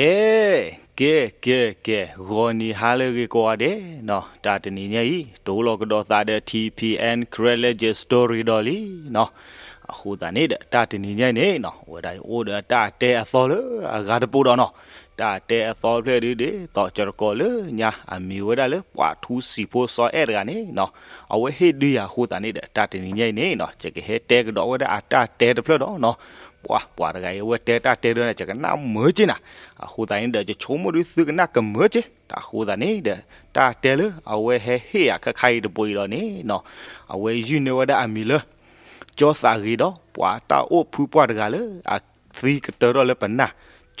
ကဲကဲကဲဂေါ်နီဟာလေကောဒေနော်တာတနီညာဤဒိုလကတော့သားတဲ့ TPN Creleges Story တော်လီနော်အခုတနေ့တာတနီညာနေနော်ဝဒိုင်အိုဒတာတဲအသော်လေအဂါတပူတော်နော်တာတဲအသော်ဖဲဒီဒီတော့ကြကောလေညာအမီဝဒါလေပွာထူးစီပိုဆောအဲ့ရကနေနော်အဝဲဟေဒီယာဟိုတနေ့တာတနီညာနေနော်ချက်ဟဲတဲကတော့ဝဒါအတာတဲတဖလို့တော့နော်ပွားပွားတကယ်ဝတဲတာတဲရနေချက်ကနာမေးချင်နာဟိုတိုင်းတဲ့ချုံမရီစုကနာကမေးချေတာဟိုဒါနေတဲ့တာတဲလအဝဲဟဲဟေအခခိုင်တပွေတော့နေနော်အဝဲယူနေဝဒအမီလကျောစာရီတော့ပွာတာအိုဖူပွားတကလည်းအသီကတော်တော့လည်းပနာ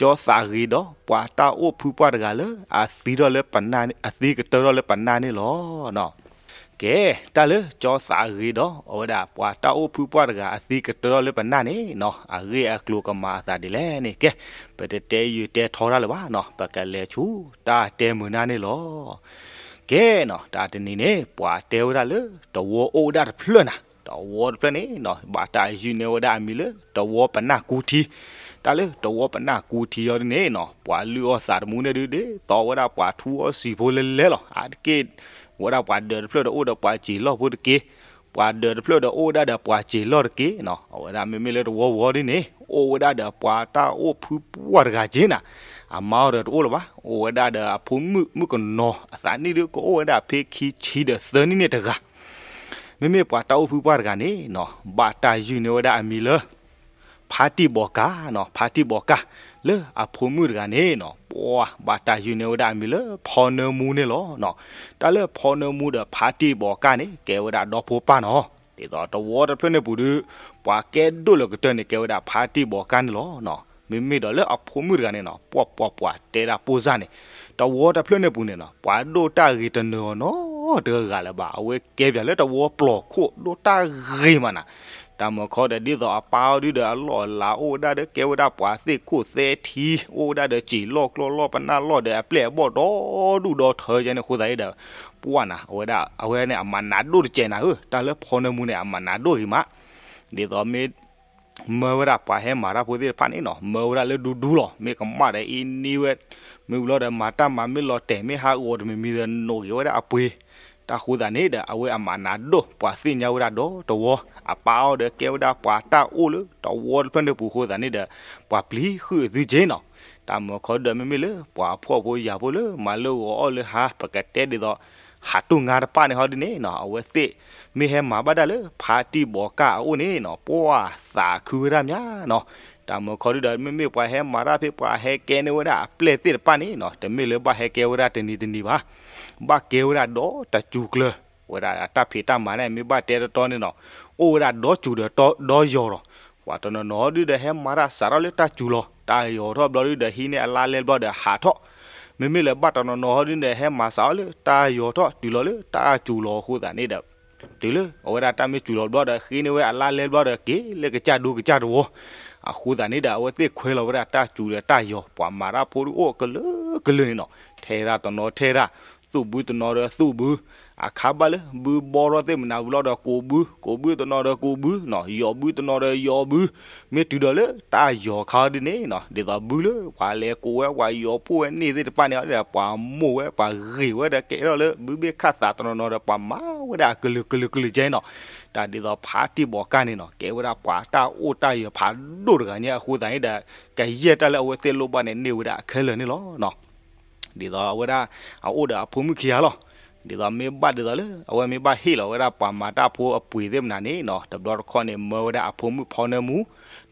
ကျောစာရီတော့ပွာတာအိုဖူပွားတကလည်းအသီတော့လည်းပနာအသီကတော်တော့လည်းပနာနေလောနော်ကဲတလေကြောစာရီတော့အော်ဒါပွာတောက်ဖူးပွာတကအစီကတော်လေပနာနေနော်အရေအကလိုကမာသာဒီလဲနေကဲပတတဲယူတဲထော်ရလေပါနော်ပကလေချူတာတဲမနာနေလောကဲနော်တာတနေနေပွာတဲဝရလေတဝအိုဒါဖလွနာတဝပနေနော်ဘာတာယူနေဝဒါမီလေတဝပနာကူတီတာလေတဝပနာကူတီရနေနော်ပွာလူောစာမူနေဒီတော်ဝဒါပွာထူောစီဖိုလေလေလောအတ်ကေဝရပွားဒယ်ဖလော့ဒိုဒပွားချီလော့ဖို့တကေပွားဒယ်ဖလော့ဒိုဒဒပွားချီလော့တကေနော်ဝရမေမေလေတဝဝဒီနေအိုဝဒဒပွားတာအိုဖူပွားရကဂျေနာအမောရတိုလပါအိုဝဒဒဖုံမှုမှုကနော်အစနီလကိုအိုဝဒဖေခီချီဒစနီနေတကမေမေပွားတာအိုဖူပွားရကနေနော်ဘာတာယူနေဝဒအမီလောဖာတီဘောကာနော်ဖာတီဘောကာလေအဖိုမှုရကနေနော်ပွာဘာတာယူနေဝဒမီလေဖော်နမူနေလောနော်တာလေဖော်နမူတဲ့ပါတီဘောကနေကဲဝဒတော့ဖိုးပါနော်ဒီတော့တဝတ်ပြနေပူဒီပွာကဲဒုလကတနေကဲဝဒပါတီဘောကန်လောနော်မိမိတော့လေအဖိုးမှုရကနေနော်ပွာပွာပွာတဲတာပိုးစားနေတဝတ်ပြနေပူနေနော်ပွာဒိုတာရီတနော်နော်တေကလည်းပါအဝဲကဲပြလေတဝတ်ပလော့ခုဒိုတာရီမနာตามข้อเดดิซอปาวดิเดอลอลาโอดาเดเกวดาปวาเซคูเซทีโอดาเดจีลอกลอลอปนาลอเดเปลบอดอดูดอเธอเจนคูไซเดปวนาโอดาเอาเวเนอมานาดูเจนะเออตาเลพอนมูเนอมานาดูหิมะดิซอเมမဝရပါဟဲမာရာပိုဒီဖာနေနော်မဝရလေဒူဒူလောမေကမတဲ့အင်းနီဝက်မေလောတဲ့မာတာမမေလောတဲ့မေဟာဝတ်မေမီတဲ့နိုယောတဲ့အပွေး ta khu da ne da awe amana do pa si nya ra do to wo a pa o de ke da pa ta u lu to wo plan de pu khu da ne da pa pli khu zu je no ta mo kho de me me le pa pho bo ya bo le ma lo o le ha pa ka te de do ဟာတူငါရပါနေဟောဒီနေနော်အဝဲသိမိဟဲမှာပါတာလေဖာတီဘောကာအိုနေနော်ပွာစာခူရမြနော်တာမခေါ်ရတာမမေပွားဟဲမာရာဖေပွားဟဲကဲနေဝရာပလေတိပနီနော်တမေလဘဟဲကဲဝရာတနီတနီပါဘာကဲဝရာတော့တချူကလဝရာတာဖေတာမာနဲ့မေဘတဲတော်နေနော်အိုဝရာတော့ချူတော့တော့ရောတော့ဝါတနော်နော်ဒီတဲ့ဟဲမာရာစာရလေတာချူလောတာရောတော့ဘလရီဒဟီနဲ့အလာလဲဘတော့ဟာတော့မမေလဘတ်တော်နော်ဒီနဲ့ဟဲမာစာလေတာရောတော့ဒီလောလေတာချူလောခုတာနေတဲ့ဒီလေဝရာတာမေချူလောဘတော့ခင်းနေဝဲအလာလဲဘတော့ကေလေကချဒူကချဒူအခုဒါနေတာဝတိခွဲလောဗရတာကျူရတာယောပွာမာရာပိုရူအိုကလကလနေနော်ထေရာတနော်ထေရာသူဘူးတနော်ရသူဘူးအခါဘလဘူဘောရတဲ့မနာဘူးတော့ကိုဘူးကိုဘူးတနော်ရကိုဘူးနော်ယောဘူးတနော်ရယောဘူးမေတူတော်လေတာယောခါဒီနေနော်ဒီသာဘူးလေဝါလေကိုဝဲဝါယောပိုနေတဲ့ပန်ရတယ်ပွာမိုဝဲပါရေဝဲတဲ့ကဲတော့လေဘူးဘေခါသာတနော်ရပွာမာဝဲကလကလကလကျဲနော်တာဒီတော့ဖာတိဘောကနေနော်ကဲဝရပွာတာအိုတာရဖာဒုရကညာဟူတိုင်းဒါကဲရတလည်းဝသေလိုပါနေနေဝရခဲလနေလောနော်ဒီတော့ဝရအိုဒါဖုမခီရလောဒီတော့မေဘတ်ဒီတော့လေအဝမေဘဟီလောဝရပမာတာဖိုအပွေသေမနာနေနော်ဒဘလခွန်နေမေဝရအဖုမဖောနေမူ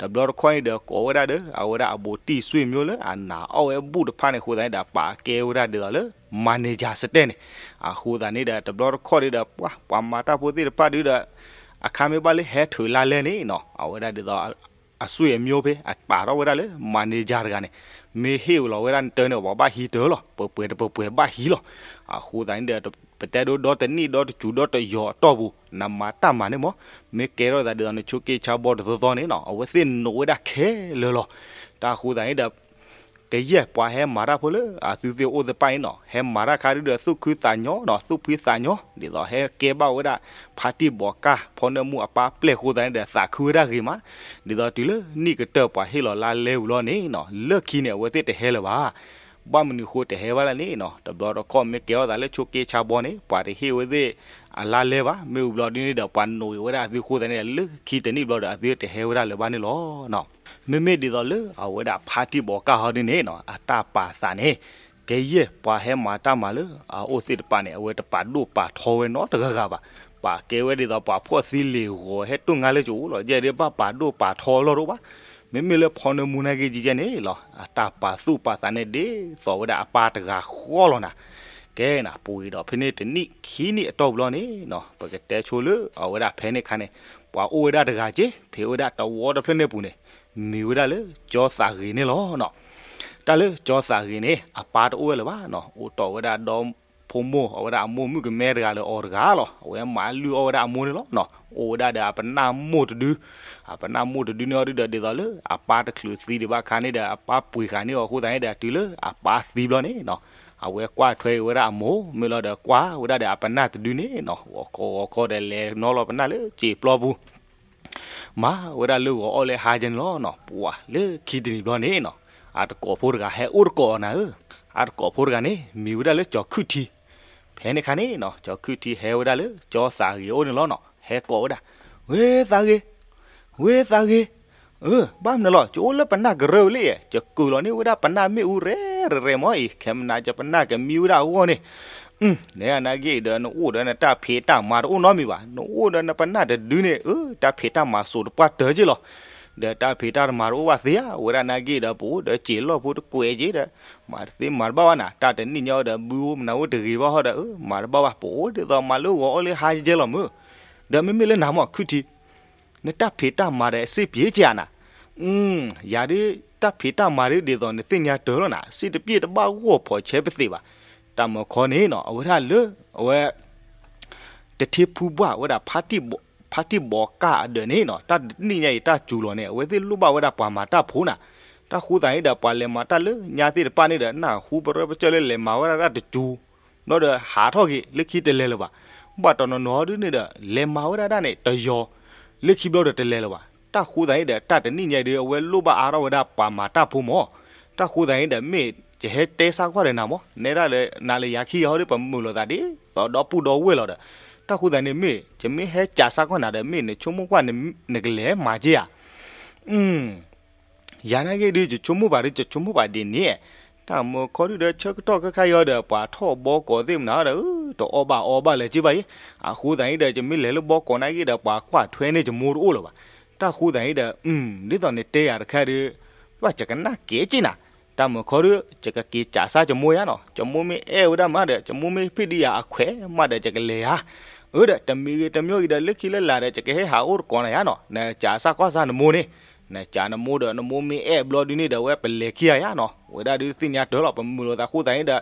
ဒဘလခွန်ဒကောဝရဒအဝရအဘူတီဆွေမျိုးလေအနာအဝဲဘူတဖာနေခိုတိုင်းဒါပါကဲဝရဒီတော့လေမန်နေဂျာစတဲ့နေအခုဒါနေတာဒဘလခွန်ဒီဒါပမာတာဖိုဒီဒါပါဒီဒါအခါမေပါလေဟဲထွေလာလဲနေနော်အဝဲရတဲ့တော့အဆွေမျိုးပဲအပါတော့ဝဲရလေမန်နေဂျာကနေမေဟေလောဝဲရတန်တော့ဘာဟီတော်လောပပွဲပပွဲဘာဟီလောအခုတိုင်းတဲ့ပတဲဒိုဒေါ်တနီဒေါ်ချူဒေါ်တယောတော့ဘူးနမတာမနဲ့မမေကဲရောတဲ့တော့ချိုကေချာဘော့ဒေါ်ဒေါ်နေနော်အဝဲစင်နိုဝဲဒါခဲလောလောတာခုတိုင်းတဲ့ကရဲ့ပွားဟဲမာရာဖိုလေအာစီစီအိုဒပိုင်နော်ဟဲမာရာခါရီဒဆုခွီစာညောနော်ဆုဖွီစာညောဒီတော့ဟဲကေဘဝဒပါတီဘောကာဖုန်မူအပါပလက်ခိုတိုင်းတဲ့စာခူရာဂီမာဒီတော့ဒီလေနိကတပွားဟဲလော်လာလဲဝလောနေနော်လက်ကီနေဝတဲ့တဲ့ဟဲလပါဘာမနီခိုတဲ့ဟဲဝလာနေနော်တဘောတော့ကောမေကေဝဒါလေချိုကေချာဘောနေပါရီဟီဝဒေအလာလဲပါမေဘလော်ဒီနေတော့ပန်နိုဝရအသီခိုးတဲ့လေခီတနီဘလော်အသီတဟဲဝရလေပါနေလောနော်မေမေဒီတော့လေအဝဒပါတီဘောကဟာဒီနေနော်အတာပါစာနေကဲရပါဟဲမာတာမလေအိုစစ်ပါနေအဝဲတပါလို့ပါထောဝဲနော်တကကပါပါကဲဝဲဒီတော့ပါဖော့စီလီကိုဟဲတုငါလေကျူလောကြဲဒီပါပါတို့ပါထောလောတော့ပါမေမေလေဖော်နမူနာကြီးကြီးနေလောအတာပါစုပါစာနေဒီစောဝဒအပါတကခေါ်လောနာကဲနာပူရတော့ဖိနေတနိခီနိအတော့ဘလောနေနော်ပကတဲချိုလူအဝရဖဲနေခါနေပွာအိုဝရတကကြီးဖေဝရတဝေါ်တဖိနေပူနေမီဝရလေကြောစာရီနေလောနော်တလေကြောစာရီနေအပါတအိုလပါနော်အိုတော်ဝရတော့ဖုံမိုအဝရအမိုမှုကမဲရကလေအော်ကာလောဝဲမာလူအဝရအမိုနေလောနော်အိုဒါဒါပနာမို့တူအပနာမို့တူနော်ဒါဒေဒါလေအပါတကလူစီဒီဘာခါနေတာအပါပွေခါနေဟိုတိုင်းဒါတူလေအပါစီဘလောနေနော်အဝဲကွာထွေဝရအမိုးမေလာဒကွာဝရဒအပနာတဒူနေနော်ကောကောတယ်လေနော်လပနာလေချေပလဘူးမာဝရလူကိုအော်လေဟာဂျန်လောနော်ပွာလေခီဒနီလောနေနော်အတ်ကောဖိုရကဟဲဥရကောနာအတ်ကောဖိုရကနေမီဝရလေကြော်ခုတီဖဲနေခါနေနော်ကြော်ခုတီဟဲဝရလေကြော်စာရီအိုနေလောနော်ဟဲကောဝရဝေးစာရီဝေးစာရီเออ บ้ามนลอจูลปนากเรเลยจะกูลอนี่วดาปนาไม่อูเรเรมอยแคมนาจะปนากมีวดาวนี่ อืมเนี่ยนาเกเดนอูเดนตาเพตา มาอูน้อมีวะนอูเดนปนาเดดูเนี่ยเออ ตาเพตามาสุดปะเดจิลอเดตาเพตามารูวะเสียวดานาเกเดปูเดจิลอปูกวยจิเดมาสิมาบ่าวนะตาเดนี่ยอเดบูมนาอูเดกีบ่ฮอเดเออมาบ่าวปูเดตอมาลูโอเลฮาจิเจลอมือเดไม่มีเลนามอคุทีနတဖေတာမာတဲ့အစစ်ပြေးကြနာอืมယာရီတဖေတာမာရီဒီတော့နေတင်ညာတော်ရနာစစ်တပြည့်တပါဝော့ဖို့ချဲပသိပါတမခေါ်နေနော်အဝထလအဝဲတတိဖူဘွားဝဒဖာတိဖာတိဘောကာဒနေနော်တနိညာတကျူလောနေဝဲသိလူဘဝဒပွားမာတဖိုးနာတခူတိုင်းဒပါလေမာတလညာတိပနိဒနာဟူပရပချလေလေမာဝရတကျူနော်ဒဟာထောကိလခိတလေလပါဘတ်တော်နော်နော်ဒီနေဒလေမာဝရဒနဲ့တယောလေခိဘလော့တလဲလောပါတခုတိုင်းတဲ့တတနိညိုက်တွေအဝဲလို့ပါအာရဝဒပါမာတဖုံမောတခုတိုင်းတဲ့မေကျဟဲတဲစားခွာတယ်နာမောနေရလေနာလေရခိဟောတယ်ပမှုလောတာဒီစောတော့ပူတော့ဝဲလောတာတခုတိုင်းနေမေကျမဟဲကြာစားခွာနာတယ်မေနေချုံမခွာနေနေကလေးမာကြီးอ่ะอืมยานาเกดิจุมุบาริจุมุบาดิเนี่ยတာမခေါ်ရတဲ့ချက်တော့ကခါရတဲ့ပါထောဘောကောသိမနာတော့တော့အဘအဘလေကြည့်ပါယအခုတိုင်းတဲ့ကျမလေလဘောကောနိုင်ရတဲ့ပါခွထွဲနေကြမိုးလို့ပါတာခုတိုင်းတဲ့အင်းဒီတော့နေတဲရတဲ့ခါရပါချက်ကနာကေချင်နာတာမခေါ်ရချက်ကကေချာစာကြမိုးရနော်ကြမိုးမေအဲဝဒမတဲ့ကြမိုးမေဖိဒီယာအခွဲမတဲ့ချက်လေဟာဟုတ်တယ်တမီတမျိုးကြီးတဲ့လက်ခီလက်လာတဲ့ချက်ဟဲဟာဦးကောနိုင်ရနော်နေချာစာကွာစာနမိုးနေนะจานโมเดนโมมีแอบลอดินี่เดวเปเลกี้ยาเนาะเวลาดิสิญาดอลปมุโลตาคูตานี่เด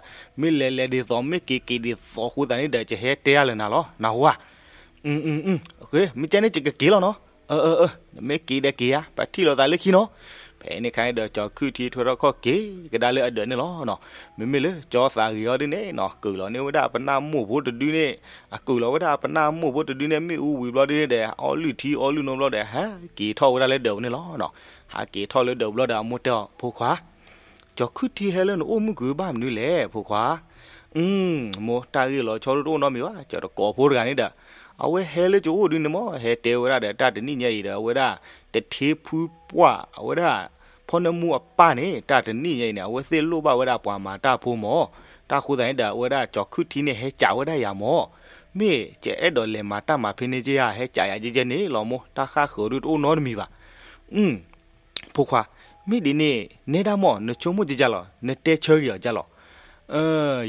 มิเลเลดิซอมมิกิกิดิซอคูตานี่เดจะเฮเตียเลยนะลอนะวะอืมอืมอืมโอเคมิเจนี่จะเกเกลเนาะเออเออเออเมกิเดเกียปะที่เราตาเลคีเนาะဖဲနေခိုင်းတော့ကြော်ခုတီထွေတော့ခော့ကေကဒါလေအဒနေလောနော်မေမေလေကြော်စာရီရောဒီနေနော်ကူလောနေဝဒပနာမှုဘုတ်တူနေအကူလောဝဒပနာမှုဘုတ်တူနေမိဦးဝီဘလောဒီနေတဲ့အော်လူတီအော်လူနုံလောတဲ့ဟာကေထောဝဒလေဒုံနေလောနော်ဟာကေထောလေဒုံလောတာမွတ်တော့ဖိုးခွာကြော်ခုတီဟဲလန်အိုမှုကူဘာမနူလေဖိုးခွာอืมโมตาเกลอชอรุโตนอมิวะจอรกอโพดกันนี่ดาအဝဲဟဲလေကျိုးဒီနမဟဲတေဝရတဲ့တတနိညေရဝရတထေဖူးပွားဝရခေါနမှုအပနဲ့တာတနိရဲ့နဲ့ဝစေလိုပါဝရပွားမှာတာဖို့မောတာခုတိုင်းတာဝရကြော်ခုတီနဲ့ဟဲကြဝရရမောမေကျဲအဲ့တော်လေမာတာမှာဖိနေကြရဟဲကြာရကြကြနေလောမောတာခါခရုတိုးနော်မီပါอืมဖိုခွာမိဒီနေနေတာမောနချုံမှုကြကြလောနတဲချေရကြလောအဲ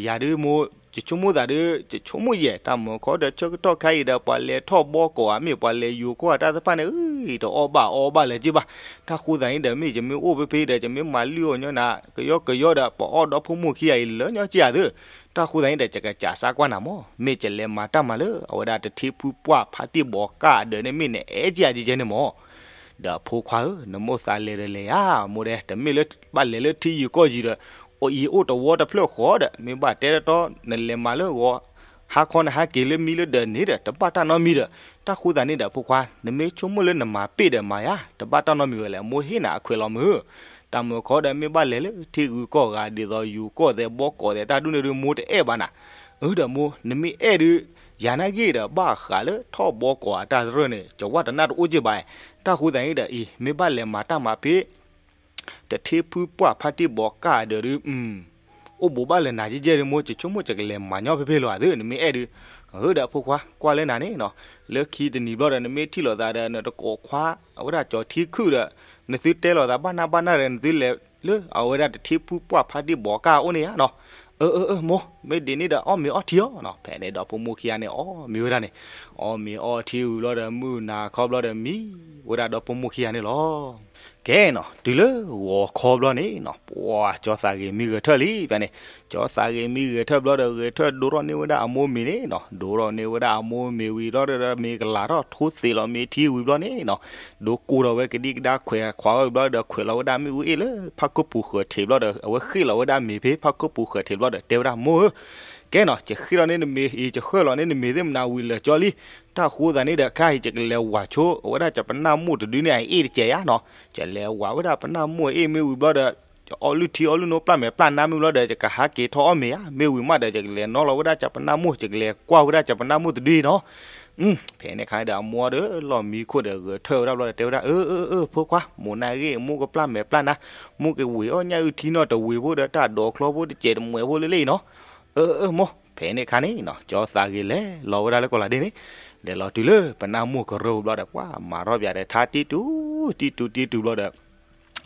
ရာဒီမိုจะชุมูดาเด้อจะชุมูเย่ตามหมอขอเด้อชกตอไข่เด้อปาเลทอบอกอมีปาเลอยู่ก็ตาสะปานเอ้ยตออบาอบาเลยจิบาถ้าคูไสเด้อมีจะมีโอเปเปเด้อจะมีมาลิโอเนาะนะกะยอกะยอดาปออดอพุมุขี้ไอ้เลเนาะจิอ่ะเด้อตาคูไสเด้อจะกะจ๋าซากว่าน่ะหมอมีจะเลมาตะมาเลอวดาตะทีปูปวะพาติบอกะเด้อเนมีเนเอจิอ่ะจิเจเนหมอဒါဖိုခွာနမောစာလေလေယာမိုရဲတမီလက်ပါလေလေတီယူကိုကြီးရအိုအီအိုတဝတ်ဖလခေါ်ဒမေဘတဲတော့နလေမလောဝဟာခွန်ဟာကီလမီလဒနေတဲ့တပတ်တနမီတာခုဒနေတဲ့ဖခွာနမေချုံမလနမပေတယ်မာယာတပတ်တနမီလေမိုဟိနာအခွေလောမူတမခေါ်တယ်မေဘလေလေထီကူကောကဒီတော့ယူကောတဲ့ဘောကောတဲ့တာဒုနေရမိုးတဲ့ဘာနာဥဒမိုနမေအဲ့ဒီယာနာဂေရဘာခါလထောဘောကွာတာရနေကြဝတနာတို့ဥကြပါတာခုဒနေတဲ့အေမေဘလေမာတာမပေတထေပူပွားဖတိဘောကာဒရုอืมโอ้บบาเลนาจิเจรโมจิชุโมจักเลมาญอเพ่เพ่ลออะเดนเมเอดဟိုဒါဖုခွာကွာလဲနာနေနော်လက်ခီတနီဘလော့တဲ့နမေထီလော်သားတဲ့တကောခွာအဝရကြော်ထီခုတဲ့နစီတဲလော်သားဘာနာဘာနာရန်ဇီလေလေအဝရတထီပူပွားဖာဒီဘောကာအိုနေရနော်အဲအဲမောမေဒီနီဒါအော်မေအော်ထီယောနော်ဖဲနေတော့ဖုမူခီယာနေအော်မေရနေအော်မေအော်ထီဦးလော်တဲ့မူနာခေါဘလော်တဲ့မီဝရတော့ဖုမူခီယာနေလောကဲနော်ဒီလိုဝါခေါ်ဘလနေနော်ပွာကြောစာကြီးမိကထွက်လီပြန်နေကြောစာကြီးမိကထွက်ဘလတော့ကထွက်ဒိုရနေဝဒအမိုးမီနေနော်ဒိုရနေဝဒအမိုးမီဝီတော့မေကလာတော့ထိုးစီလောမီတီဝီဘလနေနော်ဒိုကိုတော့ဝဲကဒီကဒါခွဲခွာဘလတော့ခွဲလောဒမီဝီလေဖကုပူခွေထေဘလတော့ဝဲခိလောဒမီဖေဖကုပူခွေထေဘလတော့တေဝဒမိုးကဲနော်ချခိရနေနမေဤချခေလနေနမေဒမနာဝီလကြောလီတာခိုးတာနေတဲ့ခိုင်ချကလေဝါချိုဝဒချပနာမှုတဒီနေအေးချေရနော်ချလေဝါဝဒပနာမှုအေးမေဝီဘဒအော်လူတီအော်လူနိုပလန်မေပလန်နာမျိုးလို့တဲ့ကဟာကေထောအမေယာမေဝီမတဲ့ကြလေနော်လောဝဒချပနာမှုချကလေကွာဝဒချပနာမှုတဒီနော်อืมเพนคายดามัวเด้อหลอมีคนเด้อเธอรับรอเตวดาเออเออเออพวกว่าหมูนายเกมูก็ปล้ำแม่ปล้ำนะมูก็หวยอ้อญาอุทีนอตะหวยโพดตะดอคลอโพดเจดมวยโพเลเลเนาะเออเออโมเพนคันนี่เนาะจอสาเกเลรอเวลาแล้วก็ละดินี่เดี๋ยวรอดูเลยปนามูก็รู้บ่ได้ว่ามารอบอย่าได้ทาติตูติตูติตูบ่ได้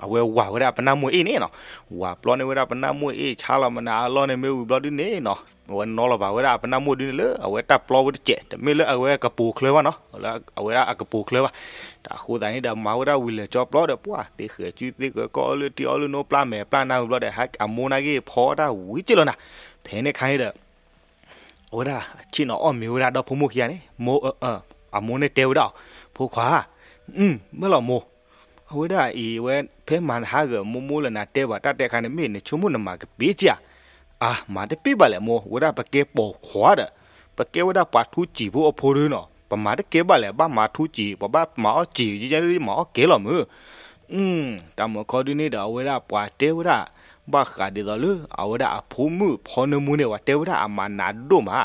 အဝဲဝါဝရပနာမွေအေးနေနော်ဝါပလောနေဝရပနာမွေအေးချာလာမနာလောနေမေဝဘလဒူနေနော်ဝနောလပါဝရပနာမွေဒူနေလေအဝဲတပ်ပလောဝတ်ကျဲတမေလအဝဲကပူခလဲဝနော်လာအဝဲအကပူခလဲဝဒါခိုးတိုင်းဒါမဝရဝီလေချောပလောတဲ့ပွာတေခဲချီတေကောလတီအလနိုပလာမေပလာနာဘလတဲ့ဟက်အမိုနာကြီးဖောတာဝီချလနာဖဲနေခိုင်းရโอ้ดาชินอ้อมิวดาดอพมุกยานี่โมเออเอออะโมเนเตวดาผู้ขวาอืมเมื่อหลอโมအဝိဒါဤဝဲဖဲမန်ဟာကမူမူလနာတဲပါတတဲခါနေမိနေချုံမနမှာကပေးကြအာမာတပိပါလေမောဝဒပကေပေါ်ခွာဒပကေဝဒပါထူကြည့်ဖို့အဖိုးရင်းနော်ပမာတကေပါလေပမာထူကြည့်ပပမောကြည့်ကြည့်ကြရီမောကေလောမူอืมတမခေါ်ဒီနေတာဝဲရပွာတဲဝဲရဘာခါဒီတော်လူအဝဒအဖုံမှုဖောနမှုနေဝတေဝဒအမနာဒုမာ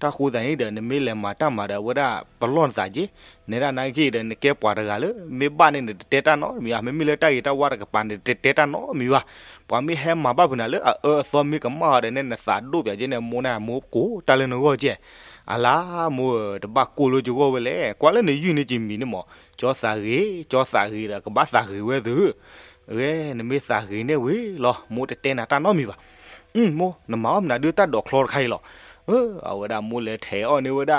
တခုတန်ရတဲ့နမေလမတမာရဝဒဘလွန်စာကြီးနေရနိုင်ကြီးတဲ့ကဲပွားရကလေမေပါနေတေတာနော်မြာမေမီလက်တိုက်တဝါရကပန်တေတာနော်မြာပွားမီဟဲမဘဘနာလေအသောမီကမာရနဲ့နစာဒုပြခြင်းနဲ့မိုးနာမိုးကိုတလနောကြဲအလားမိုးတပကိုလိုဂျိုကဝဲလေကွာလည်းနေယူနေကြည့်မီနော်ကျော်စာကြီးကျော်စာကြီးကဘာစာကြီးဝဲသူရဲနမေစာဂိနေဝေလောမိုတတဲနာတာနော်မီပါอืมโมนมาวมนาดูตัดดอกคลอร์ไข่หรอเออเอาวดามูเลแถออนี่วดา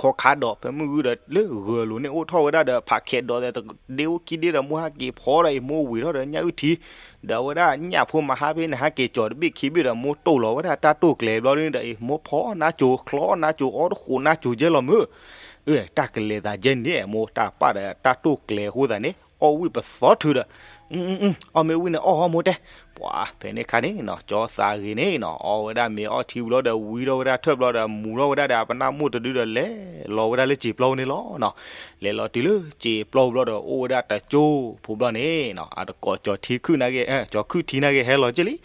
ขอขาดอกเพิ่นมือเด้อเลเรือลุนี่โอ้ทอวดาเด้อผักเข็ดดอกเด้อเดี๋ยวกินเด้อมูหาเกพอไรมูวีเด้อญาอุทีเด้อวดาญาพูมาหาเพิ่นหาเกจอดบิขี้บิเด้อมูโตหรอวดาตาโตเกลบลอนี่เด้อมูพอนาจูคลอนาจูออคูนาจูเจลอมือเออตากเลดาเจนี่มูตาปะเด้อตาโตเกลฮูดานี่ออวิปะซอทูเด้ออืมอืมอ๋อเมวินอ๋อหมดเด้ပွာဖဲနေခါနေနော်ကြောစာကြီးနေနော်အော်ဝဒမေအော်ထီဘလော့ဒဝီရောဝဒထွက်ဘလော့ဒမူရောဝဒဒါပနာမှုတတူတယ်လေလောဝဒလေជីပလောနေလောနော်လေလောတီလေជីပလောဘလော့ဒအိုဝဒတချိုးဖူဘလော့နေနော်အာတကောကြောထီခုနာကေအဲကြောခုထီနာကေဟဲလောကြလီ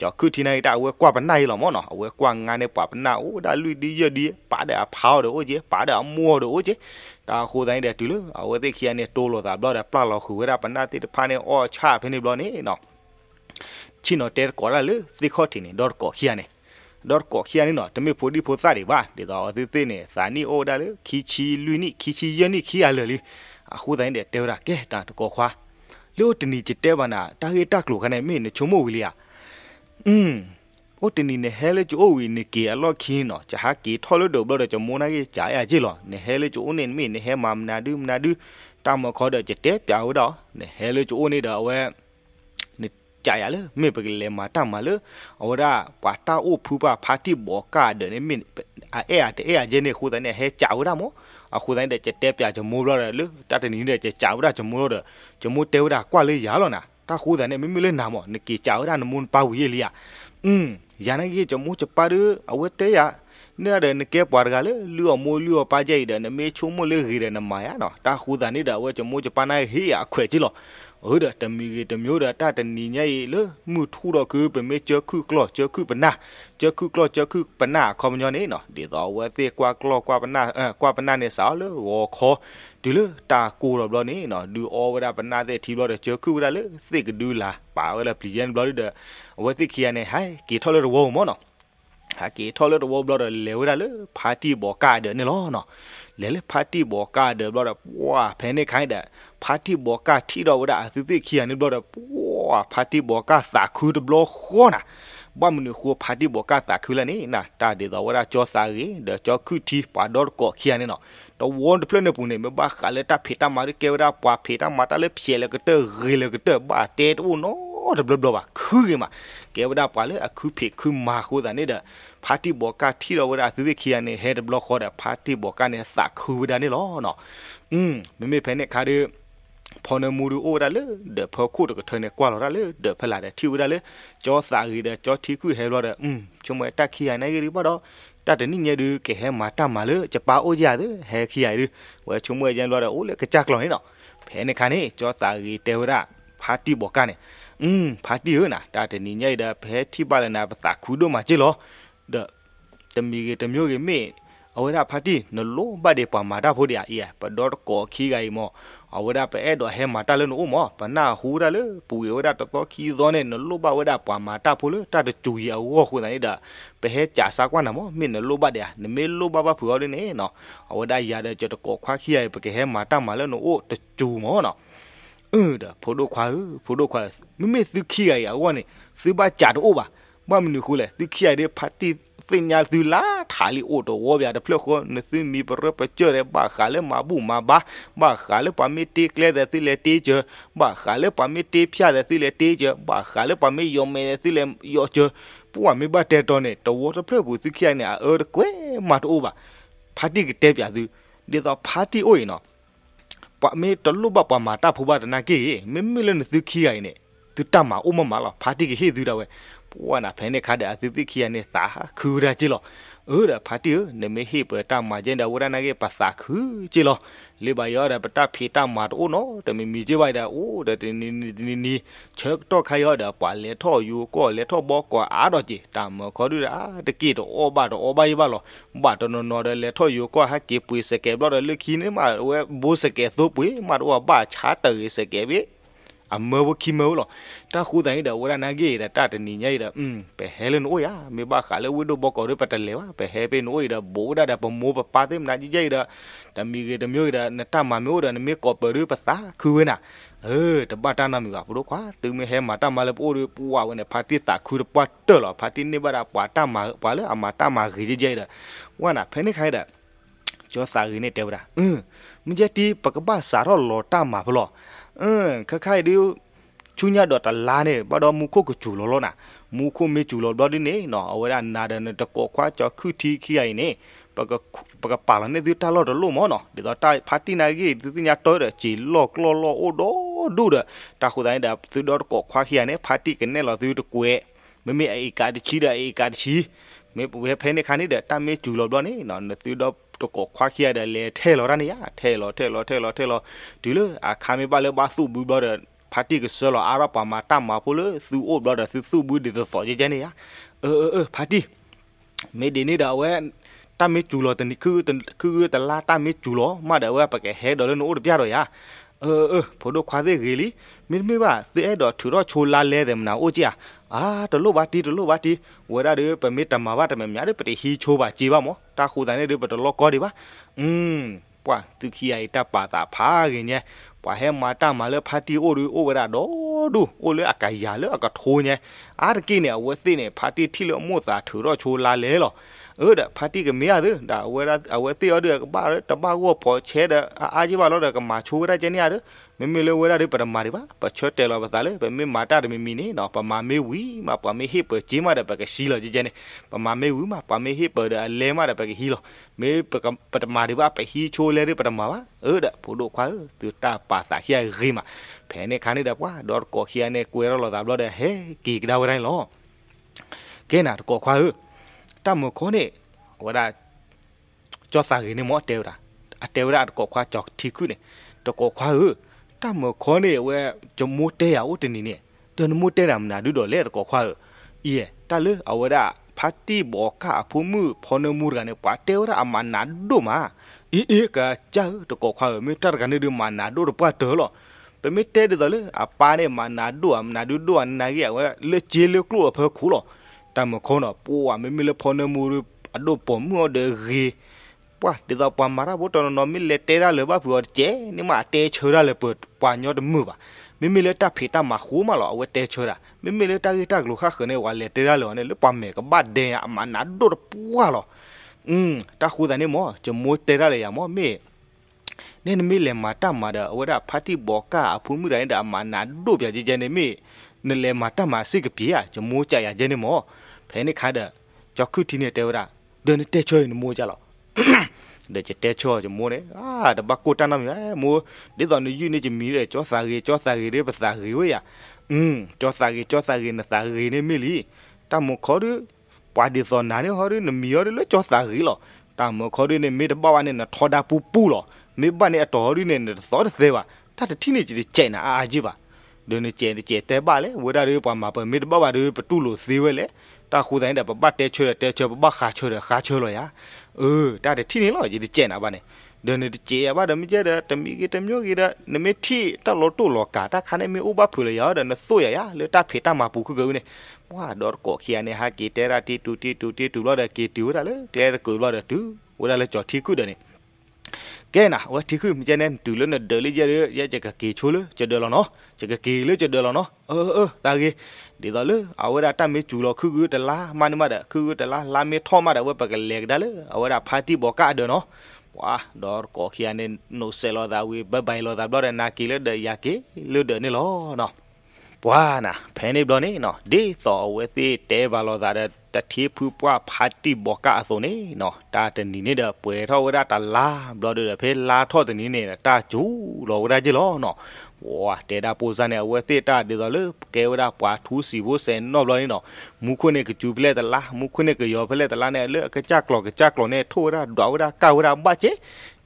ကြောခုထီနာကေတာဝဲကွာပနိုင်လောမောနော်အဝဲကွာငါနေပွာပနာအိုဒါလူဒီရဒီပါဒါဖောက်တော့အိုကြီးပါဒါမောတော့အိုကြီးတာခိုတိုင်းတဲ့တူလူအဝသိခီယနေတိုးလို့တာဘလော့တဲ့ပလလောက်ခူဝဲတာပနာတိတဖာနေအော်ချဖင်းနေဘလော့နေနော်ချီနိုတဲကောလာလေသိခေါတင်နေဒေါ်ကောခီယနေဒေါ်ကောခီယနေနော်တမေဖိုဒီဖိုစာတွေပါဒီတော့အသိသိနေဇာနီအိုဒါလေခီချီလူနီခီချီယနီခီရလေလီအခုတိုင်းတဲ့တဲရာကဲတာတကောခွာလို့တနီချတဲပါနာတာဟေတက်လိုခနဲ့မင်းချုံမို့ဝီလီယာอืมโอตินีเนเฮเลจูโอวีเนเกอลอคีนอจะหาเกทอลโดบลอจะโมนาเกจายาจิลอเนเฮเลจูโอเนนมีเนเฮมามนาดูมนาดูตามขอเดจะเตปยาวดอเนเฮเลจูโอเนดอเวเนจายาเลเมเปกเลมาตามาเลอวดาปาตาโอพูปาพาติบอกาเดเนมิอาเออาเตเออาเจเนคูตาเนเฮจาวดาโมအခုတိုင်းတဲ့ကြက်ပြကြမိုးတော့တယ်လေတတနီးတဲ့ကြကြဝဒကြမိုးတော့တယ်ကြမိုးတဲဝဒကွာလေးရလောနာတာခိုးတယ်နဲ့မင်းမလေးနာမောနေကြကြဝဒနမွန်ပါဝီလေးရอืม yanagi chomu chaparu awete ya ne ada ne ke parga le lu mo lu pa jai da ne me chomu le gire na maya no ta khu da ni da we chomu chapana hi ya khwe chi lo ဟုတ်တယ်တမီတမျိုးတာတတနီညဲ့လေမူထူတော့គឺပဲចើခုក្លោចើခုបណាចើခုក្លោចើခုបណាខំញ៉នេះណោះឌីតវ៉េទេក្វាក្លោក្វាបណាអឺក្វាបណានេះសោលើវខឌីលើតាគូរបស់នេះណោះឌូអវរបណាទេធីរបស់ចើခုរលើសិកឌូឡាប៉ាវឡាព្លីយ៉ានប្លោឌីដវ៉េទេគៀណេហៃគីថលរវម៉ោណោះហាគីថលរវប្លោដលេវរលើផាទីបកាដេណេឡោណោះလေလေပါတီဘောကာเดบลอดปัวเพนเนไคดะพาติบอกาที่เราได้อาศิติเขียนนี่บลอดปัวพาติบอกาสาคูดบลอโคนะบ่มันคูพาติบอกาสาคูละนี่นะตาเดเราได้จอสาเรเดจอคือที่ปาดอร์ก็เขียนนี่เนาะတော့ဝန်တပြည့်နေပုံနေမဘာခါလက်တာဖေတာမာရကေဝရာပွာဖေတာမာတာလေဖြေလကတရေလကတဘာတဲတူနော်တဘလဘလဘာခူးကမှာကေဝဒပါလေအခုဖေခုမာခုဒါနေတာပါတီဘောကထီတော်ဝဒသစ်ခီယနေဟက်ဘလော့ခေါ်တာပါတီဘောကနေစခုဒါနေလောနော်อืมမမေဖဲနဲ့ခါဒီဖော်နမူရူအိုဒါလေဒေဖော်ခုတကထနေကွာလော်ဒါလေဒေဖလာတဲ့ထီဝဒါလေကြောစာရီတဲ့ကြောထီခုဟဲလော်တဲ့อืมချုံမတက်ခီယနေရီပါတော့တတ်တနိညေဒကဲဟဲမာတမာလေချပါအိုကြတဲ့ဟဲခီယရီဝဲချုံမွေကျန်လော်တဲ့အိုလေကကြကလော်နေနော်ဖဲနေခါနေကြောစာရီတေဝရာပါတီဘောကနေอืมพาติเฮนะตาตะนี่ใหญ่ดาเผทิปะละนาปะตะคูโดมาจิลอเดตะมีเกตะမျိုးเกเมအဝရဖတိနလိုဘဒေပမာတာဖို့ရအေးပဒေါ်ကောခီဂိုင်မောအဝရပအဲ့တော့ဟဲမာတာလနုမောပနာဟူရလေပူရဒတတော်ခီဇောနဲ့နလိုဘဝဒပမာတာဖို့လေတတကျူရဝခုနိုင်ဒါပဟဲကြာစာကွာနမောမင်းနလိုဘဒေနမေလိုဘဘဖူရနေနော်အဝဒရတဲ့ကြတကောခွာခီရပကဟဲမာတာမလနုအိုတကျူမောနော်เออดาโพโดควาโพโดความิเมซึคิยายาวะเนี่ยซื้อบ้าจ่าโตบาบ่มันนี่คูแหละซึคิยายเดพัตติစင်ညာဇူလာထာလီအိုတိုဝဗျာတဖလခွန်နစမီပရပချရဘာခါလေမဘူးမဘာဘာခါလေပမီတီကလေဒသီလေတီချဘာခါလေပမီတီဖြာဒသီလေတီချဘာခါလေပမီယိုမေဒသီလေယောချပူဝမေဘတဲတော်နဲ့တဝတဖလဘူးစခိယနဲ့အော်ကွဲမတိုးပါဖာတီကတဲပြသူဒီတော့ဖာတီအိုရင်နော်ပမေတလူဘပမာတာဖူဘတနာကေမမီလနသုခိယိုင်နေသူတမအုံမမလာဖာတိကဟေသူတော့ဝဲပွာနာဖဲနေခါတဲ့အသုတိခိယနေသာခူရာကြည့်လို့เออพาติเนเมฮีเปตามาเจนดาวรานาเกปัสสาคือจิลอเลบายอดปตาพีตามาโอเนาะแต่มีมีเจไว้ดาโอ้เดตนี่นี่นี่เชิกตอคายอดปาเลท่ออยู่ก็เลท่อบอกก็อาดอจิตามขอดูดาตะกี้ตอบาตอบายบาลอบาตนนอเดเลท่ออยู่ก็หาเกปุยสเกบลอเดลึกคีนมาเวโบสเกซุปุยมาโอบาชาเตยสเกบิအမဝခိမောလောတာခုတိုင်းဒါဝရနာဂေဒါတာတနီညိုင်ဒါอืมပဲဟဲလန်အိုယာမေဘာခါလဝိဒိုဘကောရပတလေဝပဲဟဲပင်အိုဒါဘိုဒါဒါပမောပပါတေမနာကြီးကြိုင်ဒါတမီကေတမျိုးဒါနတမမျိုးဒါနမေကောပရပစာခူဝနာเออตบตานามีกว่าปรกว่าตึงไม่แหมาตามาเลยปูรปูว่าวันเนี่ยพาติตาคือปัดเตอร์หรอพาตินี่บาราปาตามาปาเลยอามาตามาคือจะใจเด้อว่าน่ะเพนี่ใครเด้อจอสาคือเนี่ยเตวดาอืมมึงจะตีปากบ้าสารอหลอตามาพลอအင်းခခိုင်ဒီชุญญะดอตะลาเนี่ยปอดอมูโคกุจูโลโลนะมูโคเมจูโลดอดิเนี่ยเนาะอเวรานาดะตะกอควาจอคุทีขี้ไอเนี่ยปะกะปะกะปาละเนี่ยดิตะลอดโลมอเนาะดิตะตะพาตินากิดิติญะตอดะจีลอกลอลอโอดอดูดะตะคุไดดะซุดอตะกอควาขี้ไอเนี่ยพาติกะเนี่ยลอซุตะกวยเมเมไอกาดิชีดะไอกาดิชีเมเวเพเนคานิดะตะเมจูโลดอเนี่ยเนาะซุดอတကောခွားခရတဲ့လေထဲလော်ရနေရထဲလော်ထဲလော်ထဲလော်ထဲလော်ဒီလိုအခါမေပါလေဘာစုဘူးဘလော်ဖာတီကဆလောအာရပါမာတမဖိုလစုအိုဘလော်စုစုဘူးဒီသော်ကြနေရเออเออพาดีไม่ดีนี่เดาเว้ตาไม่จูโลตันนี่คือตันคือแต่ละตาไม่จูโลมาเดาเว้ปะแกเฮดเดาเลนูดปยาดอยาเออเออพอดูควาเดกลีมินไม่ว่าเสียดอถือรอโชลาเลเดมนาโอเจียအာတလို့ပါတီတလို့ပါတီဝရတွေပမေတမဘာတမများတွေပတိဟီချိုးပါကြည်ပါမောတာခူတန်တွေပတလောကောတွေပါอืมပွာသူခီအိုက်တပါတာဖာခင်ညပွာဟဲမာတာမလဲဖာတီအိုတွေအိုဝရတော့ဒူအိုလဲအကရာလဲအကထိုးညအာရကိနေဝသိနေဖာတီထီလို့မို့သာထူတော့ချိုးလာလဲလောเออดะพาร์ตี้ก็ไม่อ่ะดิดาเวลาเวลาที่ออเดอร์ก็บ่าตะบ่าก็พอเช็ดอาจีบ่าแล้วก็มาชูได้เจเนี่ยดิမမေလဝရရပရမာရီပါပချွတ်တယ်လောပါသားလေပမေမာတာတမမီနေတော့ပမာမေဝီမပမေဟိပဂျီမာတဲ့ပကရှိလောကြည်ကျနေပမာမေဝီမပမေဟိပဒလဲမာတဲ့ပကဟီလောမေပကပတမာရီပါပဟီချိုလဲရပတမာပါအဲ့ဒါဘုလိုခွာသူတာပါစာဟိရီမာဖဲနေခါနေတာပွာဒေါ်ကောခီယနေကွဲရလောတာဘလောတဲ့ဟဲကီကဒါဝရိုင်းလောကဲနာကောခွာဟဲတမခိုနေဝဒါကြောစာကြီးနေမောတေဝရာအတေဝရာကောခွာကြောက်ထီခုနေတကောခွာဟတမခိုနေဝဲဂျမိုတေယာဦးတနီနေတန်မိုတေရမနာဒူတော်လေတကောခွာအီတလအဝဒါဖတ်တီဘောကအဖူမှုဖော်နမူရကနေပါတေဝရာအမနာဒူမာအီအီကချာတကောခွာမေတာကနေဒူမနာဒူရပတ်တော်လောပမစ်တဲတယ်လေအပါနေမနာဒူအမနာဒူဒူအနာကြီးအဝဲလေချေလေကလူအဖေခူလောတမခေါနပူဝမမီလဖုန်မူရအဒိုပမှုဒေရီပွာဒီတော့ပမာရဘတော်နော်မီလက်တဲရလဘပြောကျဲနိမအတဲချိုရလပပွာညောတမှုပါမမီလက်တဖေတမခိုးမလောအဝတဲချိုရမမီလက်တကတကလခခနေဝလက်တဲရလောနဲ့လပမေကဘဒေအမနာဒိုပွာလောอืมတခုတနေမောကျမိုးတဲရလေရမောမေနေနမီလေမာတမာဒဝဒဖတိဘောကအဖူမှုတိုင်းဒါမနာဒိုပြကြည်ကြနေမေနလေမာတမာစိကပြေကျမိုးကြရကြနေမောဖဲနေခါဒကြောက်ခုတီနေတေဝရာဒန်တဲချောနမိုးကြလောเดี๋ยวจะเตะชัวจะมัวเนี่ยอ่าเดี๋ยวบักกูตันน้ำอยู่ไอ้มัวเดี๋ยวตอนนี้ยืนนี่จะมีเลยจ้อสาเกจ้อสาเกเดี๋ยวภาษาเกเว้ยอ่ะอืมจ้อสาเกจ้อสาเกนะสาเกเนี่ยไม่ลีตามมขอดูปาดิสอนนาเนี่ยขอดูนะมีอะไรเลยจ้อสาเกหรอตามมขอดูเนี่ยมีแต่บ่าวเนี่ยนะทอดาปูปูหรอมีบ้านเนี่ยต่อดูเนี่ยสอดเสียว่ะถ้าที่นี่จะเจ๋งนะอาจีบ่ะเดี๋ยวเนี่ยเจ๋งเจ๋งแต่บ้าเลยเวลาเดี๋ยวพอมาเปิดมีแต่บ่าวเดี๋ยวประตูหลุดเสียเว้ยเลยတာခူတိုင်းတဲ့ပပတဲချွဲတဲချွဲပပခါချွဲခါချွဲလို့ရเออတာတဲ့ထိနေလို့ရတဲ့ကျဲနာပါနဲ့ဒနေတကျေပါဒမကျတဲ့တမီကတမျိုးကတဲ့နမတိတလို့တူလောကာတာခနဲ့မီဥပဖူလေရတဲ့နဆိုရရလေတာဖေတာမပူခုကူနေမွာဒေါ်ကိုခီယနေဟာကီတဲရာတီတူတီတူတီတူလို့တဲ့ကီတူရလေကဲကူလို့တဲ့တူဝရလေကြော်ထီခုတဲ့ကဲနာဝတိခုမြကျနေတူလနဲ့ဒလီကြရရချက်ကကေချိုလချက်ဒလနော်ချက်ကကေလချက်ဒလနော်အော်အော်တာကြီးဒီတော့လေအဝရတမေကျူလခုခုတလားမနမတခုခုတလားလာမေထောမတဝပကလက်ဒါလေအဝရဖာတီဘောကဒနော်ဝါဒေါ်ကောခီယန်နိုဆဲလောဒါဝေဘဘိုင်လောဒါဘလောရနာကီလဒယာကေလုဒနေလောနော်ဘွာနာဖဲနေဘလနေနော်ဒေသောဝဲသေးတဲဘာလောသာတဲ့တတိဖူပွားဖာတိဘောကအစုံနေနော်တာတနီနေတဲ့ပွဲထောဝဒတာလာဘလောတဲ့ဖဲလာထောတနီနေတာဂျူလောဝဒကြလောနော်ဝါတေဒါပိုဇာနဲ့ဝဲသေးတာဒီတော့လေကဲဝဒါပွားထူးစီဘိုဆန်နော်ဘလောင်းနော်မူခွနဲ့ကကျူပလက်တလားမူခွနဲ့ကရောပလက်တလားနဲ့လေကကြကလောကကြကလောနဲ့ထိုးရဒေါဝဒါကဝဒါဘာချေ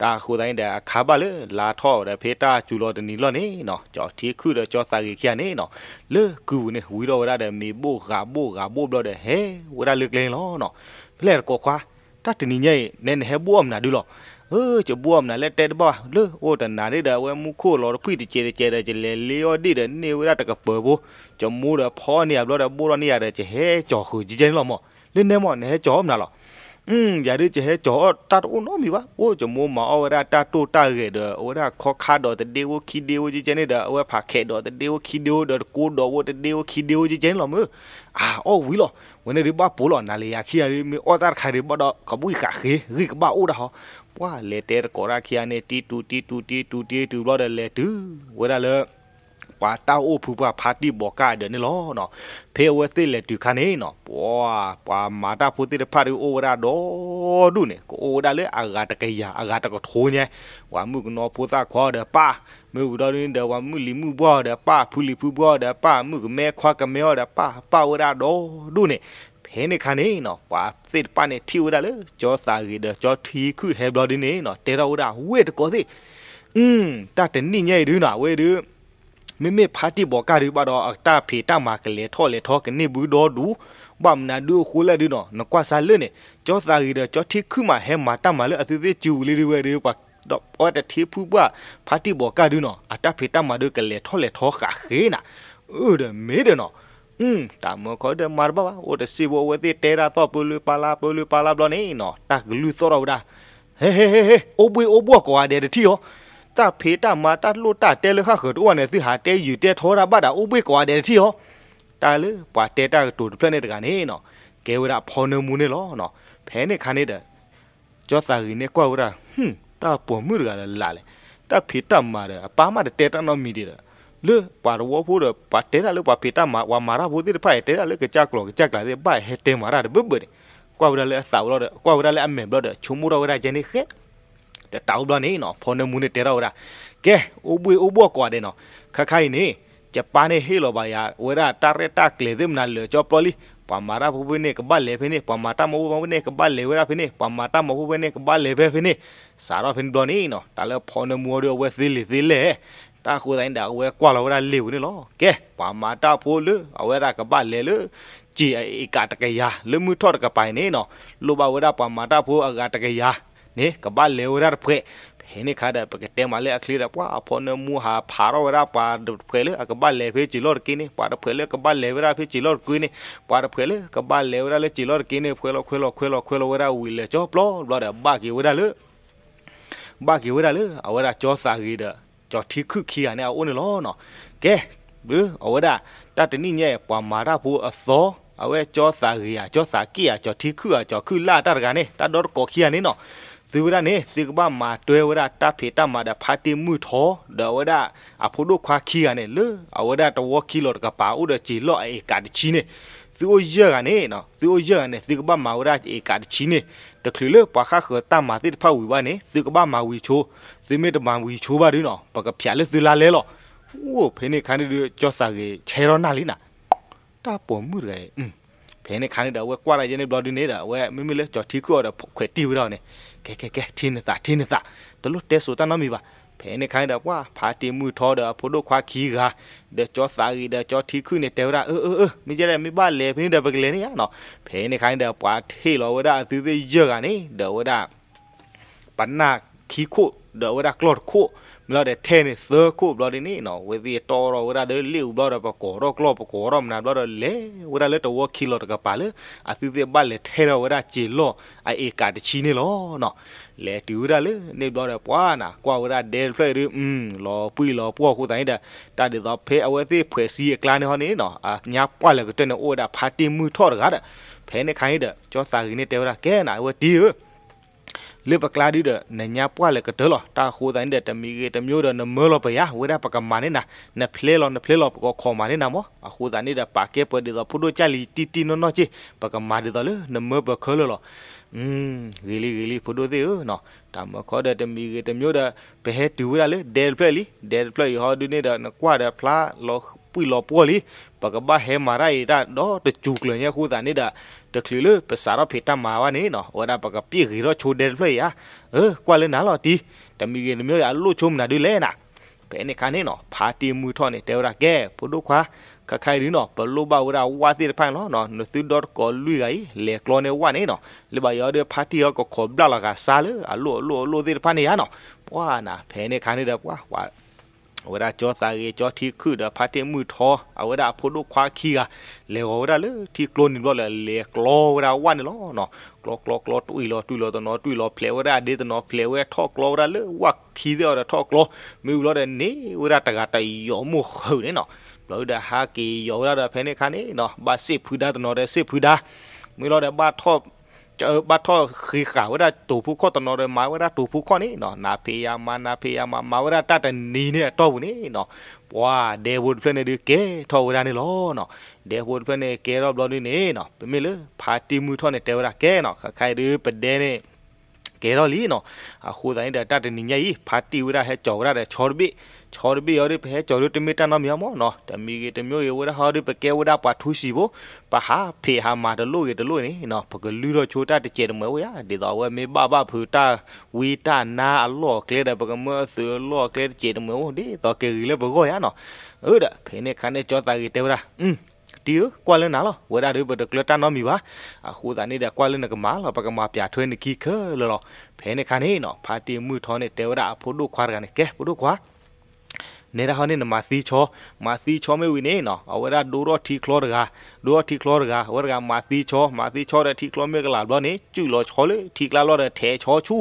တာခိုတိုင်းတာခါပါလေလာထော့ရဖေးတာကျူလောတနီလောနေနော်ကြော်တီခုတော့ကြော်စာကြီးခရနေနော်လေကူနဲ့ဝီတော်ဝဒါတဲ့မီဘိုဂါဘိုဂါဘိုဘလောတဲ့ဟဲဝဒါလေကလင်းလောနော်ဖလက်ကောခွာတတ်တနီညဲ့နဲနဲဟဲဘိုအမနာဒူလောเออจะบวมนะและแต่บ่เลอโอ้แต่นาได้เด้อเว้มูโคลอพี่ติเจเจเดเจเลเลอดิเดเนวราตะกะเปบจะมูเดพอเนี่ยบ่เดบ่รเนี่ยเดเจเฮจอคือจิเจนลอมอเลเนมอเนจอมนะลออืมอย่าดิเจเฮจอตัดโอน้อมีวะโอ้จะมูมาเอาราตาโตตาเกเดโอ้ดาคอคาดอตะเดวคีเดวจิเจเนเดโอ้ผาเขดอตะเดวคีเดวเดกูดอวตะเดวคีเดวจิเจนลอมออ่าโอ้วิลอวันนี้บ่ปูลอนาเลยาคีอะมีออตาคาริบ่ดอกบุยกะเขริกบ่อูดาฮอပွာလေတဲကောရာခီယာနေတီတူတီတူတီတူတီတူဘော်တယ်လေတူဝဲရလေပါတာအိုဖူပါဖာတီဘောကာဒနေလောနော်ဖေဝဲသိလေတူခနေနော်ပွာပါမာတာဖူတီတဖာရီအိုဝရာဒေါ်ဒုနေကိုအိုဒါလေအာဂါတကေယာအာဂါတကထိုးညဲဝါမှုကနော်ဖူတာခေါ်တယ်ပါမူတော်ရင်းတယ်ဝါမှုလီမှုဘောတယ်ပါဖူလီဖူဘောတယ်ပါမှုကမဲခွာကမဲော်တယ်ပါပါဝရာဒေါ်ဒုနေဟဲနေခါနေနော်ပါစစ်ပါနေထီဝဒါလေကြောစာရီဒကြောထီခုဟဲဘလဒီနေနော်တေရောဒါဝေတကောသိอืมတတ်တနိညဲဒူးနာဝေဒူးမိမိဖာတီဘောကာရီပါတော့အတာဖေတာမာကလေထောလေထောကနေဘူးတော်ဒူဘမ်နာဒူခိုလာဒူနော်နကွာဆာလွနေကြောစာရီဒကြောထီခုမဟဲမာတမလေအစစ်စစ်ကျူလေးတွေဝဲတွေပါတော့အော်တတီဖူပွားဖာတီဘောကာဒူနော်အတာဖေတာမာဒူကလေထောလေထောခါခေနာဥဒမေဒနော်อืมตามก็เดมารบ่โอเดสิบ่เวติเตราตอปุลุปาลาปุลุปาลาบลอนี่เนาะตากลุซอรอดาเฮ้ๆๆโอบุยโอบัวกว่าเดตะทีหอตาเพตามาตาลุตาเตลขะขอตัวเนี่ยสิหาเตอยู่เตทอราบะดาโอบุยกว่าเดตะทีหอตาลือปาเตตาตูดเพลเนตกานี่เนาะเกวราพอนมูเนลอเนาะแพเนคาเนเดจอสารีเนกว่าราหึตาปวมือราละละตาเพตามาเดอปามาเดเตตานอมีเดလေပါရဝဖို့ရပါတဲလာလေပါပေတာမဝမာရာဖို့တိဖိုင်တဲလာလေကကြကလောကကြကလာတဲ့ဘိုင်ဟဲတဲမာရာဘဘရကွာဝရလေအစာဝရကွာဝရလေအမေဘရချုံမူရဝရဂျန်နေခဲတတောက်တော့နေနော်ဖော်နေမူနေတဲတော့ရာကဲအိုးဘွေအိုးဘော့ကွာတဲ့နော်ခခိုင်နေဂျပန်နေဟေလောပါယာဝရတာရတာကလေဒမ်နာလေချောပလီပမာရာဘဘနေကဘလေဖနေပမာတာမဘဘနေကဘလေဝရဖနေပမာတာမဘဘနေကဘလေဖဖနေစာရဖင်ဒိုနီနော်တာလေဖော်နေမူရဝဲသီလီသီလေตาคูไซดาเวกว่าเราได้เหลวนี่หรอแกปามาตาโพลือเอาเวลากระบาดเลยลือจีไอกาตะกยาลือมือทอดกระไปนี่เนาะลูบาเวลาปามาตาโพอากาตะกยานี่กระบาดเลวได้เพื่อဟင်းနေခါတဲ့ပကတဲမလေးအခလီရပွားအဖော်နမူဟာဖာရောရာပါဒဖွဲလေအကဘလေဖေးချီလော်ကင်းနေပါဒဖွဲလေကဘလေဝရာဖေးချီလော်ကွင်းနေပါဒဖွဲလေကဘလေဝရာလေချီလော်ကင်းနေဖွဲလောခွဲလောခွဲလောခွဲလောဝရာဝီလေချောပလောလောရဘာကီဝရာလေဘာကီဝရာလေအဝရာချောစာကြီးတဲ့จอที่คือขี้อันเนี่ยอ้วนล้อเนาะแกหรือเอาไว้ได้แต่ตนี่เนี่ยปวามมาราผู้อสอเอาไว้จอสาเรียจอสาเกียจอที่คือจอคือล่าตากันเนี่ยตาดอดกอขี้อันนี้เนาะซื้อไว้ได้เนี่ยซื้อกบ้ามาด้วยไว้ได้ตาเพตามาได้พาตีมือท้อเดี๋ยวไว้ได้อะพูดดูควาขี้อันเนี่ยหรือเอาไว้ได้ตัวขี้หลอดกระเป๋าอุดจีหลอดไอ้กาดชีเนี่ยဇီအိုရကနေနော်ဇီအိုရကနေဇီကဘာမာဝရာအေကာချီနေတခလူလပခခတာမာတိဖဝီဝနေဇီကဘာမာဝီချိုဇီမေတမန်ဝီချိုပါဒီနော်ပကဖြာလေဇီလာလဲလောဝိုဖေနေခန်ဒီကြောစာကေချေရောနာလီနာတာပေါ်မှုရဲဖေနေခန်ဒီတော့ဝဲကွာရရဲ့နေဘလော်ဒီနေတာဝဲမိမိလဲကြော်တီကောတော့ခွဲတီဝတော့နေကဲကဲကဲထင်းနေတာထင်းနေတာတလို့တဲဆိုတာနော်မိပါဖဲနေခိုင်းတော့ကွာဖာတီမှုထောတော့ဖိုတို့ခွာခီးကဒဲကြောစာရီဒဲကြောတီခုနေတဲရအဲအဲမိကြတဲ့မိပါလေဖင်းတဲ့ပကလေးနေရနော်ဖဲနေခိုင်းတော့ပွာထေလောဝဒအသေးသေးရကနေဒဝဒပနာခီခုဒဝဒကလော့ခုမလာတဲ့ထဲနေသကိုဘလာဒီနေနော်ဝေဒီတော်တော်ဝရတဲ့လေဘလာတော့ပကောတော့ကလောပကောတော့မနာဘလာတော့လေဝရလက်တော့ခီလောတကပါလေအသီးသေးပါလေထဲတော့ဝရချေလော အေကာတချီနေလောနော်လေတူရလေနေဘလာတော့ပွာနာကွာဝရဒဲဖလဲရီอืมလောပွီလောပွာခုတိုင်းတာတာဒီတော့ဖေအဝဲသေးဖွဲ့စီကလာနေဟောနေနော်အညာပွာလေကတဲ့နော်အိုဒါဖာတီမူထော်တကားတဲ့ဖဲနေခိုင်းတဲ့ကြောစာကြီးနေတဲဝရကဲနာဝဒီဟောလေပကလာဒီဒနညာပွားလေကတလောတာခိုတိုင်းတဲ့တမီကေတမျိုးတော့နမောလောပရဝေရပကမနိနာနဖလေလောနဖလေလောပကခေါ်မနိနာမောအခိုတိုင်းတဲ့ပါကေပဒီတော့ဖုဒိုချလီတီတီနော်နော်ချေပကမာဒီတော့လေနမောပခလောလောอืมရီလီရီလီဖိုဒိုသေးဟနော်တာမခေါ်တဲ့တမီကတမျိုးတဲ့ဘဲဒူရလေဒဲလ်ဖက်လီဒဲလ်ဖက်ဟောဒူနေတာကွာတဲ့ဖလာလောပွီလောပေါ်လီပကဘာဟဲမာရိုင်တာတော့တချူကလညခုတာနေတာတခလီလေပစာရဖေတာမာဝနေနော်ဝဒါပကပြေရီရောချိုဒဲလ်ဖက်ရအဲကွာလေနာလောတီတမီကတမျိုးရလို့ချုံနာဒီလဲနာဘဲနေခါနေနော်ပါတီမူထောနေတဲရကဲဖိုဒိုခွာကခိုင်ရီနော်ပလိုပါဝရာဝါတိဖိုင်လောနော်နသူဒတ်ကောလူရိုင်လေကလောနေဝါနေနော်လေပါရတဲ့ပါတီကခေါ်ဘလာလာကစားလေအလိုလိုလိုဒီဖာနေရနော်ပွာနာဖဲနေခါနေတဲ့ပွာဝါဝရာကြောသာရေကြောတိခုဒဖာတေမှုထောအဝရာဖိုဒိုခွာခီကလေဝရာလေတိကလောနေလောလေကလောဝရာဝါနေလောနော်ကလောကလောကလောတူီလောတူီလောတနော်တူီလောဖလေဝရာဒေတနော်ဖလေဝဲထောကလောရာလေဝါခီဒေရာထောကလောမြူလောတဲ့နေဝရာတကတိုင်ယောမှုဟုတ်နေနော်เราได้หากี่โยเราได้เพนคันนี้เนาะบาสิพืดาตนอได้สิพูดามีเราได้บาทอบจะเออบาทอคือข่าวว่าได้ตูผู้ข้อตนอได้มาว่าได้ตูผู้ข้อนี้เนาะนาพยามานาพยามามาว่าได้ตาแต่นี้เนี่ยตัวนี้เนาะว่าเดวุดเพลนดูเกทอวดานี่ล้อเนาะเดวุดเพลนเกรอบรอนี่เนาะเป็นไม่เลยพาร์ตีมือทอเนี่ยเตวดาเกเนาะใครดูประเด็นเนี่ย Kerala ही नो खुद आई डाटा टे निया ही फाटी उरा है चौरा रे छोरबी छोरबी और पे चौरो टमेटा ना मियामो नो टमी के टमियो ये उरा हर पे के उरा पाठु सिबो पहा फे हा मार लो ये लो ने नो पगलु रो छोटा टे चेर मो या दे दाव मे बाबा फुटा वीटा ना लो क्ले रे पग म सु लो क्ले चेर मो दे तो के ले बगो या नो ओदा फेने खाने चोता के तेरा हम्म တီယကွာလနာလဝဒါဒဘတကလတာနော်မီပါအခုသာနေတဲ့ကွာလနကမာလပကမာပြထွေးနကီခလောဖဲနေခါနေနော်ဖာတီမှုထောနေတေဝဒအဖို့တို့ခွာရကနေကဲဖို့တို့ခွာနေတာဟောနေနမသီချောမသီချောမေဝိနေနော်အဝရဒူရောတီကလောရကဒူရောတီကလောရကဝရကမသီချောမသီချောတဲ့တီကလောမေကလာဘောနေကျူလောချောလေတီကလာလောတဲ့ထဲချောချူ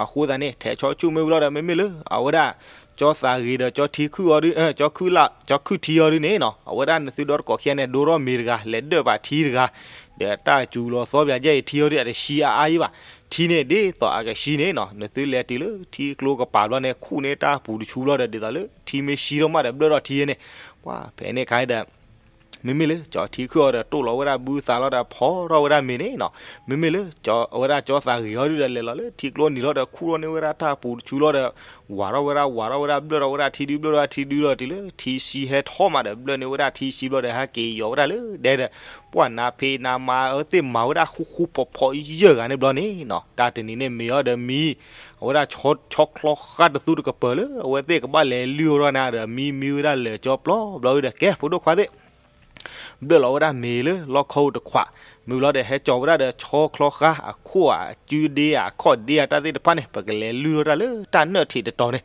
အခုသာနေထဲချောချူမေလောတဲ့မေမေလေအဝရကြောစာရီတော့ကြောတီခုော်ရီအဲကြောခုလာကြောခုတီော်ရီနေနော်အဝဒနစီဒေါ်ကောခဲနဲ့ဒိုရောမီရကလက်ဒဘာတီရကဒတာကျူလောစောပြကြဲတီော်ရီအရှီအာအာကြီးပါတီနေဒီသောအကရှိနေနော်နစီလက်တီလို့တီကလိုကပါလောနဲ့ခုနေတာပူချူလောတဲ့ဒေတာလို့တီမေရှိတော့မှတယ်ဘလော့တော့တီရနေဝါဖဲနေခိုင်းတဲ့မိမိလေကြော်ထီခွေရတိုးလောဝရဘူးစာလောတာဖောရဝရမင်းနေနော်မိမိလေကြော်ဝရကြောစာရောရလေလောလေထီကလောနီလောတာခူရောနေဝရတာပူချူလောတာဝါရဝရဝါရဝရဘလရဝရထီဒီဘလရထီဒီလောတီလေထီစီဟဲထောမာတယ်ဘလနေဝရထီစီဘလတဲ့ဟာကေရောဝရလေတဲ့တဲ့ပွာနာဖေနာမာအတိမာဝရခုခုပပယေကနေဘလနေနော်တာတနီနေမေရဒမီဝရချော့ချော့ကလော့ခတ်သူတကပလေဝဲတဲ့ကဘာလေလျောရနာရမီမီရလေချော့ပလောဘလောရကဲဖို့တော့ခွာတဲ့เบลอดาเมลลอโคตะขวะมือลอเดเฮจอบราเดชอคลอคาอะขวะจูเดียขอเดียตาติตะพะเนปะกะเลลูราเลตาเนทีตะตอเน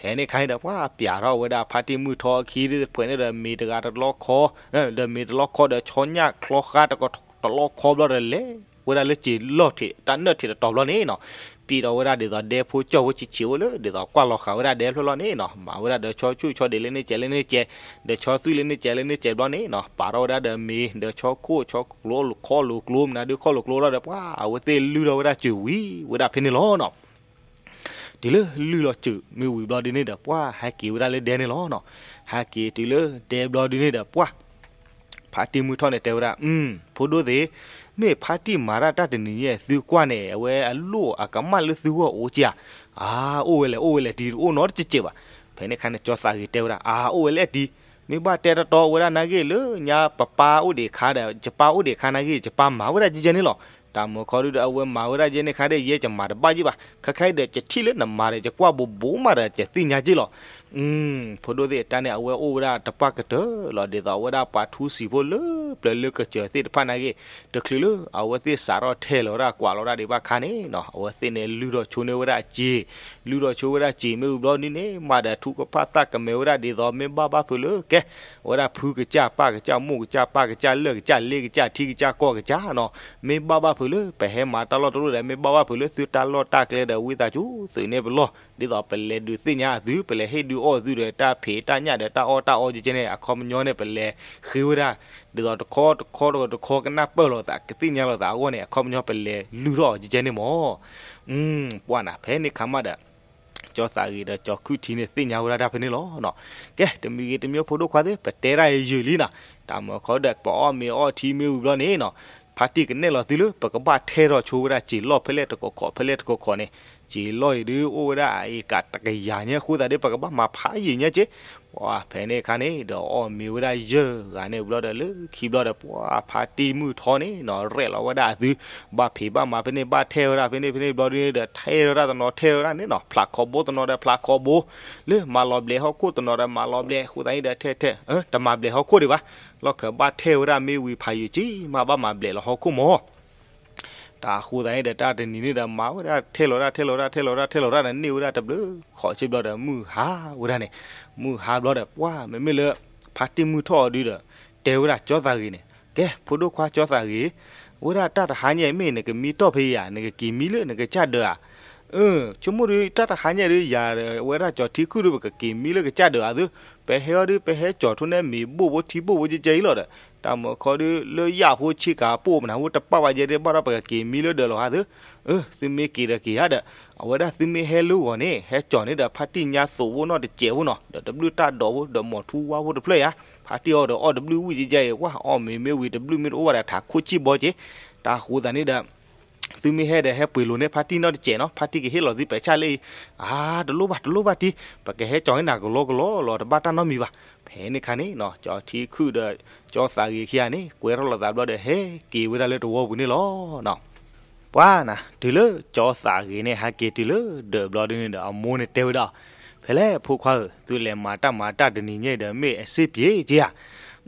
ဖဲနေခိုင်းတော့ဘာပြတော့ဝဒဖာတိမှုထောခီးတဲ့ဖွင့်တဲ့မီတကတော့လောခေါ်တဲ့မီတလောခေါ်တဲ့ချောညခလောခါတကတော့လောခေါ်လို့လေဝဒလေချီလော့တီတန်နတ်တီတော်လို့နေနော်ปีเราเวลาเดี๋ยวเดฟูจ่อวจิชิวเลยเดี๋ยวกว่าเราเขาเวลาเดี๋ยวเราเนี่ยเนาะมาเวลาเดี๋ยวชอช่วยชอเดี๋ยวเล่นเจเล่นเจเดี๋ยวชอซื้อเล่นเจเล่นเจบ้านนี้เนาะป่าเราเดี๋ยวมีเดี๋ยวชอคู่ชอโลลูกข้อลูกลุ่มนะเดี๋ยวข้อลูกลุ่มเราเดี๋ยวว้าวเตลือเราเวลาจิวีเวลาเพนิล้อเนาะဒီလေလူလာချူမီဝီဘလာဒီနေတာပွာဟာကီဝဒါလေဒဲနေလောနော်ဟာကီဒီလေဒဲဘလာဒီနေတာပွာဖာတီမူထောင်းတဲ့တဲဝဒါอืมဖိုဒိုသေးမေဖာတိမာရတတနီရဲ့ဇူကွာနဲ့အဝဲအလို့အကမလဇူဟောအိုချာအာအိုဝဲလေအိုဝဲလေဒီအိုနော်ချစ်ချစ်ပါဖဲနေခါနဲ့ကြောစာကြီးတဲဝရာအာအိုဝဲလေဒီမိဘတဲတော်ဝရနာကြီးလေညာပပါအိုဒီခါတဲ့ဂျပန်အိုဒီခါနာကြီးဂျပန်မာဝရကြီးချင်နေလောတာမခေါ်ရတဲ့အဝဲမာဝရကြီးနေခါတဲ့ရဲချမာတပါကြီးပါခခိုက်တဲ့ချတိလေနမာတဲ့ကြကွာဘဘိုးမာတဲ့ချတိညာကြီးလောอืมဖိုဒိုဒီတန်တဲ့အဝဲအိုဝရတပတ်ကတော့လောဒီတော်ဝရပါထူးစီဖို့လောပလလကချေတိဖနာကြီးတခလူအဝတိစာရထဲလောရကွာလောရဒီပါခါနေနော်အဝတိနေလူတော့ချိုနေဝရကြေလူတော့ချိုဝရကြေမေဘလောနိနေမာဒထုကဖတာကမေဝရဒီတော်မေဘဘဖလူကဲဝရဖူကကြပါကကြမှုကကြပါကကြလကကြလေကကြထီကကြကောကကြနော်မေဘဘဖလူပဟေမာတလောတလူတယ်မေဘဘဖလူသုတလောတကလေတဲ့ဝိတာချူစိနေဘလောဒီတော့ပလဲဒူသိညာဇူပလဲဟေဒူအောဇူရတာဖေတာညတဲ့တာအောတာအောကြီးချင်းနဲ့အခေါ်မညောနဲ့ပလဲခေဝရာဒီတော့တခေါ်တခေါ်တော့တခေါ်ကနပလောတာကတိညာလောတာအောနဲ့အခေါ်မညောပလဲလူတော့ကြီးချင်းနဲ့မောอืมပွာနာဖဲနေခမတာကြောစာကြီးတော့ကြောခုတီနေသိညာဝရတာဖနေလောနော်ကဲတမီကြီးတမျိုးဖိုတော့ခွာသေးပတဲရရေယူလီနာတာမခေါ်တဲ့ပေါ်မေအောတီမီဘူးလို့နေနော်ဖာတီကနေလောစီလူပကဘာထဲတော့ချိုးရချီလော့ဖလက်တကောခေါ်ဖလက်တကောခေါ်နေจีลอยดื้อโอ้ได้กัดตะกยาเนี่ยคู่แต่เด็กปากบ้ามาพายเนี่ยเจ๊ว้าแผ่เนี่ยคันนี้ดอกอ้อมีได้เยอะกันเนี่ยบลอดเลือคีบลอดปัวพาตีมือทอนี่หนอเร่เราว่าได้ดื้อบ้าผีบ้ามาเป็นเนี่ยบ้าเทวราเป็นเนี่ยเป็นเนี่ยบลอดเนี่ยเด็กเทวราตนอเทวราเนี่ยหนอพลักคอโบตนอเด็กพลักคอโบเลือมาลอบเลี้ยเขาคู่ตนอเด็กมาลอบเลี้ยคู่แต่เด็กเทเทเออแต่มาเลี้ยเขาคู่ดีวะเราเคยบ้าเทวราไม่วิพายุจีมาบ้ามาเลี้ยเราเขาคู่หมอတာခူတိုင်းတဲ့တာတနီနေတာမာဝရထဲလောရထဲလောရထဲလောရထဲလောရနဲ့နေဝရတဘလခေါ်ချိဘလော့တဲ့မူဟာဝရနဲ့မူဟာဘလော့တဲ့ပွာမမေလဖာတီမူထော်ဒီတဲ့တဲဝရကြောသာကြီးနဲ့ကဲဖိုဒိုခွာကြောသာကြီးဝရတာတဟာညဲ့မေနဲ့ကမီတော့ဖေးရနဲ့ကကီမီလေနဲ့ကချတ်တဲ့เออชมุรีตาตาหายรียาเรเวราจอที่คุรุบกกิมีเลกจัดเดออะดูเปเฮอดูเปเฮจอทุเนมีบุบทีบุบจิเจยลอดตามเขาดูเลยอยากพูดชิกาปูมันหัวตะป้าวาเจเรบาราปากกีมีเลยเดลฮะเด้อเออซิมีกีเดกีฮะเด้อเอาไว้ได้ซิมีเฮลูก่อนนี่เฮจอนนี่เด้อพาร์ตี้ยาสูบวนอเดเจวนอเด้อดับลูตาดอวเด้อหมอทูวาวเด้อเพลย์ฮะพาร์ตี้ออเด้อออดับลูวิจิใจว่าออมีเมวีดับลูมีโอวาระถาคุชิบอเจตาหูตานี่เด้อသူမီဟဲတဲ့ဟဲပွေလို့နဲ့ဖာတီနော်ကျဲနော်ဖာတီကဟဲလော်စီပဲချလေးအာဒလိုပါဒလိုပါတီပကဟဲကြောင်းနာကလောကလောလောတပါတာနော်မီပါဟဲနေခါနေနော်ကြောတီခုဒကြောစာကြီးခရနေကွဲရလသာဘလတဲ့ဟဲကေဝရလဲတော့ဘူးနေလောနော်ပွာနာဒီလကြောစာကြီးနေဟာကေတီလဒေဘလဒင်းတဲ့အမိုးနဲ့တဲဝဒါဖဲလဲဖိုးခွာသူလဲမာတမာတဒနီညဲ့တဲ့မေအစစ်ပြေကြီး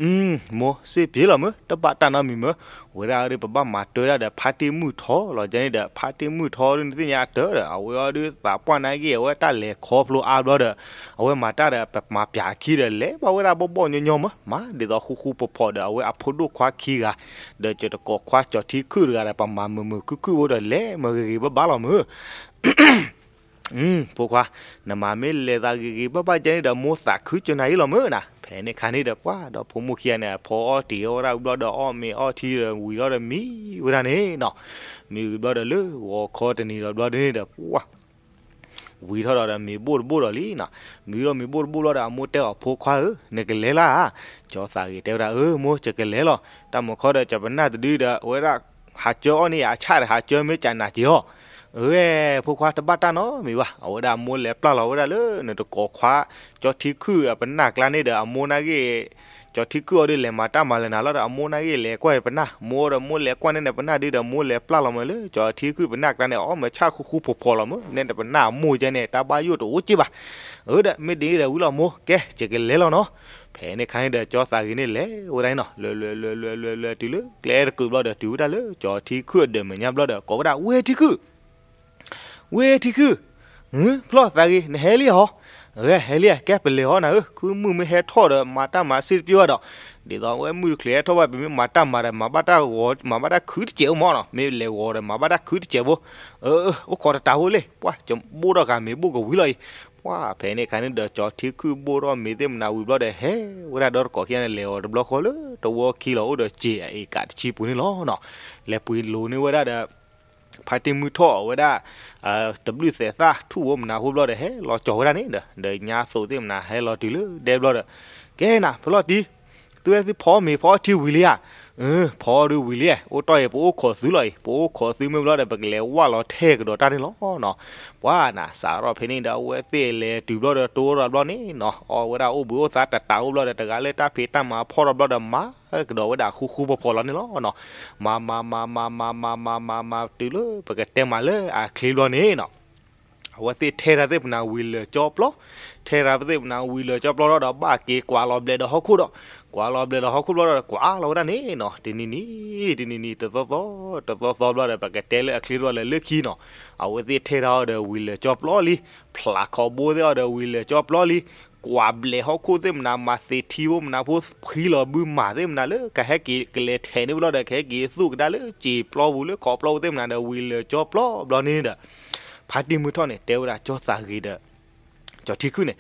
อืมโมเสเปลมตะปะตานามีมเวราเรปปะมาตวยดะพาติมุทอลอจันดะพาติมุทอรินติญาเตอะอเวอดิตาปวนนาเกเวตะเลขอฟลูอาดอดะอเวมาตะดะปะมาปยาคีดะเลบะเวราบะบะญญมมาดิดอคุคุปพอดะอเวอพดุควาคีกาดะเจตะกอควาจอทีคือระปะมามุมุคุคุวดะเลมะเกบะบาลอมอืมพวกว่านามาเมเลตากีกีบ้าๆจะนี่เดมัวสักคือจนไหนหรอเมื่อนะแผ่ในคันนี่เดว่าดอกผมมุขียเนี่ยพอตีอเราดอดอ้อมีอ้อทีเดวีดอดมีเวลานี้เนาะ มีดอดเลยวอคอตนี่ดอดนี่เดว่าဝီထော်တော်တယ်မီပို့ပို့တော်လीနော်မီတော့မီပို့ပို့တော်တာမိုးတဲအဖိုးခွာနေကလေးလားကျော်စာကြီးတဲတာအေးမိုးချက်ကလေးလောတမခေါ်တဲ့ဂျပန်နာတတိတာဝဲရဟာကျော်အနေအချရဟာကျော်မေးချန်နာကြီးဟောเออผู้ควาตบัตาเนาะมีว่าเอาดามูแลปลาเราได้เลยเนี่ยตะกอควา จอที่คือ เป็นหนักลานนี่เด้ออมูนาเกจอที่คือเลยมาตามาเลยนะแล้วอมูนาเกเลยกว่าเป็นนะมูรมูแลกว่าเนี่ยเป็นนะดิเด้อมูแลปลาเรามาเลยจอที่คือเป็นหนักลานเนี่ยอ๋อมาชาคู่คู่พอๆเรามั้งเนี่ยเป็นหน้ามูจะเนี่ยตาบายุตโอ้จิบะเออเด้อไม่ดีเด้ออุลามูแกจะเกเลแล้วเนาะဖဲနေခိုင်းတဲ့ကြောစာကြီးနေလေဟိုတိုင်းတော့လွယ်လွယ်လွယ်လွယ်လွယ်လွယ်တီလေကလဲကူဘလော့တဲ့တူတာလေကြောတီခွတ်တယ်မညာဘလော့တဲ့ကောကဒါဝဲတီခွတ်ဝေတီခုဟင်ဖလော့ဖာရီနဟဲလီဟောရဲဟဲလီကပလေဟောနာခုမှုမဟဲထော်တော့မာတာမာစစ်ပြောတော့ဒီတော့ဝဲမှုကလေထော်ပါပြီမာတာမာရမဘာတာဝေါ်မဘာတာခုတ်ချေမောနော်မေလေဝေါ်ရမဘာတာခုတ်ချေဘောအဲအခေါ်တာဟိုလေပွာကျဘူတော့ကမေဘူကဝီလိုက်ပွာဖဲနေခိုင်းတော့ကြော်တီခုဘူတော့မေတဲ့မနာဝီဘလို့တဲ့ဟဲဝရတော့ကော်ခင်းလေဝေါ်ဘလော့ခေါ်လို့တော့ဝခီလို့တော့ဂျေအေကတချီပူနေလောနော်လေပူလိုနေဝရတဲ့พายติมือท่อไว้ได้เอ่อ W เสียซะทู่วมนะฮูบลอดเฮ้รอจ่อไว้ได้นี่เด้อเดี๋ยวยาโซเต็มนะให้รอดีเลยเดบลอดแกน่ะพลอดี ตัวสิพอมีพอที่วิเลียเออพอดูวิเลียโอ้ต่อยโอ้ขอซื้อเลยโอ้ขอซื้อไม่รอดแต่ปกแล้วว่าเราเทกระโดดตาได้หรอเนาะว่าน่ะสารอเพนี่ดาวเวเตเลยดูบลอดตัวรอบนี้เนาะอ๋อเวลาโอ้บุโอซาตัดตาโอ้บลอดแต่กาเลตาเพตามาพอรอบดมากระโดดเวลาคู่คู่พอแล้วนี่หรอเนาะ มา มา มา มา มา มา มา มาดูเลยปกเต็มมาเลยอ่ะคลีบลอนี่เนาะဝတိထေရာတဲ့ပနာဝီလကြောပလောထေရာတဲ့ပနာဝီလကြောပလောတော့ဘာကေကွာလောဘလေတော့ဟခုတော့ကွာလောဘလေတော့ဟခုလောတော့ကွာလောတာနေနော်ဒီနီနီဒီနီနီတသောသောတသောသောလောတဲ့ပကတဲလေအခလီလောလေလက်ခီနော်အဝတိထေရာတဲ့ဝီလကြောပလောလီဖလာခေါ်ဘိုးတဲ့ဝီလကြောပလောလီကွာဘလေဟခုသေမနာမသေတီဝမနာဖို့ဖီလဘူးမာသေမနာလေကဟက်ကီကလေထဲနေဘလောတဲ့ခဲကီစုကဒါလေជីပလောဘူးလေခေါ်ပလောသေမနာတဲ့ဝီလကြောပလောဘလောနေတာဖာတီမူထော့နေတဲဝရာကြောစာဂီဒကြောတီခုနေ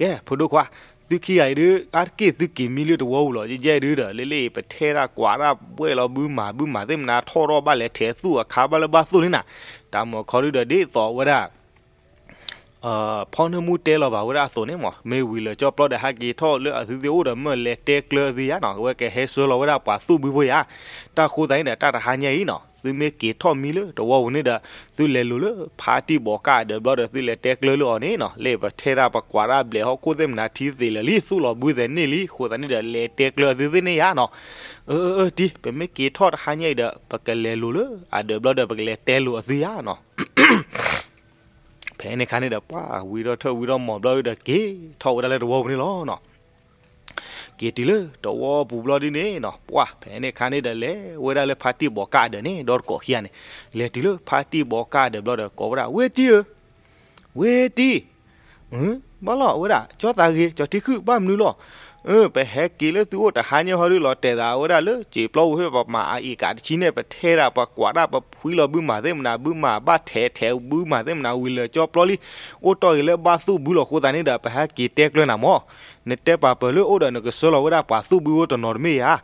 ကဲဖိုဒိုခွာသူခီရိုင်ရအာကေသူကီမီလီတဝောလောကြဲကြဲရလေလေပထဲရာကွာရာပွဲလောဘူးမာဘူးမာသိမနာထော်တော့ပါလေထဲသူအခါပါလပါသူနေနာဒါမောခေါ်ရတဲ့ဒီသောဝရာအာဖောင်းနမှုတဲလောပါဝရဆိုနေမမေဝီလကြောပလော့ဒဟာဂီထောလဲအစီစီအိုဒမလဲတဲကလစီရနော်ဝဲကဲဟဲဆိုလောဝရပါစုဘူးဘွေရတာခိုးတိုင်းတာတာဟာညဲကြီးနော်ซื้อเมเกทอมีเลยแต่ว่าวันนี้เด้อซื้อเลลุเลยพาร์ตี้บอกาเด้อบลอดซื้อเลเต็กเลยเลยนี่เนาะเลบเทราปกวาราเบลเขาโคเซมนาทีสิเลลิสู้หลอบุเซนี่ลิโคตานี่เด้อเลเต็กเลยซื้อนี่ยาเนาะเออเออดิเป็นเมเกทอดหาเนี่ยเด้อปกเลลุเลยอ่ะเด้อบลอดปกเลเตลุซื้อยาเนาะဖဲနေခါနေတော့ပွာဝီတော့ထုတ်ဝီတော့မော်ဘလောက်ရတဲ့ကေထောက်ရတဲ့တော့ဘုံနေလောနော်ကေတီလေတော့ဝဘူဘလဒီနေနော်ပွာဖဲနေခါနေတယ်လေဝဲရလေဖာတီဘောကာဒနေဒေါ်ကိုဟီယန်လေတီလေဖာတီဘောကာဒဘလဒကောဘရာဝေတီဝေတီဟမ်ဘလောဝဲရကြောတာကြီးကြောတိခုဘာမနူလောเออไปแฮกีเลตัวแต่หายเนี่ยฮอรุลอแต่ดาวได้เลยจีปลอเพื่อปมาอีกาชิ้นเนี่ยประเทศอะปกว่าได้ปพุยลอบึ้มมาเต็มนาบึ้มมาบ้าแถแถวบึ้มมาเต็มนาวิลเลจอปลอลิโอต่อยเลยบ้าสู้บุลอโคตานี่เดาไปแฮกีเต็กเลยนะมอเนเตปาเปลือโอเดนก็สลอได้ปาสู้บุวตนอร์มีอะ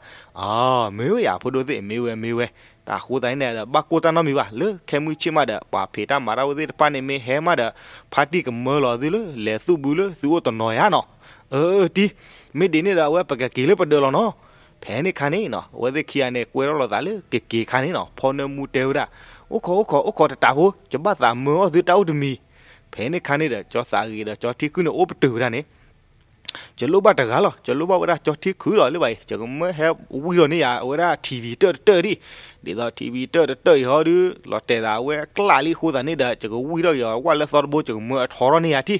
อ่าไม่เว้ยพอดูสิไม่เว้ยไม่เว้ยตาโคตานี่เดาบ้าโคตานามีวะเลยแค่มือชิมาเดาปาเพตามาเราสิปานเนเมแฮมาเดาพาร์ตี้กับเมอร์ลอสิเลยเลสู้บุเลยสู้ตนอยอะเนาะเออตีไม่ดีนี่เราว่าปากกีเลยประเดี๋ยวเราเนาะ แผลนี่คันนี้เนาะว่าจะเคลียร์เนี่ยกลัวเราตายเลยเก๋ๆคันนี้เนาะพอเนื้อมูเตลได้โอ้ขอโอ้ขอโอ้ขอตาตาโหจะบ้าสามมือซื้อเต้าดมี แผลนี่คันนี้เด้อจอสากีเด้อจอที่ขึ้นโอ้ประตูได้เนี่ยจะลูบบ้าตะกาหรอจะลูบบ้าว่าจอที่คือหรอหรือไงจะก็ไม่แฮปวิโรนี่อ่ะว่าทีวีเตอร์เตอร์ดิเดี๋ยวทีวีเตอร์เตอร์ฮอดูหลอดแต่ละเว้กล้าลีคู่แต่นี่เด้อจะก็วิโรนี่ว่าแล้วซอร์โบจะก็เมื่อทอร์นี่อ่ะที่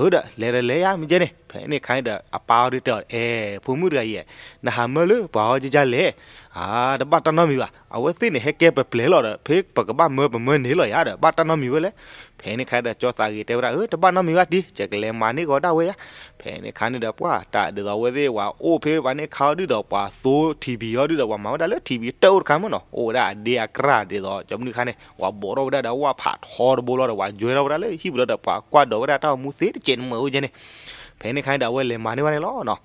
ဟုတ်တယ်လေလေရမြင်းနေဖဲနေခိုင်းတယ်အပါရီတော့အဲဖုံမှုရရဲ့နဟာမလို့ဘာကြကြလေအာတပတ်တနော်မီပါအဝသိနေဟက်ကဲပပလေလို့ဖေးပကပမပမနေလို့ရတယ်ပတ်တနော်မီပဲလေဖဲနေခါတဲ့ကြောတာကြီးတဲဝရာဟေတပနမီဝတီချက်ကလေမာနီကောတာဝေယဖဲနေခါနေတော့ပွာတာဒေတော်ဝဲသေးဝါအိုဖေးဘာနေခါဒီတော့ပွာသိုး TV ရောဒီတော့ဝါမောင်တာလေ TV တောက်ခါမနော်အိုရာဒီအကရာဒီတော့ဂျမနီခါနေဝါဘောရောဒါတော့ဝါဖာထော်ဘောရောဝါဂျွေရောဒါလေဟိဘရောတော့ပွာကွာတော့ဒါတော့မူစေးတဲ့ကျင်မဟုတ်ဂျင်းနေဖဲနေခိုင်းတော့ဝဲလေမာနေဝါနေလောနော်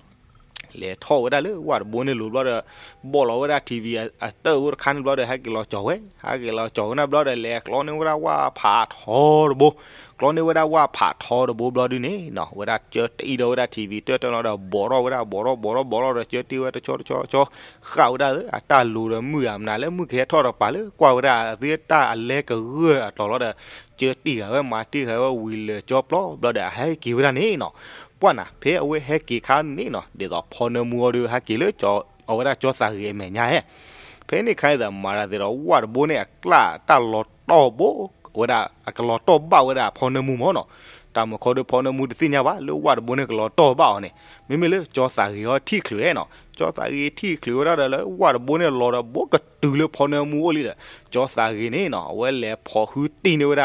လေထောဝဒါလေဝါဘုန်လူဘလောဘောလောဝဒါတီဗီအတောဝခန်ဘလောဟာကလောချောဝဲဟာကလောချောနာဘလောလေကလောနေဝဒါဝါဖာထောဘကလောနေဝဒါဝါဖာထောဘဘလောဒီနေနော်ဝဒါချောတီဒဝဒါတီဗီတဲတနော်တော့ဘောရောဝဒါဘောရောဘောရောဘောရောချောတီဝဒါချောချောချောခါဝဒါအတလူရမှုရမနာလေမှုခဲထောတော့ပါလေကွာဝဒါသေတအလဲကရွအတော်လောတဲ့ချေတီဟဲမာတီဟဲဝီလေချောပလောဘလောဒါဟဲကီဝဒါနေနော်กว่านะเพอเวเฮกีคันนี่เนาะเดี๋ยวพอนมัวดูฮะกีเลยจอเอาได้จอสาเอเมญาเฮเพนี่ใครแต่มาเดี๋ยววัดโบเนี่ยกล้าตลอดต่อโบဝဒအကလောတော့ပါဝဒဖော်နမှုမောနော်တာမခေါ်တော့ဖော်နမှုတသိညာပါလို့ဝဒဘုန်းကလောတော့ပါအောင်နေမိမိလေကြောစာရောထိခလွဲနော်ကြောစာရီထိခလွဲရတယ်လေဝဒဘုန်းလောတော့ဘကတူလေဖော်နမှုအိုလီလေကြောစာရီနေနော်ဝဲလေဖော်ဟူတီနေဝဒ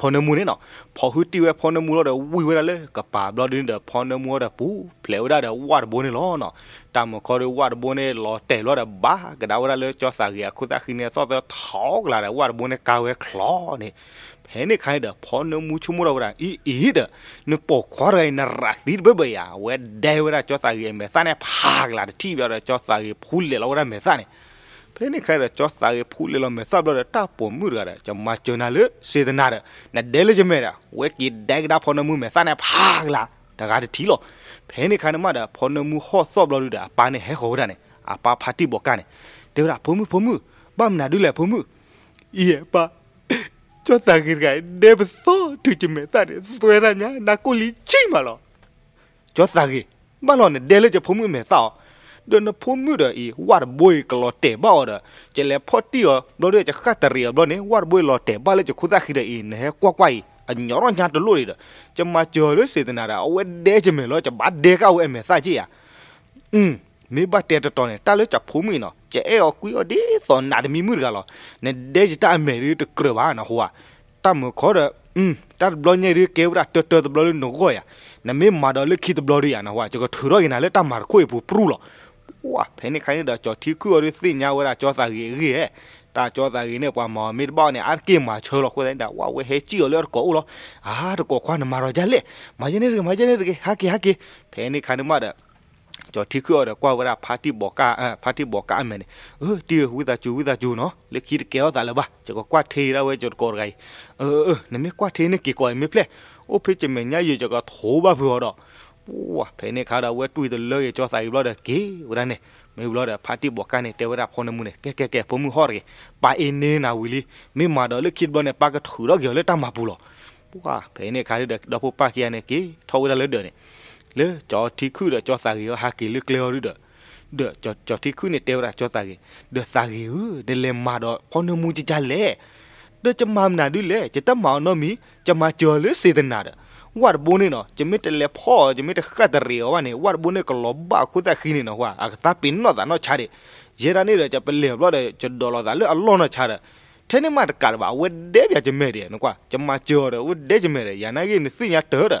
พอนมูเนี่ยเนาะพอฮึติเวพอนมูเราเดวิเวลาเลยกับป่าบลอดินเดพอนมูเราปูเพลวได้เดวาดบนเนี่ยล้อเนาะตามคอเดวาดบนเนี่ยล้อแต่ล้อเดบ้ากระดาวเราเลยจอสาเกียคุตาคืนเนี่ยซอเดทอกลาเดวาดบนเนี่ยกาวเวคลอเนี่ยเพนนี่ใครเดพอนมูชุมูเราเราอีอีเดนึกปกควาไรนรักดิบเบียเวเดเวลาจอสาเกียเมสานเนี่ยพากลาที่เวลาจอสาเกียพูดเลยเราเราเมสานเนี่ยဖဲနေခိုင်ရကြောစာရဖူလေလမေသဘလတာပုံမှုရတဲ့ဂျမချနာလေစေဒနာရနဒဲလေဂျမေရဝဲကီဒက်ဒါဖုန်မှုမေစနဖာကလာဒါကတီလောဖဲနေခိုင်နမတာဖုန်မှုဟော့ဆော့ဘလတာပါနေဟဲခေါ်တာနေအပါဖာတိဘောကနေဒေရာဖုန်မှုဖုန်မှုဘမ်နာဒူလေဖုန်မှုဤပါကြောတာကြီးကဒဲဘသောတူချမေတာစွဲရညာနာကိုလီချိမလောကြောတာကြီးမလောနဲ့ဒဲလေဂျဖုန်မှုမေသောเดินพูมือเดอีวัดบุยกลอเตบ้าเดจะแล้วพอตีอ่ะโดนเดจะขัดเรียบโดนนี้วัดบุยลอเตบ้าเลยจะคุ้นได้คิดอีนะฮะกว้างအညောရညာတလို့ရတဲ့ကျမကြော်လို့စေတနာတာအဝဲဒဲချင်မယ်လို့ကျဘာဒဲကောက်အမယ်စကြည့်ရအင်းမေဘတဲတတော်နဲ့တာလို့ကျဖုံးမင်းနော်ကျဲအော်ကွီအော်ဒီသောနာဒမီမူရကလောနဲ့ဒဲချတာအမယ်ရတကရပါနော်ဟိုကတမခေါ်တဲ့အင်းတတ်ဘလောညေရကေဝရတတော်တဘလောလို့ငောရနမေမာတော်လို့ခိတဘလောရရနော်ဟိုကကျကထူရောရင်လည်းတမာခွေပူပရူလော哇，陪你看你的脚踢裤的水鸟，我那脚啥个个？大脚啥个呢？把毛米包呢？俺给嘛吃了，或者的，哇，我还只有了狗了，啊，这狗看的嘛着家嘞，嘛家那个嘛家那个，哈给哈给，陪你看的嘛的。จอที่คือเดกว่าเวลาพาที่บอกกาเออพาที่บอกกาแม่นี่เออที่วิจาจูวิจาจูเนาะเลยคิดเกี่ยวแต่ละบ้าจะก็กว่าเทแล้วเว้ยจดกอดไงเออเออนี่ไม่กว่าเทนี่กี่กอยไม่เพลโอ้พี่จะเหม็นเนี่ยอยู่จะก็โถบ้าเพื่อดอก哇陪你看到我对的乐也叫啥有不的给我呢没有了ဖာတိဘောကနေတေဝရာဖုန်မူနေကဲကဲကဲပမှုဟော်ရေပါအင်းနေနာဝီလီမိမာတော်လေခိဒဘနေပါကထူရောကြောလေတမပူလောပွာဖဲနေခါရတဲ့တော့ပါကီယနေကေထောဝရလေတဲ့နေလေကြောတိခုတော့ကြောစာကြီးဟာကီလေကလေရီတော့ဒကြောကြောတိခုနေတေဝရာကြောတာကြီးဒစာကြီးဟူဒလေမာတော့ဖုန်မူကြကြလေဒကျမမနာဒူလေကျတမောင်တော့မီကျမကျော်လေစေတနာတော့วัดบุนี่เนาะจะไม่แต่เล็บพ่อจะไม่แต่ขัดเรียววะเนี่ยวัดบุนี่ก็ลบบ้าคุตาขี้นี่เนาะว่าอักตาปินเนาะแต่เนาะชาดิเยรานี่เลยจะเป็นเล็บเราเลยจะดอลแต่เลือดอัลลอฮ์เนาะชาดิเทนี่มาตะการว่าเวเดียจะไม่เรียนกว่าจะมาเจอเด้อเวเดียจะไม่เรียนอย่างนั้นกินสิ่งยาเตอร์เด้อ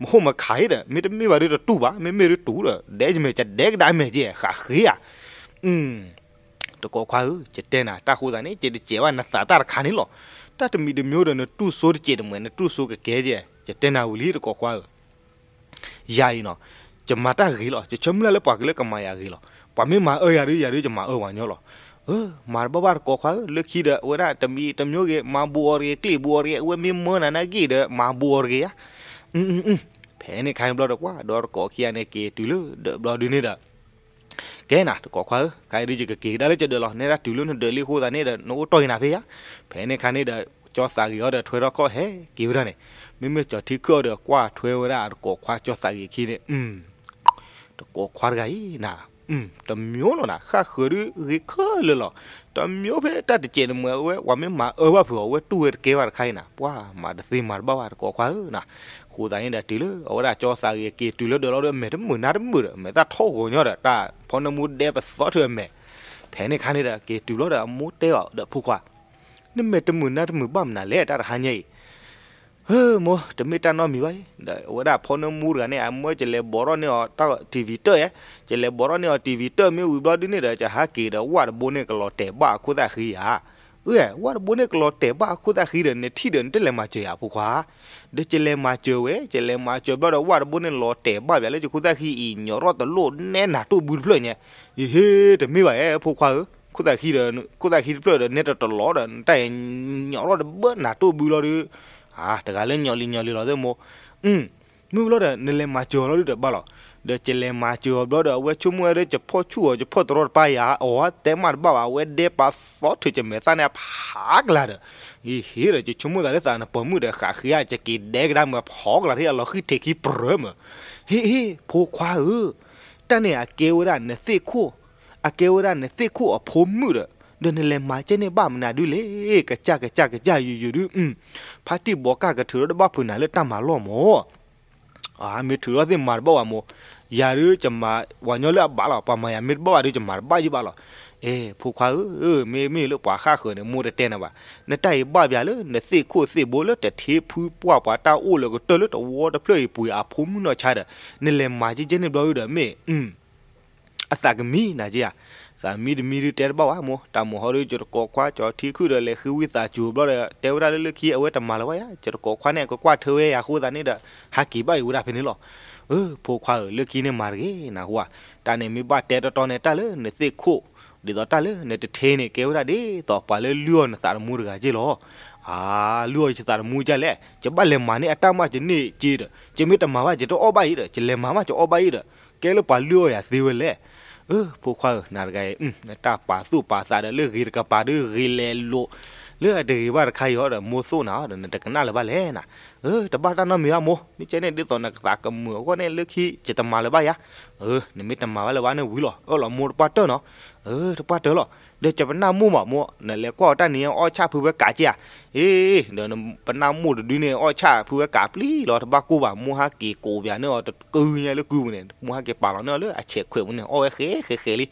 မဟုတ်မခိုင်းတယ်မိတမိပါရတူပါမေမေရတူတယ်ဒဲမေချက်ဒဲကဒိုင်မေကြီးခါခေးอ่ะอืมတကောခွာချက်တဲနာတခုသားနေချက်ကျဲဝနသာတာခါနေလောတတ်တမီတမျိုးတယ်တူဆိုးတကျဲတယ်မွေးတူဆိုးကကဲကျဲจะเตนาอุลีรกอกว่ายายเนาะจะมาตากีหรอจะชมแล้วปากเล็กกับมายากีหรอปาไม่มาเออยาหรือยาหรือจะมาเออวันยหรอเออมาบ้าบ้ากอกว่าเลือกขี้เด้อเวลาจะมีตำโยกมาบัวเรียกลีบัวเรียเวมีเมื่อนานากีเด้อมาบัวเรียอืมอืมแผลนี่ใครบลอดกว่าดอกกอเคียเนี่ยเกตุลือเด้อบลอดูนี่เด้อกဲနာတကောခွာခိုင်ရီကြီးကကေဒါလေးချက်တယ်လောနေတာတူလို့နေတယ်လီခိုးတာနေတယ်နိုးတော်နေတာဖေးရဖဲနေခါနေတယ်จอสากีออเดถวยรอก็เฮกิวดาเนี่ยมิมิจอที่ก็เดกว่าถวยราก็ควาจอสากีคีเนี่ยอืมตะโกควาไกนะอืมตะမျိုးနော်နာခါခရရီခလလတမျိုးပဲတတ်ကျင်မဝဲဝမမအဝဖောဝဲတူရကေဝခိုင်းနာပွာမာဒစီမာဘဝကောခွာနာခူတိုင်းတဲ့တီလအော်ဒါကြောစာရီကေတူလဒေါ်လာမဲတမနာတမမဲတာထောကုန်ရတာတာဖော်နမှုတဲ့ပစောထွဲမဲဖဲနေခါနေတာကေတူလတာမိုးတဲောက်တဲ့ဖူခွာนึมเมตมือนาตมือบ้ามนาเละตาหันยยเฮ้โมตมีตานอมีไว้เดี๋วลาพอนมูรกันเนี่ยมวจะเลบอรอเนี่ยตั้ทีวีเตอร์จะเลบอรอเนี่ยทีวีเตอร์มีวิบลอดินี่เดี๋ยจะหากีดววัดบุญเนี่ยก็หลอเต่บ้าคุณตาขี้อ่ะเอ้ยวัดบุญเนี่ยก็หลอเต่บ้าคุณตาขี้เดินเนี่ยที่เดินเตลมาเจอผู้ขวาเดี๋ยวจะเลมาเจอเว้จะเลมาเจอบ้าดีววัดบุญเนี่ยหลอเต่บ้าแบบเลยจะคุณตาขี้อีหยอรอดตลอดแน่หนาตัวบุญเพลเนี่ยเฮ้แต่ไม่ไหวผู้ขวาခုတခီရခုတခီပြတော့နေတော့လောတော့တိုင်ညော်တော့ဘနာတူဘူးလို့ဟာတကလည်းညော်လီညော်လီတော့တဲ့မို့อืมမူလို့တဲ့နေလဲမကျော်လို့တဲ့ဘာလို့တဲ့ကျလဲမကျော်တော့ဝဲချုံွဲတဲ့ချဖော့ချူချဖော့တော့ပါရအော်တဲမတ်ဘာဝဲတဲ့ပါဖော့ထချမဲသနာဖာကလာဒီဟီရချချုံွဲတဲ့သနာပမှုတဲ့ခါခရချကီဒဲဂရမဖော့ကလာရလောခိတေကီပရမဟီဟီဖိုခွာဟူတန်နေအကေဝရနသိခို့อาเกวรันเนี่ยเซคู่อ่ะผมมือเดินในเลมาเจเนบ้ามันน่ดูเลยกระจากกระจากกระจายอยู่อยู่ดู อืมพาร์ตี้บอกกากระถือรถบ้าผืนไหนเลยตั้งมาล้อมออ่ามีถือรถเทีนมาบ้าวโมยารือจะมาวันนี้เลยบ้าหรอปามายามีบ้าดูจะมาบ้าอยู่บ้าหรอเอ้ผู้ขวาเออม่ีมีเลือกป่าข้าเขินมูแตเต้นนะวะในใจบ้าอย่าเลยในสี่คู่สี่โบเลือแต่เทพูป่าป่าตาอู้เลยก็เตลืตัววัวตะเพลย์ปุยอาพุ่มเนาะใช่เด้อในเลมาเจเจเนบ้าอยู่เด้อเม่อืมအသကမီနာကြီးသာမီဒမီရတဲဘဝမတမဟရကျကောကွာချောထီခုရလေခဝိသာဂျူဘရတဲဝရလေခီအဝဲတမလဝရကျကောခွာနဲ့ကောကွာထွေးရခိုးတာနေတာဟာကီဘိုင်ဝရဖနေလောเออพวกเขาเลือกกินมาร์กีนะหัวตาเนี่ยมีบาดแต่ตอนเนี่ยตาเลยเนี่ยเสกโคดีตอนตาเลยเนี่ยเทเนี่ยเกวราดีต่อไปเลยเลื่อนสารมูร์กาจิโลအာလူအချတာမူကြလေကျပလေမာနေအတမကျနေကြည့်တယ်ကျမိတမဝကျတော့အဘိုက်ရကျလေမာမကျအဘိုက်ရကဲလပါလူရသေးဝလေเออพวกเขานารไกอืมตาป่าสู้ป่าสาเลือกรีกป่าดื้อรีเลโลเลือกดีว่าใครเหรอโมโซนะเดี๋ยวกันน่าเลยบ้าเล่นะเออแต่บ้านนั้นมีอะโมนี่เจเนี่ยดื้อตอนนักตากมือก็เนี่ยเลือกขี้จะทำมาเลยบ้ายะ เออ นี่ไม่ทำมาแล้ววะเนี่ยวิหรอ เออหรอโมปัตเตอร์เนาะ เออปัตเตอร์หรอเดี๋ยวจะเป็นน้ำมูหมอมัวนั่นแหละก็ตั้งเนี่ยอ้อชาพูเวกาเจียเอ๊ะเดี๋ยวเป็นน้ำมูดูเนี่ยอ้อชาพูเวกาปลีรอทบากูบ่ามัวฮาเกโกเบียเนาะกูเนี่ยแล้วกูเนี่ยมัวฮาเกปาเนาะเลยอ่ะเฉกขวยมันเนี่ยอ้อเคเคเคลิ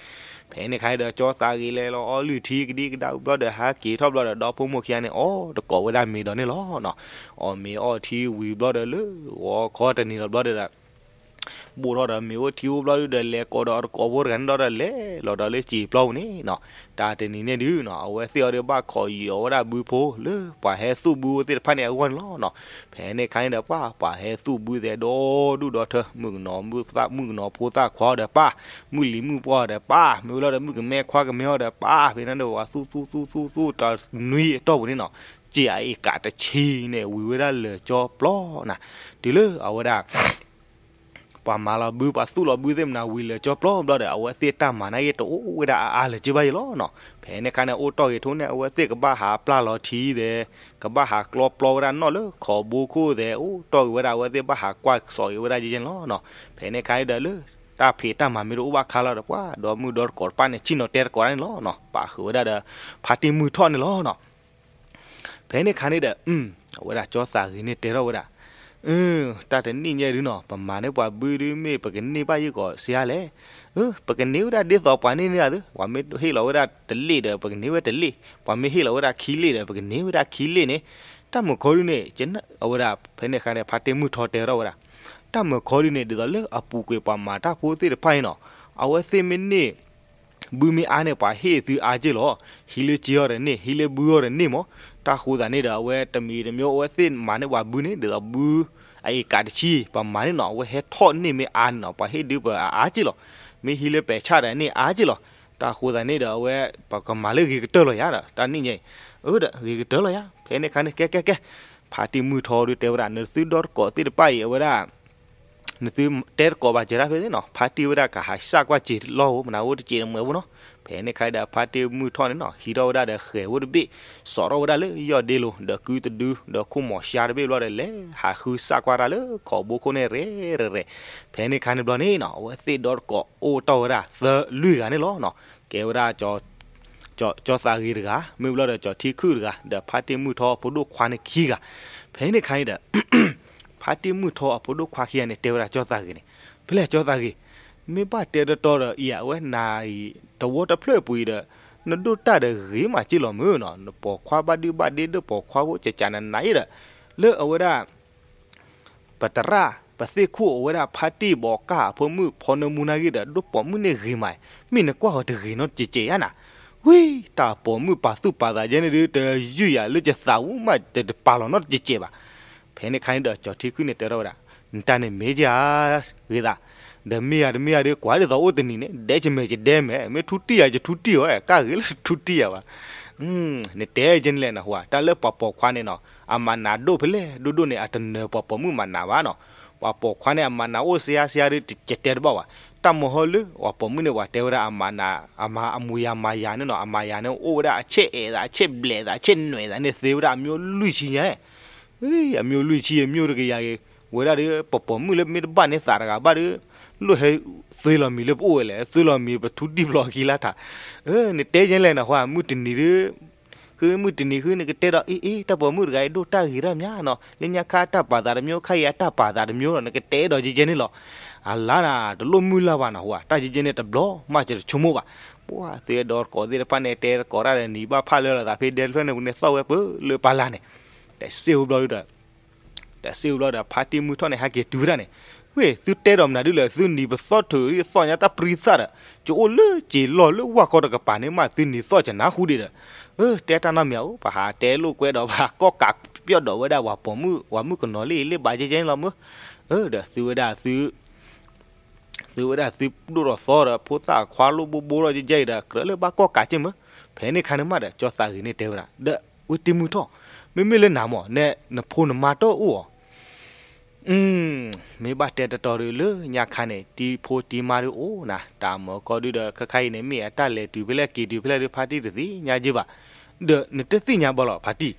ဖဲနေခိုင်တော့ကြောစာကြီးလဲလောလူထီကဒီကတောက်ဘတော့ဟာကီထော့ဘတော့တော့ဖုံမခရနေအော်တကောဝဒမီတော့နေလောနော်အော်မီအော်ထီဝီဘတော့လေဝါခေါ်တနေတော့ဘတော့ boror me o tiu bla de le ko dor ko bor gan dor le lo dor le chi plo ni no ta te ni ne du no we se de ba kho yo da bu pho le pa he su bu te pha ne wan lo no phe ne khai da pa pa he su bu de do du do the mu no mu pa mu no pho ta kho da pa mu li mu po da pa mu lo da mu ke me kho ke me da pa phe na do wa su su su su su ta nui to bu ni no ကြည်အေကတချီနဲ့ဝီဝရလေကြောပလောနာဒီလေအဝဒါပမာလာဘူးပါစုလဘူးစေမနာဝီလေကြောပလောဘလောတဲ့အဝဲသေတမနာရဲ့တိုးဝဲတာအားလေကြပါရလောနော်ဖဲနေခါနေအိုတော့ရထုံးနေအဝဲသေကဘာဟာပလာလောထီတဲ့ကဘာဟာကလောပလောရနော်လေခေါ်ဘူးကိုတဲ့အိုတော့ဝဲတာဝဲသေဘာဟာကွာဆော်ရဝဲတာကြီးချင်းလောနော်ဖဲနေခိုင်းတယ်လေတာဖေတာမမီရောဘာခါလာတော့ကွာဒေါ်မူဒေါ်ကော်ပန်ချီနိုတဲကော်ရန်လောနော်ပါခွေဒါဒါဖာတီမူထော်နေလောနော်ဖဲနေခါနေတဲ့အင်းဝဲတာကြောစာကြီးနေတဲတော့ဝဲတာเออตาแต่นี่เนี่ยรึเนาะประมาณเนี่ยว่าบือรึเมปะกันนี่ป้าอยู่ก็เสียแหละเออปะกันนิ้วได้ดิสอปานี่เนี่ยว่าเมให้เราได้ตะลิเด้อปะกันนิ้วตะลิว่าเมให้เราได้ขี้ลิเด้อปะกันนิ้วได้ขี้ลิเนี่ยတမခေါ်ရနေကျန်အဝရဖဲနေခါနေဖာတေမှုထော်တေရောဝရတမခေါ်ရနေဒီတော့လေအပူကွေပါမာတာဖိုးသေးဖိုင်းတော့အဝသိမင်းနေဘူမီအားနေပါဟေးသူအားကြလောဟီလေကြရနေဟီလေဘူရနေမောတာခူဒာနေဒါဝဲတမီရမျိုးဝဲသင်မာနေဝဘူးနေဒါဘူးအေကာတချီပမာနေနော်ဝဲဟဲထော့နေမေအာနော်ပါဟေဒီပါအာချီလောမေဟီလေပဲချတယ်နေအာချီလောတာခူဒာနေဒါဝဲပကမာလေဂီကတော်လောရတာတာနိညေအိုဒါဂီကတော်လောရဖဲနေခါနေကဲကဲကဲဖာတီမူထော်ရတေဝရနစူဒေါ်ကောတိပိုင်ဝဲရာနစူတဲကောဘာဂျရာဖဲနေနော်ဖာတီဝရကဟာရှာကွာချီလောမနာဝတ်ချီမွဲဘူးနော်ဖဲနေခိုင်ဒါဖာတီမူထောင်းနော်ဟီရိုဒါတဲ့ခဲဝဒဘီစောရောဒါလေယောဒီလိုဒကူတဒူဒကူမောရှာဘေလောတယ်လေဟာခူစကွာဒါလေခေါ်ဘိုကိုနေရဲရဲဖဲနေခိုင်ဘလနေနော်ဝသိဒေါ်ကောအိုတော်ရာသလူကနေလောနော် ကေဝရာကြောจอจอสากีรกะมิวลอดจอทีคือรกะเดพาติมุทอพดุควานคีกะเพนไคเดพาติมุทอพดุควาคีเนเตวราจอสากีเนเพลจอสากีมิบาเตดตอรอีอะเวนาอีတဝတဖွဲ့ပွေတဲ့နဒုတတဲ့ရီမာချီလောမွနော်ပေါ်ခွာပါဒီပါဒီတဲ့ပေါ်ခွာဖို့ချေချာနနိုင်တဲ့လေအဝဒပတရာပသိခုအဝဒဖာတီဘောကာဖမှုဖနမူနာကြီးတဲ့ဒုပေါ်မှုနေရီမိုင်မိနကွာဟတဲ့ရီနော်ချေချေရနာဝီတာပေါ်မှုပါစုပါတာကျန်နေတဲ့ယူရလွတ်ချစာဝမတဲ့ပါလောနော်ချေချေပါဖဲနေခိုင်းတော့ကြော်တီကွနဲ့တော်တော့တာတန်နေမေးကြရီတာ da mia da mia de kwa da odin ne de che me che de me me tutti ya je tutti o eh? ka gel tutti ya ba hm ne de jin le na hwa ta le pa po kwa ne no amana do pele do do ne atan ne pa po mu mana wa no wa po kwa ne amana o si ya si ya ri che ter ba wa ta mo hol wa po mu ne wa te ra amana ama amu ya ma ya ne no ama ya ne o ra che e da che ble da che nwe da ne se ra mi o lu chi ya e ya mi o lu chi e mi o ri ya ge wo ra ri pa po mu le mi ba ne sa ra ga ba ri လို့ဟဲသေလာမီလေပိုလေသေလာမီပသူဒီဘလော့ကီလာတာအဲနေတဲချင်းလဲနော်ဟာမူတနီရေคือมือตีนี้คือนี่ก็เตะอีอีตาบอมือไกดูตาหิรามยาเนาะเลียนยาคาตาปาตาดมิโอขายาตาปาตาดมิโอเนาะก็เตะดอจีเจนี่หรออัลลานะดลุมือลาวานะหัวตาจีเจนี่ตะบลอมาจะชุโมบะปัวเตะดอร์กอดิระปาเนเตะกอราเนนีบาพาเลละตาเพเดลเฟนเนี่ยซอเวปเลปาลาเนแต่เซลบลอดแต่เซลบลอดพาติมือท่อเนฮาเกดูราเนเว้ยซื้อเตดอมนะดิเลยซื้อนี่บซอถือซอนยาตาปริซาจะจูเลเจลอเลว่าก็ตะกปานี่มาซื้อนี่ซอจะนะคูดิเดเออเตตานาเมียวปะหาเตลูกเวดอกบาก็กักเปียดอกวดาว่าปอมือว่ามือกนอเลเลบาเจเราเมื่อเออเดซื้อดาซื้อซื้อดาซื้อดูรอซอดะพุตาควาลูบูบูรอเจเจดะเกลเลบาก็กาจิ้มเพนี้คันมาดะจอซาหืนนี่เตวนะเดอุติมุท้อไม่ไม่เล่นหนามอเนี่ยนพูนมาโตอูออืมมีบาเตตตอรือเลยญาคันเนี่ยตีโพตีมารือโอนะตามอก็ดูเดคคายเนี่ยมีอัตเลดูเปลกีดูเปลดูพาร์ตี้ดิญาจิบาเดนตติญาบลอพาร์ตี้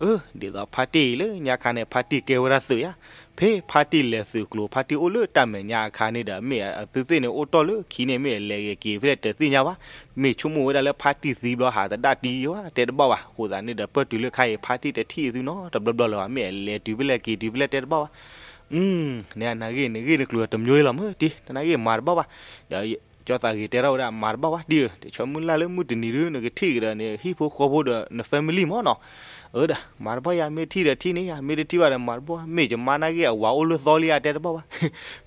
เออเดี๋ยวพาร์ตี้เลยญาคันเนี่ยพาร์ตี้เกวราสุยาဖေးပါတီလဲဆူကလိုပါတီအိုလို့တမညာခါနေတာမေအသစ်စင်းနေအိုတော်လို့ခီနေမေလဲကေဖက်တသိညာပါမေချုံမဝဲတယ်လဲပါတီစီဘလဟာတတီယောတဲတပေါ့ပါကိုသာနေတဲ့ပတ်တူလို့ခိုင်ပါတီတထီစုနော်ဒဘလဘလောမေလဲဒီဘလက်ကေဒီဘလက်တဲတပေါ့ပါ Mm, ne anage ne ge ne kluatam yoilam ti tanage marba ba. Ya cho ta gi tera ora mar ba wa dia te cho mun la le mu de ni ru ne ge thi ra ne hi pho kho bo de ne family mo no ở da mar ba ya me thi ra thi ne ya me thi wa ra mar ba me je mana ge wa o lo so li ya te ba wa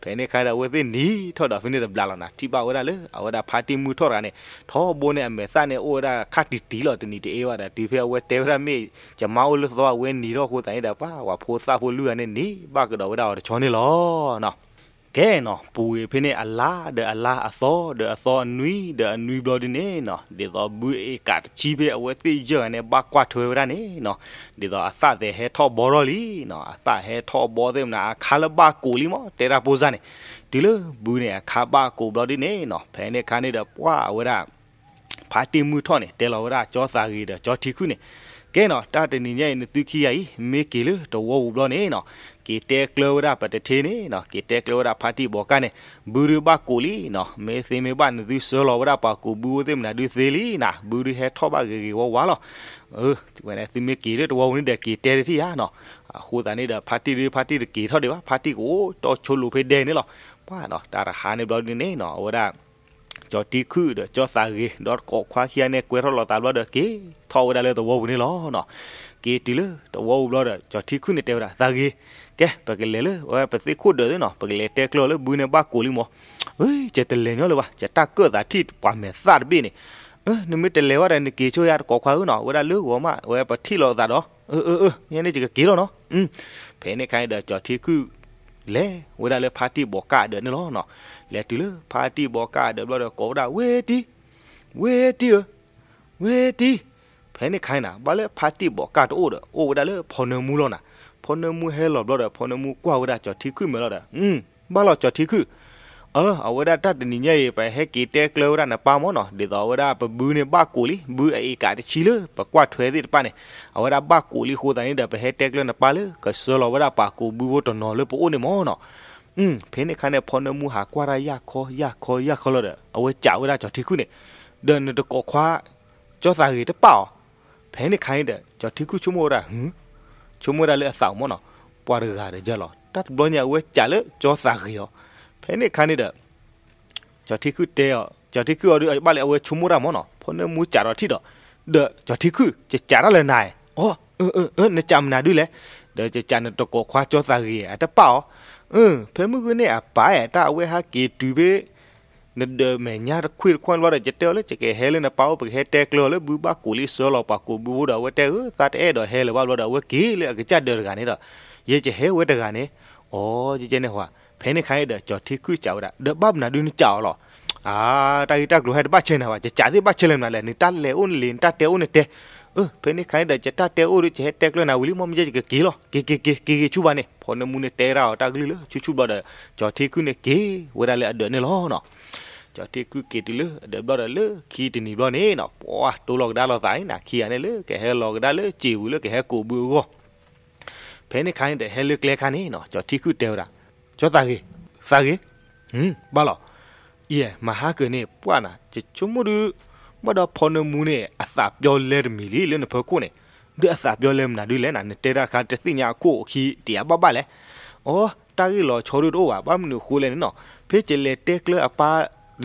phe ne kha ra we the ni tho da fini da bla la na ti ba ora le ora party mu tho ra ne tho bo ne me sa ne ora kha ti ti lo te ni te e wa da ti phe we te ra me je ma o lo so wa we ni ro ko tai da ba wa pho sa pho lu ya ne ni ba ga da wa da cho ne lo no ကဲနော်ပူရဖိနေအလာဒအလာအသောဒအသောနွီဒနွီဘလော်ဒီနေနော်ဒီတော့ဘူအကတ်ချီပဲအဝဲသိကြနဲ့ဘာကွာထွေရနေနော်ဒီတော့အသတဲ့ဟဲထော့ဘော်ရော်လီနော်အသဟဲထော့ဘော်တဲ့မနာခါလပါကိုလီမတေရာပိုဇာနေဒီလိုဘူးနေခါပါကိုဘလော်ဒီနေနော်ဖဲနေခါနေတော့ပွာဝဲရာဖာတီမူထော့နေတေလော်ဝဲရာကြောစာကြီးတော့ကြောတီခုနေကဲနော်တာတနေညရဲ့သူခိယာကြီးမေကေလတော်ဝဘလော်နေနော်ကေတဲကလောရာပတထေနေနော်ကေတဲကလောရာဖာတိဘောကနေဘူရူဘကိုလီနော်မေစေမေဘန်ဒီဆောလောရာပါကူဘူသေမနာဒီသေလီနာဘူရီဟဲထောဘဂေဂေဝဝါလောเออที่วันนี้ที่เมื่อกี้เรื่องวันนี้เด็กกี่เตะที่ยาเนาะคู่ตอนนี้เด็กพาร์ตี้หรือพาร์ตี้เด็กกี่เท่าเดียวพาร์ตี้โอ้ต่อชลูเพเดนนี่หรอว่าเนาะตาราคาในบล็อกนี้เนาะว่าได้จอตีคือเด็กจอสาเกดอทกอควาเคียเนี่ยเกวทอลตาลว่าเด็กกี่เท่าได้เลยตัววันนี้หรอเนาะကေတီလတဝဘလရကြတိခုနေတေရာသာကေကဲပကလေလဝပသိခုဒဲနော်ပကလေတက်လောလဘူးနေပါကိုလီမောဟေးချက်တလေညောလပါချက်တကောတာတိပါမဲသတ်ပြီနေเออนิมิตเลวอะไรนี่เกช่วยอะไรก็ควายกูเนาะเวลาเลือกหัวมาเวลาปฏิโลดาเนาะเออเออเออเนี่ยนี่จะกี่แล้วเนาะ อืม เพนี่ใครเดือดจอดที่คือเล่เวลาเลือกพาร์ตี้บอกกาเดือดนี่ล้อเนาะเล่ตีเลือกพาร์ตี้บอกกาเดือดเราเดือดก็ได้เวทีเวทีเวทีဖဲနေခိုင်းနာဘာလဲဖာတိဘောကာတိုးတော့အိုဒါလဲဖော်နမူလောနာဖော်နမူဟဲလောဘလောဖော်နမူကွာဝဒါကြော်ထီခွမလောဒါอืมဘာလောကြော်ထီခွအော်အဝဒတတ်တနိညေပဲဟဲကီတဲကလောရနပါမောနော်ဒေတော်ဝဒပဘူးနေပါကိုလီဘူးအေကာတချီလပကွာထွဲသေးတပနဲ့အဝဒပါကိုလီခိုတန်နေတပဟဲတဲကလနပါလေကဆောလဝဒပါကိုဘူးဝတနော်လပိုးနေမောနော်อืม เพนคันเนี่ยพอนมูหากว่าระยะคอยะคอยะคอละเอาไว้จ่าเวลาจอที่คุณเนี่ยเดินตะกอคว้าจอสาเหตุเปล่าဖဲနေခိုင်းတဲ့ကြော်ထီကူချုံမောရာဟင်ချုံမောရာလေအဆောင်မနော်ပွာရဂါရကြလောတတ်ဘလောညာဝဲကြလေကြောစာခရောဖဲနေခိုင်းတဲ့ကြော်ထီကူတဲရောကြော်ထီကူအော်ဒီဘာလေအဝဲချုံမောရာမနော်ဖုန်မူကြတော့ထီတော့ဒကြော်ထီကူကြကြရလဲနိုင်အော်เออเออเออนะจำนะด้วยแหละเดี๋ยวจะจันตะกอควาจ้อซาเรียอะตะป่อเออเพิ่นมึงเนี่ยอะป้าอะตะเวฮาเกดูเบ nên đời ned me nya da queer kwan wa da jete le cheke hele na pau pe hete klo le bu ba kuli so lo pa ku bu da wete u ta te do hele wa lo da we ki lấy cái cha đời gà này đó, ye che he we da gà này, o je je này wa phe này khai da cho thi ku chao đã da bắp na du ni chao lo à ta ta glu hết ba chen nào chứ chả đi ba chen lên nào lại ni ta lẹ un liền ta teo un ừ, te ơ phê ni khai đợi chả ta teo un chứ hết teo lên nào uli mom chứ cái kí lo kí kí kí kí kí chú ba này phone mu ne te ra ta glu lo chú chú ba đợi cho thi cứ ne kí vừa ra lẹ đỡ ne lo nó จอที่กูเกติเลยเดี๋ยวบลอดเลยขี้ตินีบลอนี่เนาะว้าตัวหลอกได้หลอกไปนะขี้อันนี้เลยแกเฮหลอกได้เลยจิ๋วเลยแกเฮกูบือก็เพนนี่ใครแต่เฮลึกเล็กคันนี้เนาะจอที่กูเดียวละจอตากีตากีหืมบ้าหรอเอี่ยมาหาเกินเนี่ยป้านะจะชุ่มมือမတော့ဖုန်မူနဲ့အစာပြောလဲမီလီလဲနဖခုနဲ့ဒီအစာပြောလဲမနာဒီလဲနာတဲရခါတသိညာကိုခီတရားပပလဲအော်တာကြီးလောချောရတော့ပါမနူခိုးလဲနော်ဖေးချလေတက်ကလအပါ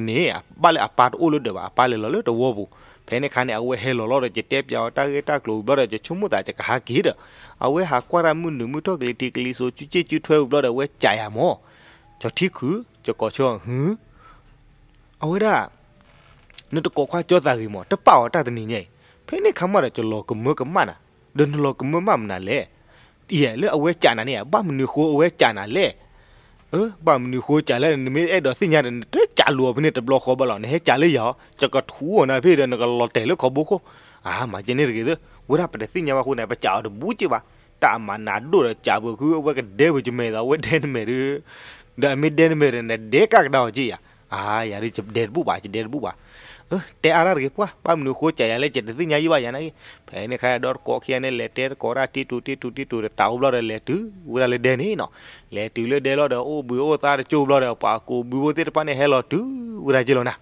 နေอ่ะปะละปาดโอลุเดบาปะละลอลุตะวอบูဖဲနေခါနေအဝဲဟဲလော်လော်တဲ့တက်ပြောင်းတာဂက်တာကလိုဘရတဲ့ချုံမတာချက်ကဟာဂီရအဝဲဟာကွာရမှုနုမှုတော့ဂလီတီကလီဆိုချူချီချူထွဲဘရတဲ့ဝဲကြာရမောကျော်တိခုကျော်ကောချောဟင်းအဝဲဒါနုတကောခွာကြောတာဂီမောတပောက်တတနီညဲဖဲနေခါမရကျော်လောကမကမနာဒွန်လောကမမမနာလေဒီရလေအဝဲကြာနာနေဘာမနုခိုးအဝဲကြာနာလေเออบ้ามันคียจ่าใจแล้วมีไอ้ดอกสิญญาเนี่ยจ่าลัวพี่เนี่ยตบล็อกขอบลอเนี่ยจ่าเลยเหรอจะก็ทูนะพี่เดินก็หลอดแต่เลือกขอบุกอ่ามาเจนี่หรือเด้อว่าถ้าเป็นสิญญาว่าคนไหนไปจ่าเดือบูจิวะตามมาหนาดูเลยจ่าบุคือว่ากันเดี๋ยวจะไม่ไเ้วาเดนเมรูเดนไม่เดนเมรเนี่ยเด็กกักดาวจี้อ่ะอ่าอย่ารับเดนบุบะจะเดนบุบะ te arar ge pua pam nu kho chaya le chete nya yiba yana ge phe ne kha dor ko khia ne le ter ko ra ti tu ti tu ti tu re tau blo re le tu ura le de ni no le tu le de lo de o bu o ta de chu blo de pa ko bu bo te pa ne hello tu ura je lo na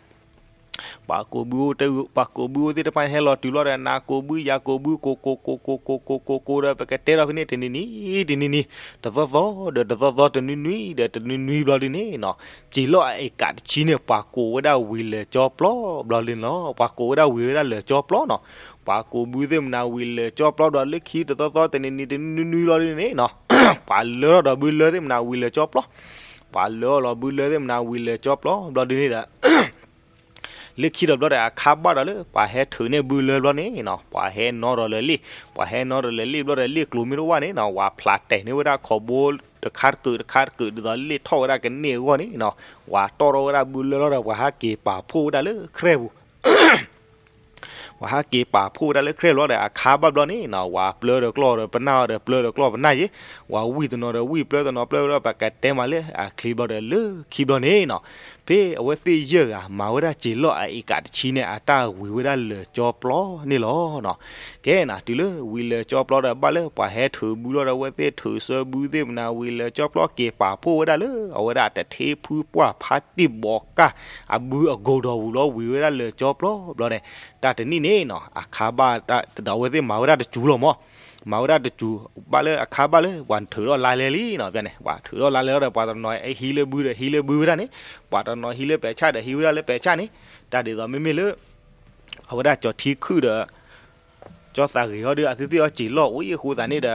ပါကိုဘူးတူပါကိုဘူးဒီတပိုင်းဟဲလော်တူလော်ရနာကိုဘူးယာကိုဘူးကိုကိုကိုကိုကိုကိုကိုကိုရပကတဲရဖနေတနီနီဒီနီနီတဗဗဒတဗဗတနီနီဒတနီနီဘလာဒီနေနော်ဂျီလော့အေကတ်ချီနေပါကိုဝဒဝီလေကြောပလောဘလာလင်နော်ပါကိုဝဒဝီရလေကြောပလောနော်ပါကိုဘူးဒီမနာဝီလေကြောပလောတော့လေခီတတတတနီနီတနီနီလော်ဒီနေနော်ပါလောတော့ဘူးလေဒီမနာဝီလေကြောပလောပါလောလောဘူးလေဒီမနာဝီလေကြောပလောဘလာဒီနေတာလေခိတော့တော့အခါပါတော့လေပါဟဲထုန်နေဘူးလေလောနေနော်ပါဟဲနော်တော့လေလီပါဟဲနော်တော့လေလီလောလေလီကလိုမီရောဝါနေနော်ဝါဖလာတဲနေဝဒါခဘိုလ်တခါတူတခါကူဒါလေထောရကနေဝနေနော်ဝါတော်ရောရဘူးလေလောဝါဟာကေပါဖို့ဒါလေခရဲဘူးဝါဟာကေပါဖို့ဒါလေခရဲလောတဲ့အခါပါတော့နေနော်ဝါပလော်ကလော်ပနာရပလော်ကလော်ပနာရေဝါဝီတနော်ဝီပလော်တနော်ပလော်ပကတဲမလေအခလီဘော်လေခီဘော်နေနော်ပေအဝသိရကမာဝရချေလော့အေကတချီနဲ့အတာဝီဝရလေကြောပလောနေလောနော်ကဲနာတီလဝီလေကြောပလောတဲ့ပါလေပါဟဲထူဘူးတော့ဝသိထူဆဘူးသိမနာဝီလေကြောပလောကေပါပိုးရလေအဝရတထေဖူးပွားဖာတိဘောကအဘူးအဂိုတော်ဘူးလောဝီဝရလေကြောပလောဘလောနဲ့တာတနိနေနော်အခါပါတာတော်ဝသိမာဝရတကျူးလောမောมาราดจูบาเลอคาบาเลวันถือรอลายเลลี่เนาะเพื่อนเนี่ยว่าถือรอลายเลอปาตนอยไอฮีเลบือฮีเลบือนะนี่ปาตนอยฮีเลเปชาเดฮีเลเลเปชานี่ตาเดี๋ยวไม่ไม่เลเอาได้จอทีคือเด้อจอสากีเขาเด้ออาทิตย์ที่เขาจีโลอุ้ยครูแต่นี่เด้อ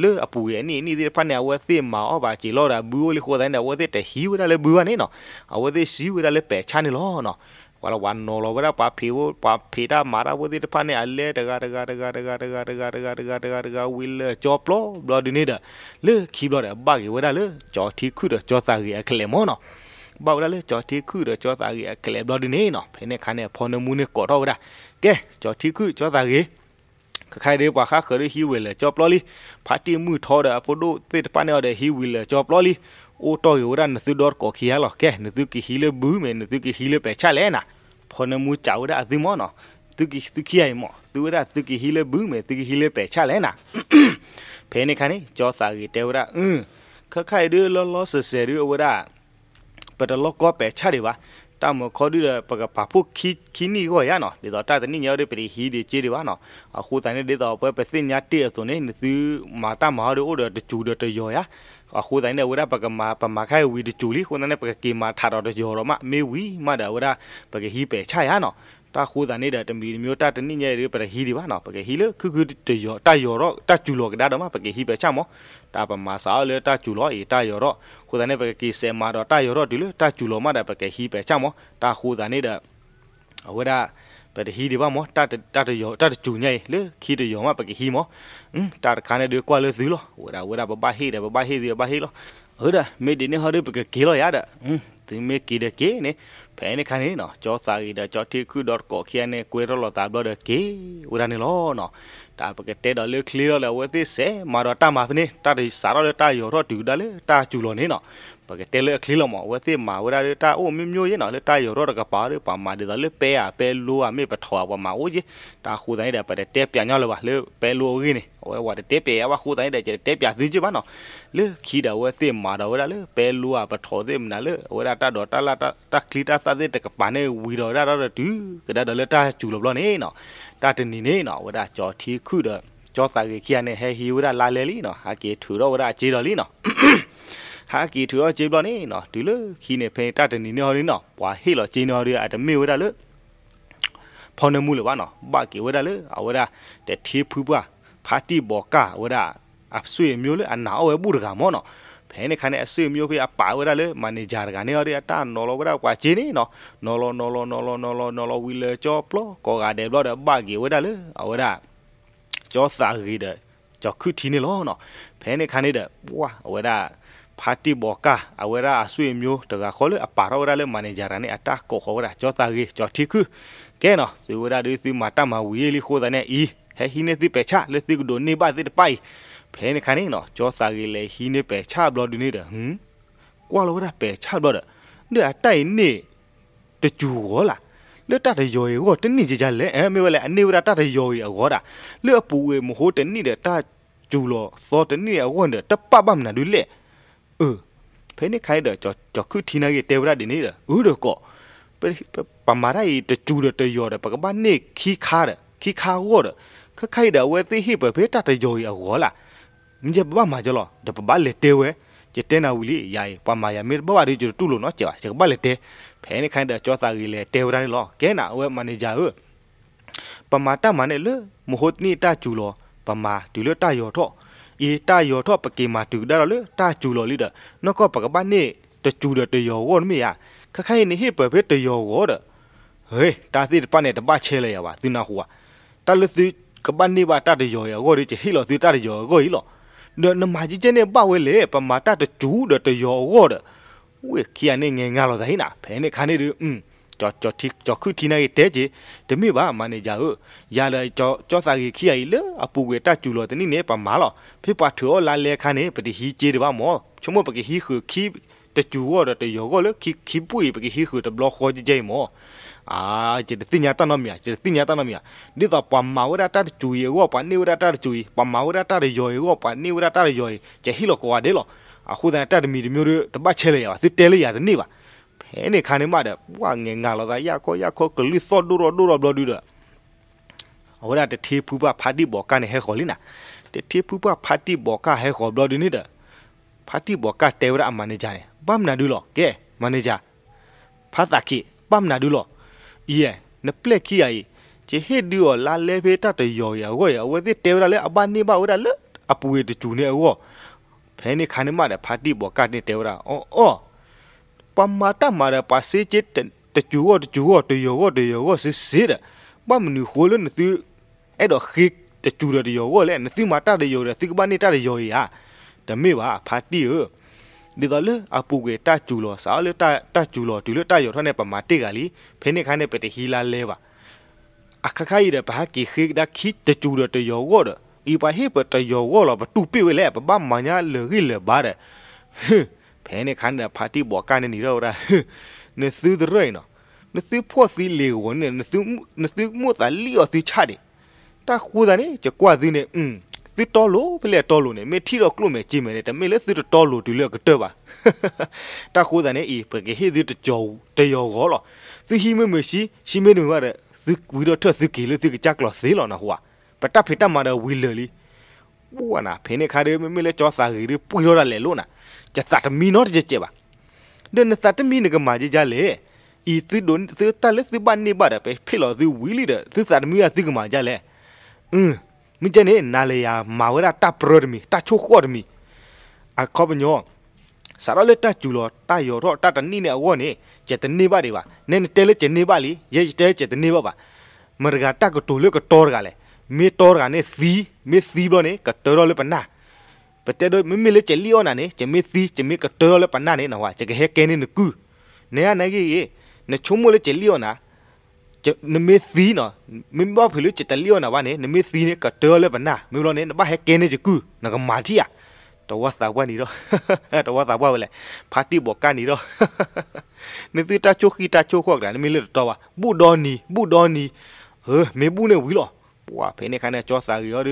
เลืออปูเยนี่นี่ที่พันเนี่ยว่าเสียมาเอาบาจีโลดาบือเลยครูแต่เนี่ยว่าเสียแต่ฮีเวลาเลยบือนี่เนาะเอาว่าเสียฮีเวลาเลยเปชานี่ล้อเนาะ wala wan no lo wala pa piwo pa pida mara wo di pa ne alle daga daga daga daga daga daga daga daga daga daga will chop lo blo di ne da le khi blo da ba gi wala le cho thi khu da cho sa gi a kle mo no ba wala le cho thi khu da cho sa gi a kle blo di ne no phe ne kha ne pho ne mu ne ko ro da ke cho thi khu cho sa gi ခိုင်ရေပွားခါခရဟီဝဲလေကြောပလော်လီဖာတီမှုထော်တဲ့အပိုဒိုသေတပနဲ့ဟီဝီလေကြောပလော်လီအိုတော်ယောရနသုဒေါ်ကိုခီယာလောကဲနသုကီဟီလဘူးမဲနသုကီဟီလပဲချလဲနာဖော်နမူချောရအဇီမောနော်သူကီသူကီအိုင်မောသူရသူကီဟီလဘူးမဲသူကီဟီလပဲချလဲနာဖဲနေခါနေကြောစာကြီးတေဝရအင်းခခိုင်ရလောလောဆဆယ်ရဝရပတလောကောပဲချတယ်ပါတမခေါ်ဒီပကပပုခိခိနီကိုရနော်ဒီတော့တတနိညောတွေပရိဟီဒီချေတွေပါနော်အခုတိုင်းနေဒီတော့ပဲပစင်ညာတေအစုံနေသူမာတမာတို့တို့တကျူတို့တယောရအခုတိုင်းနဲ့ဝရပကမာပမာခိုင်ဝီဒချူလီခုနနဲ့ပကကီမာထာတော်တရောမမေဝီမဒါဝရပကဟီပေချာရနော်တာခိုးတာနေတာတမီမျိုးတာတနိညဲရပဟီဒီပါနော်ပကဟီလခုခုတရတာရောတော့တာကျူလောကဒါတော့မပကဟီပဲချမောတာပမာစာလေတာကျူလောအေတာရောတော့ခိုးတာနေပကကီဆေမာတော့တာရောတော့ဒီလေတာကျူလောမတာပကဟီပဲချမောတာခိုးတာနေတာဝဒါပတဟီဒီဘာမောတာတာတယောတာတူညိုင်လေခီတယောမပကဟီမောဟင်တာခါနေဒီကွာလေဇူလောဝရာဝရာဘဘာဟီရဘဘာဟီဒီဘဘာဟီလောဟုတ်တာမေဒီနေဟာရပကကေလောရတာဟင်သူမေကီဒကေနေဖဲနေခါနေနော်ကြောစာကီဒကြောတီခု .co ခီနေကွေရလောတာဘလောကေဝရာနေလောနော်တာပကတဲတော်လေခလီလောလေဝသိစေမာတော့တာမှာဖနေတာဒီစာတော့လေတာယောတော့တူတာလေတာကျူလောနေနော်ပကတဲလအခလီလမဝတိမာဝရရတာအိုမမျိုးရင်နော်လေတာရရကပါရပါမာဒီလေပဲအပဲလိုအမေပထွားပါမာအိုကြီးတာခူတိုင်းတဲ့ပတဲ့တဲပြညောလပါလေပဲလိုရင်းနေဝဲဝတတဲပြရပါခူတိုင်းတဲ့ကျတဲပြစင်းချပါနော်လေခီတော်ဝတိမာတော်ရလေပဲလိုအပထော်သေးမနာလေဝရတာတော်တလာတာတခလီတာသတဲ့တကပါနေဝီတော်ရတော့တူကဒါတော်လေတာကျူလဘလနေနော်တာတနီနေနော်ဝဒါကြော်ထီခုတော့ကြောစာကြီးကနေဟဲဟီဝရလာလေလီနော်ဟာကေထူတော့ဝရအခြေတော်လီနော်ဟာကီထူရောဂျေဘလနေနော်ဒီလိုခီနေဖေတတနေနော်နေနော်ဘွာဟေလောဂျေနော်ရီအတမေဝဒါလို့ဖုန်မူလဝါနော်ဘာကီဝဒါလို့အဝဒါတဲ့ထီဖူပွားဖာတီဘောကာဝဒါအဆွေမျိုးလေအနာဝဲဘူးတကမောနော်ဖဲနေခါနဲ့အဆွေမျိုးဖေးအပါဝဒါလေမန်နေဂျာကနေရတဲ့အတနော်လောဝဒါကွာဂျင်းနေနော်နော်လောနော်လောနော်လောနော်လောနော်လောဝီလေကြောပလောကောကတဲ့ဘလောတဲ့ဘာကီဝဒါလေအဝဒါကြောစာရီတဲ့ကြောခုတီနေလောနော်ဖဲနေခါနေတဲ့ဘွာဝဒါ party boka awera asu emyo daga khole apara ora le manager ane ata ko khora chota gi choti ku keno siwera de si mata ma wieli khoda ne i he hine si pecha le si do ne ba si de pai phe ne khane no chosa gi le hine pecha blo du ne da hm kwa lo ra pecha blo da de atai ne de ju go la လွတ်တတဲ့ယောရီကိုတနည်းကြကြလဲအဲမေဝလဲအနေဝရတတဲ့ယောရီအခေါ်တာလွတ်အပူဝေမဟိုးတနည်းတဲ့တကျူလို့စောတနည်းအဝန်းတဲ့တပပမနာဒူလဲเออเพนี่ใครเด้อจอจอคือทีนาเกเตวราดินี่เด้ออู้เด้อก็ปปมาไรตะจูเด้อตะยอเด้อปะกบ้านนี่ขี้คาเด้อขี้คาวอเด้อคะไข่เด้อเวติฮิบะเพตะตะยอยอะวอล่ะมึงจะบ้ามาจอลอเด้อปะบ้านเลเตเวจะเตนาวุลียายปมาอย่าเมบ่ว่าดิจุตุโลเนาะจ๋าจะบ้านเลเตเพนี่ใครเด้อจอตากีเลเตวรานี่ลอแกน่ะเวมาเนเจอร์ปมาตะมาเนี่ยเลมโหตนี่ตะจูลอปมาดิเลตะยอท่ออีตาโยทอปะเกมาตุดาลอตาจูลอลิดนกอปะกะปะนี่ตะจูดะตะยอวอนเมียคะไคนี่เฮปะเวตะยอวอดเฮ้ตาสิปะเนี่ยตะบะเชเลยอ่ะซินาหัวตะลุซิกะปะนี่บะตะตะยอยอวอดิจิฮิลอซิตะตะยอก็ฮิลอเดนมาจิเจเนี่ยปะเวเลปะมาตะตะจูดะตะยอวอดเวเคียนี่เงงาลอดะหินะเพเนี่ยคันนี่อืมจอจอทิจอคุทีนาเตเจดมิบามานเจาหยาลจอจอสากิขี้ไอเลอปูเวตจูลอตนี่เนปมาลอพิปาถอลาเลคาเนปติฮีเจดบามอชมปกฮีคือคีတကျူရတဲ့ယောကလေခိခိပူပကဟိခုတဘလခေါ်ကြဲမောအာကျတဲ့တင်ညာတနမယာကျတဲ့တင်ညာတနမယာဒီတော့ပမာဝရတာကျူရောပနေဝရတာကျူပမာဝရတာရောရောပနေဝရတာရောကျဟိလကောဒဲလောအခုတဲ့တတ်မီမျိုးတွေတပတ်ချဲလေရပါစစ်တဲလေရတဲ့နေပါ ene kane mada wa nge ngala da ya ko ya ko kli so duro duro blo duro awara te thi pu ba phati boka ne he kholina te thi pu ba phati boka he kho blo dini da phati boka te wra amane jane bam na dulo ke manager phata ki bam na dulo ye ne plek ki ai che he dio la le phe ta te yo ya wo ya wo te te wra le abani ba wra le apuwe te chu ne wo ဖဲနေခါနေမတဲ့ဖာတိဘောကတ်နေတေဝရာအော်အော်ပမာတမာရပါစေချစ်တကျူော့တကျူော့တယောော့တယောော့စစ်စစ်ပမနီခိုလနသီအဲ့တော့ခိတကျူရတယောော့လဲနသီမာတတယောရသီကပနိတတယောရာဓမေပါဖာတိယောဒီတော့လေအပူကတကျူလောစာလေတတကျူလောဒီလေတယောထွက်နေပမာတိကလီဖဲနေခိုင်းနေပတဟီလာလဲပါအခခိုင်ရဘာကိခိဒခိတကျူရတယောော့ဤပါဟိပတယောော့လောပတူပိဝဲလဲပပမညာလေရီလေဘာရဟင်းแพ้ในคันเนี่ยพาที่บอกการในนี่เราได้เนี่ยซื้อเรื่อยเนาะเนี่ยซื้อพวกซื้อเหลวเนี่ยเนี่ยซื้อเนี่ยซื้อมั่วสายเลี้ยวซื้อชาดิ ถ้าคูตานี่จะกว่าซื้อเนี่ยอืมซื้อตอโลไปเลยตอโลเนี่ยไม่ที่เรากลุ่มเนี่ยจีมันเนี่ยแต่ไม่เลยซื้อตอโลดูเลือกก็เตอบ่ะถ้าคูตานี่อีเปิดเกให้ซื้อตะโจตะยอก็หรอซื้อหิไม่เหมือนชิชิไม่เหมือนว่าเนี่ยซื้อวิดอเทอซื้อกี่เลยซื้อกระจักหรอซื้อหรอนะหัวปะตับเพชรมาเดวิลเลยลิบัวนะเพนเนี่ยคาเดไม่ไม่เลยจอสาหรือปุ๋ยรอดอะไรลูกนะจะสัตมีนอจะเจ็บอ่ะเดินสัตมีนก็มาจะจ้าเลยอีซื้อดนซื้อตาเลซื้อบ้านนี่บ้านไปพี่หล่อซื้อวิลีเดซื้อสัตมีซื้อก็มาจ้าเลยอืมมิจะเนี่ยนาเลยามาเวลาตาโปรดมีตาชูขวดมีอ่ะขอบญอสารเลตาจุลอตายอรอตาตันนี่เนี่ยวะเนี่ยเจตนี่บ้าดีวะเนี่ยเตเลเจนี่บ้าลีเยเตเจตนี่บ้าบ้ามรกาตาก็ตัวเลือกก็ตอร์กาเลยมีตอร์กาเนี่ยสีมีสีบ้าเนี่ยก็ตอร์เลยปะนะပတဲတို့မိမိလေးချလီယောနာနေချမေစီချမေကတော်လေပနာနေနော်ဟာချကဟဲကဲနေနကူနေရနေကြီးနချုံမလေးချလီယောနာနမေစီနော်မင်းဘောဖလူချတလီယောနာဝနေနမေစီနေကတော်လေပနာမင်းလိုနေနဘဟဲကဲနေချကူနကမာတီယာတော်ဝတ်သာဝနီတော့တော်ဝတ်သာဝလေဖာတီဘောကနီတော့နေသီတာချိုခီတာချိုခေါကနမီလေတော်ဝဘူဒေါ်နီဘူဒေါ်နီဟေမေဘူးနေဝီလောပွာဖေနေခါနေကြောစာရောဒ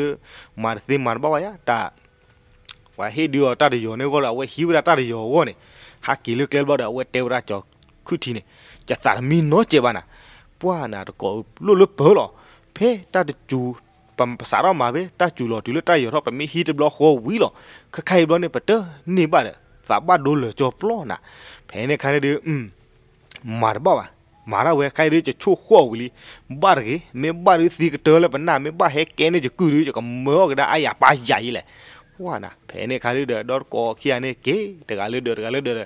မာစီမာဘဝယတာว่าเฮดีโอตัดยอเนี่ยก็เราเวฮิวราตัดยอวะเนี่ยฮักกิลเกลบบ่เราเวเตวราจอคุทีเนี่ยจะสารมีนโนเจบานะปัวนะก็ลุลุเปล่าเพตัดจูปัมสารมาเวตัดจูหลอดิลตัดยู่รอบไปมีฮีตบล็อกโควิหรอใครบล็อเนี่ยปะเตอนี่บ้าเนสาบาดูเลยจบปล้อนะเพเนี่ยใครเนี่ยอืมมาบ้าวมาราเวใครเรจะชูขั้ววิลีบาร์กีเมื่อบาร์กีสิกเตอร์เลยปนน้าเมื่อบาร์เฮกเกนจะกูรู้จะก็เมื่อกระดาษอยาปายใหญ่เลยဝါနာဖဲနေခါရီဒေါ်ကောခီယနေကေတကလေးဒေါ်တကလေးဒေါ်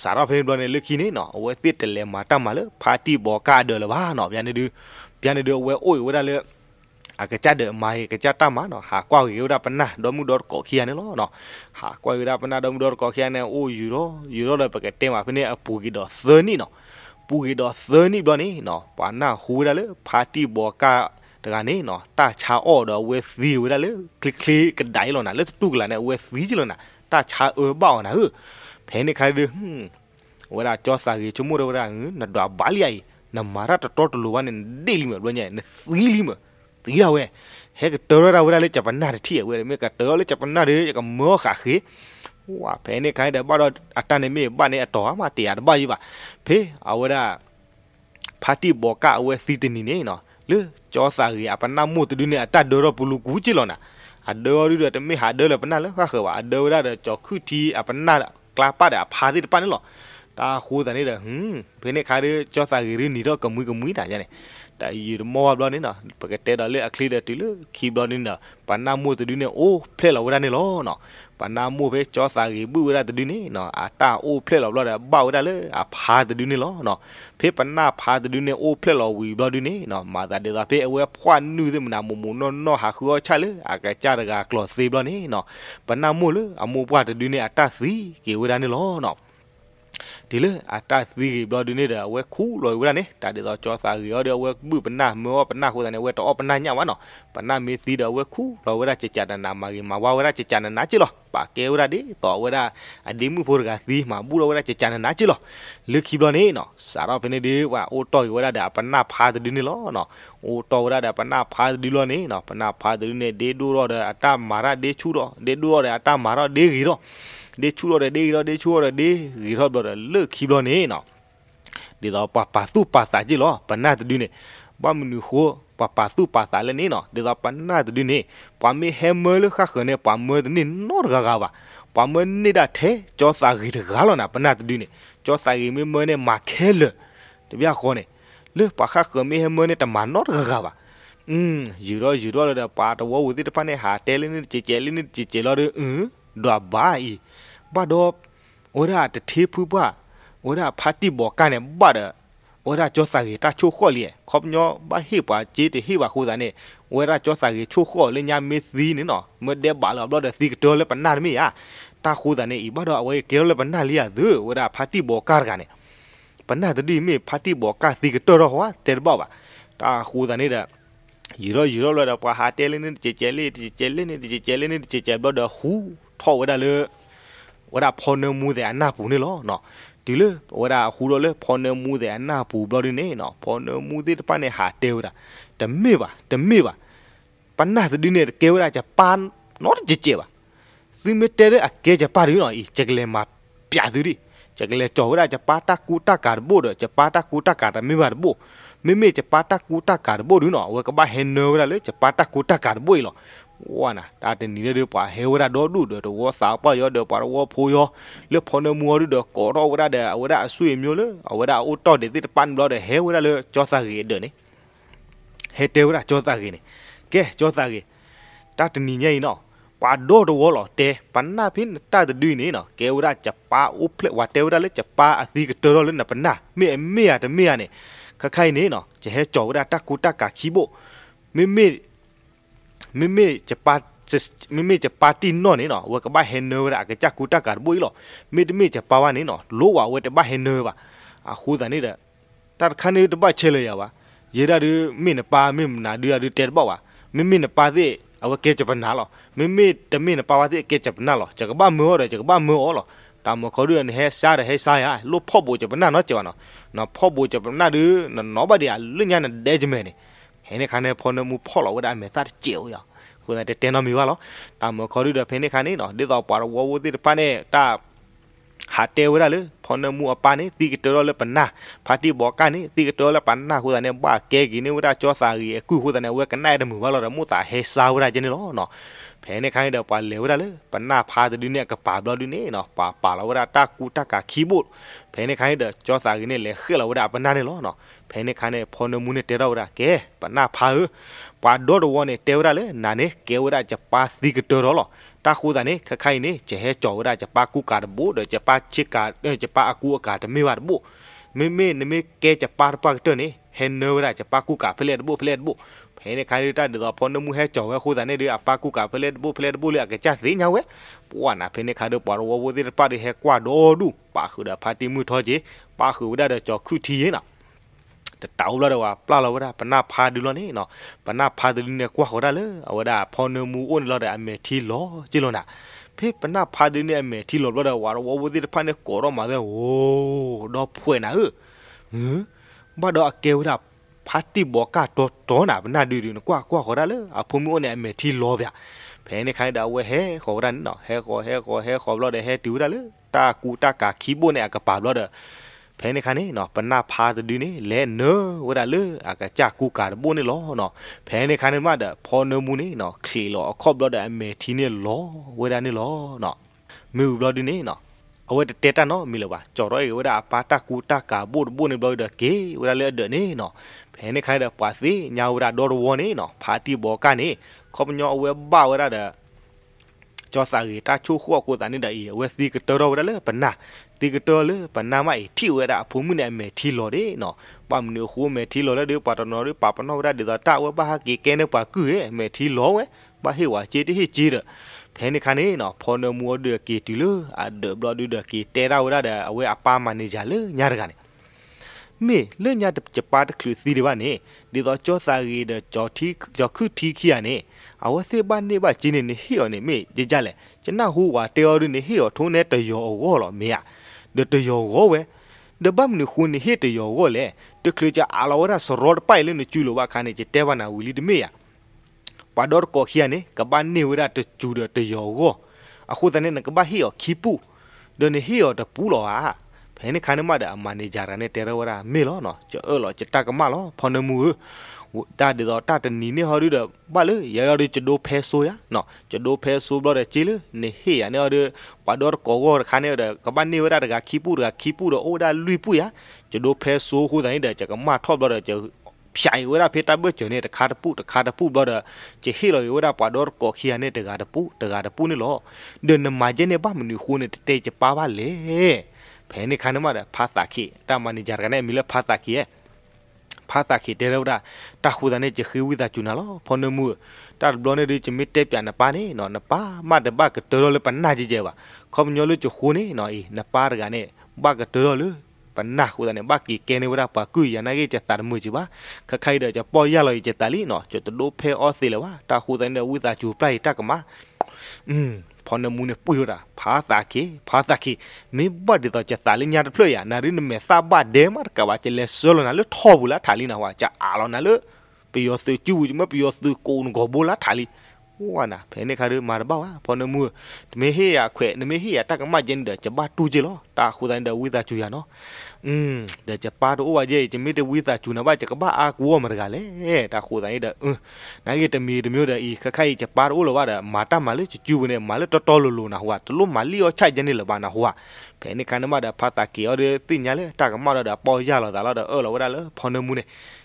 ဆာရာဖဲဘလနေလခီနေနော်ဝဲတစ်တလဲမာတမလဖာတီဘောကာဒေါ်လဘာနော်ပြန်နေဒီပြန်နေဒီဝဲအိုဝဲဒါလေအကကြတဲ့မိုင်ကကြတာမနော်ဟာကွာယူရပနာဒေါ်မူဒေါ်ကောခီယနေလောနော်ဟာကွာယူရပနာဒေါ်မူဒေါ်ကောခီယနေအိုယူရောယူရောလည်းပကတင်ပါဖနေအပူကီဒေါ်သနီနော်ပူကီဒေါ်သနီဘလနေနော်ပါနာဟူရလေဖာတီဘောကာတကနေ့နော်တာချာအော်တော့ with the ဝလာလေ click click ကဒိုင်လောနာလက်တူကလာနဲ့ with the လောနာတာချာအော်ဘောင်းနာဟဖဲနေခိုင်ဒဟွန်းဝလာကြောစာကြီးချမှုရောရာနဒွာဘာလီယိုင်နမာရတတော်တလိုဝနဲ့ဒေးလီမလွညဲနသီလီမသီလာဝဲဟဲကတော်ရတာဝလာလေဂျပန်နာတီဝဲမေကတော်လေဂျပန်နာရေကမောခါခေဝါဖဲနေခိုင်တဲ့ဘာတော့အတန်နေမေဘာနေအတော်မှာတရားတပါကြီးပါဖေးအဝရာဖာတီဘောကအဝဲစီတင်နေနော်လေကြောစာရီအပနာမှုတူနေအတဒရပလူကူချီလောနာအဒော်ရီတမေဟာဒေလပနာလခါခွာအဒော်ရတဲ့ကြောခုတီအပနာကလာပါတဲ့ဖာဒီတပနေလောတာခိုးတယ်နေတဲ့ဟွန်းဘယ်နဲ့ခါရဲကြောစာရီနေတော့ကမွီးကမွီးတာရတယ်တာရီမောဘလောနေတာပကတဲတာလေအခလီတဲ့တီလေခီဘလောနေတာပနာမှုတူနေအိုးဖလေလောရနေလောနော်ปนามูเพจอสากีบูได้ตะดูนี่เนาะอาตาโอเพลหลอบลอดบ่าวได้เลยอาพาตะดูนี่ลอเนาะเพปนาพาตะดูนี่โอเพลหลอวีบลอดูนี่เนาะมาตาเดตาเพอเวพวานูเดมนามูมูนอนอหาคือชะเลยอากะจาระกากลอเซบลอนี่เนาะปนามูเลยอมูบวาตะดูนี่อาตาสีเกวดานี่ลอเนาะဒီလေအတာသီဘလဒီနေတာဝဲခူလော်ဝဲနေတာဒီတော့ကြောစာရီရောဒီဝဲဘူးပနာမောပနာကိုတဲ့ဝဲတော့ပနာညဝါနော်ပနာမေသီတော့ဝဲခူလော်ဝဲချေချာနာမာရီမာဝဝဲချေချာနာချီလောပါကေဝရဒီတော့ဝဲအဒီမှုဖို့ကသီမှာဘူးလော်ဝဲချေချာနာချီလောလေခီဘလနေနော်စာတော့ဖနေဒီဝါအိုတော်ဝဲဒါပနာဖာဒီနေလောနော်အိုတော်ဝဲဒါပနာဖာဒီလောနေနော်ပနာဖာဒီနေဒေဒူရောတဲ့အတမာရဒေချူရောဒေဒူရောတဲ့အတမာရဒေဂီရော de chulo de de de chulo de de ro bro de le ki bro ne no de da pa pa su pa sa ji lo pa na du ne ba mu nu ho pa pa su pa sa le ne no de da pa na du ne pa mi he me le kha khne pa me de ne no ga ga ba pa me ne da the cho sa gi de ga lo na pa na du ne cho sa gi me me ne ma khe le de bia kho ne le pa kha khme he me ne ta ma no ga ga ba อืมอยู่รออยู่รอเลยปาตะวอวุติตะพันเนี่ยหาเตลินิเจเจลินิเจเจรอเด้ออือดวบาอีบาดอบโอราตะเทพูบาโอราพาติบอกกันเนี่ยบาดโอราจอสาเกตาชูข้อเลยขอบญอบาเฮปาเจติเฮบาคูซาเนี่ยโอราจอสาเกชูข้อเลยญาเมซีนี่เนาะ เมื่อเดบาลอบลอดซีกโดเลปนานมีอ่ะตาคูซาเนี่ยอีบาดอเวเกลเลปนาเลียดื้อโอราพาติบอกกันเนี่ยปนาตดีมีพาติบอกกันซีกโดรอวะเตบอบาตาคูซาเนี่ยယူရောယူရောလောက်တော့ပွာဟာတဲလေးနဲ့ကြဲကြဲလေးကြဲကြဲလေးနဲ့ကြဲကြဲလေးနဲ့ကြဲကြဲဘတော့ဟူထောဝဒါလေဝဒါဖော်နမှုတဲ့အနာပူနေလောနော်ဒီလေဝဒါဟူတော့လေဖော်နမှုတဲ့အနာပူဘလို့နေနော်ဖော်နမှုတဲ့ပနဲ့ဟာတေဝဒါတမေပါတမေပါပနာသဒီနေကေဝဒါချပန်နော်ကြည်ကြပါစီမတဲတဲ့အကေချပါရီနော်ဤချက်လေမှာပြသူဒီချက်လေကြောဒါချပါတာကူတာကာဘို့တော့ချပါတာကူတာကာတမေပါဘို့မေမေချပါတာကူတာကာဘို့နော်ဝကဘာဟဲနိုဒါလေချပါတာကူတာကာဘို့လောဝါနာတာတင်နီလေပွာဟေဝရာဒေါ်ဒူဒေါ်ဝါစာပယောဒေါ်ပါဝါဖိုယောလေဖုန်နမောရီဒေါ်ကောရောဝရာဒေဝရာအဆွေမျိုးလေဝရာအိုတော်ဒေတိပန်ဘလောဒေဟေဝရာလေကြောစာကြီးဒေနိဟေတေဝရာကြောစာကြီးနိကဲကြောစာကြီးတာတင်နီညိနော်ပါဒေါ်ဒေါ်ဝါလောတေပန်နာဖိနတာဒွိနိနော်ကဲဝရာချပါဥဖလက်ဝတေဝရာလေချပါအသီကတော်လေနပနာမေမေရတမေရနိခခိုင်နိနော်ဂျေဟေကြောဝရာတကူတကာခီဘိုမေမေမိမိจะปาမိမိจะปาตินนอนี่เนาะวะกะบะเฮเนอร์อะกะจักกูตักกะบุยหรอมิดมิจะปาวะนี่เนาะโลวะวะตะบะเฮเนอร์บะอะคูดานี่เดตัดคันนี่ตะบะเฉเลยอ่ะวะเยดาดิมินะปามิมนาดิอะดิเตดบ่วะမိမိနပါသေးအဝကဲချပနာလောမိမိတမိနပါဝသေးကဲချပနာလောချကပမောရချကပမောလောတာမခေါ်ရနေဟဲစားရဟဲစားရလို့ဖော့ဖို့ချပနာနော်ကျော်နော်နော်ဖော့ဖို့ချပနာဒီနော်ဘာဒီအလညာနဲ့ဒဲဂျမဲနေဟဲနေခါနေဖုန်းမှုဖော်လို့ဝဒမသတ်ကြည့်ရခုနတဲ့တန်တော်မီပါလောတာမခေါ်လို့ဖဲနေခါနေနော်ဒီတော့ပါဝဝတိတပနဲ့တာဟာတေဝရလေဖုန်းမှုအပနဲ့တီကတော်လပနာဖာတီဘောကနေတီကတော်လပနာခုနဘာကဲကင်းနေဝဒကြောစာကြီးအခုခုနဝဲကနိုင်တမှုပါလောမူတာဟဲစာဝရကျင်းလောနော်ဖဲနေခိုင်းတော့ပါလေဝရလေပနာဖာတဒီနဲ့ကပါဘလောဒီနေနော်ပါပါလောဝရတာကူတကခီဘုတ်ဖဲနေခိုင်းတော့ကြောစာကြီးနဲ့လေခဲလောဝရပနာနေလောနော်ဖဲနေခါနေဖော်နမူနေတေရောက်ရာကဲပနာဖာပါဒေါ်ဝနေတေဝရာလေနာနေကေဝရာချပါသိကတော်လောတာခူတာနေခခိုင်နေချဲကြော်ရာချပါကူကာဘူဒေချပါချစ်ကာချပါအကူအကာတမေဝတ်ဘူမေမေနမေကဲချပါပါတနေဟဲနောရာချပါကူကာဖလက်ဘူဖလက်ဘူဖဲနေခါရီတာဒေါ်ဖော်နမူဟဲကြော်ဝဲခူတာနေဒီအပါကူကာဖလက်ဘူဖလက်ဘူလေကချသိညာဝဲပွာနာဖဲနေခါဒေါ်ပွာရောဝဒီပါဒီဟဲကွာဒေါ်ဒူပါခူဒါဖာတီမူထောကြီးပါခူဒါဒေါ်ခုတီရင်နာตาอุละดว่าปลาละวะดาปนาพาดุลนี่เนาะปนาพาดุลเนี่ยกว่าเขาได้เลยเอาวะดาพอนมูอ้นละดาอเมทีลอจิโลน่ะဖေပနာဖာဒီနေအမေတီလောလောတော့ဝါရောဝဝဒီဖာနေကောရောမာတဲ့ဝိုးတော့ဖွေနာဟဟဘာတော့အကေဝရဖာတီဘောကတော့တော့နာဗနာဒီဒီကွာကွာခေါ်ရလေအဖုံမျိုးနဲ့အမေတီလောဗျဖဲနေခိုင်းတာဝဲဟဲခေါ်ရနော်ဟဲခေါ်ဟဲခေါ်ဟဲခေါ်လို့တဲ့ဟဲတူရလေတာကူတာကာခီဘိုနဲ့အကပါလို့တဲ့ဖဲနေခါနေနော်ပနာဖာတဒီနေလဲနောဝဒါလေအကကြကူကာဘိုနေလောနော်ဖဲနေခါနေမတဖော်နမူနေနော်ခေလောအခော့ဘလော့ဒအမေတီနေလောဝဒါနေလောနော်မြူဘလော့ဒီနေနော်အဝဲတေတာနော်မီလောပါကြော်ရဲဝဒါပါတာကူတာကာဘိုဘိုနေဘလော့ဒကေဝဒါလေဒနေနော်ဖဲနေခါတဲ့ပွာစီညာဝဒါဒေါ်ဝေါ်နေနော်ဖာတီဘောကနေခော့ပညောအဝဲဘဝဒါတဲ့จอสาเอตาชูขัวกูตานี่ดาเอเวสตีกตรอดละปนาตีกตรอลปนามาเอที่เวดาภูมิเนี่ยเมทีหลอเด้เนาะปามเนี่ยคูเมทีหลอละเดปาตนอเดปาปนอระเดตาวะบาเกเกเนปากือเอเมทีหลอเวบาเฮวาเจติเฮจีเดဖဲနေခါနေနော်ဖော်နမောဒေကီတူလအဒဘလဒူဒကီတေရာဝရဒအဝဲအပါမနေကြလေညာရကနေမေလေညာတပချပါတခလူစီဒီပါနေဒီတော့ကြောစာရီဒကြောတီကြောခုတီခီရနေအဝစေပါနေပါဂျင်းနေနေဟီော်နေမေကြကြလေကျွန်တော်ဟူဝါတေော်ရီနေဟီော်ထုံးနေတယောဝော်လောမေယဒတယောဝော်ဝဲဒဘမ်နခုနေဟီတယောဝော်လေတကလကြအလာဝရစရောဒပိုင်လေနေကျူလိုဝါခါနေကြတဲဝနာဝီလီဒမေယပါဒေါ်ကိုခီယနေကပန်နေဝရတကျူဒတယောဝော်အခုတနေနကဘဟီော်ခီပူဒနေဟီော်တပူလောဟာဖဲနေခါနေမဒအမနေဂျာရနေတေရဝရမေလောနော်ကျော်လောချတကမလောဖော်နမူตาเดอตาตะนีนี่ฮอริดบะเลยยายอริจโดเพโซยาเนาะจโดเพโซบลอเดจิลนี่เฮยาเนอเดปาดอร์กอกอคาเนเดกบันนี่วดากาคีปูดาคีปูดโอดาลุยปูยาจโดเพโซโหไดเดจกมาทอบลอเดจဖြိုင်ဝရဖေတာဘွကျနေတခါတပုတခါတပုဘောဒါချေဟီလိုဝရပါဒေါ်ကိုခီယနေတကတပုတကတပုနေလောဒနမဂျနေပါမနီခုနေတဲချပါပါလေဖဲနေခါနမရဖာတာခီတာမန်နေဂျာကနေမီလဖာတာခီရဲ့ဖာတာခိတေရောဒတာခူဒနဲ့ချခိဝိဒချူနာလောဖုန်နမှုတာဘလနေဒီချမီတေပြနပါနေနော်နပါမတဘကတောလပနာကြီးကြပါခေါမညောလချခုနေနော်ဤနပါရကနဲ့ဘကတောလပနာခူဒနဲ့ဘကီကေနေဝရပါကူယနာကြီးချတာမှုချပါခခိုက်တဲ့ချပေါ်ရလောချတာလီနော်ချတလို့ဖဲအောစီလဝတာခူဒနဲ့ဝိဒချူပလိုက်တကမอืมဖနမူနေပူရတာဖာသာကေဖာသာကေမေဘတ်ဒီတော့ချက်သာလညာတဖလရနာရင်းမေစာဘဒေမတ်ကဝါချလေဆောလနာလထောဘူးလားထာလီနာဝါချအာလောနာလပျော်သူကျူမပျော်သူကိုန်ဂောဘူးလားထာလီဝါနာဖဲနေခါရမာဘောဟာပေါ်နမူတမေဟေရခွဲနမေဟေရတကမဂျင်ဒချဘာတူဂျီလောတာခူဒန်ဒဝီသာချူရနော်อืมဒချပါတော့ဝါဂျေချမေတဝီသာချူနဘာချကဘာအာကူဝမရကလေတာခူဒန်ဒအင်းနိုင်ရတမီတမျိုးဒဤခခိုင်ချပါတော့လောဝါဒမာတာမလေချူချူနေမာလေတော်တော်လိုလိုနာဟွာတလို့မာလီရောချိုက်ဂျန်နေလဘာနာဟွာကဲနေကန်နမတာဖာတာကီအော်ဒီတင်ညာလေတာကမတာပေါ်ရလာတာလာတော့အော်လောဝဒါလေဖုန်နမူနေ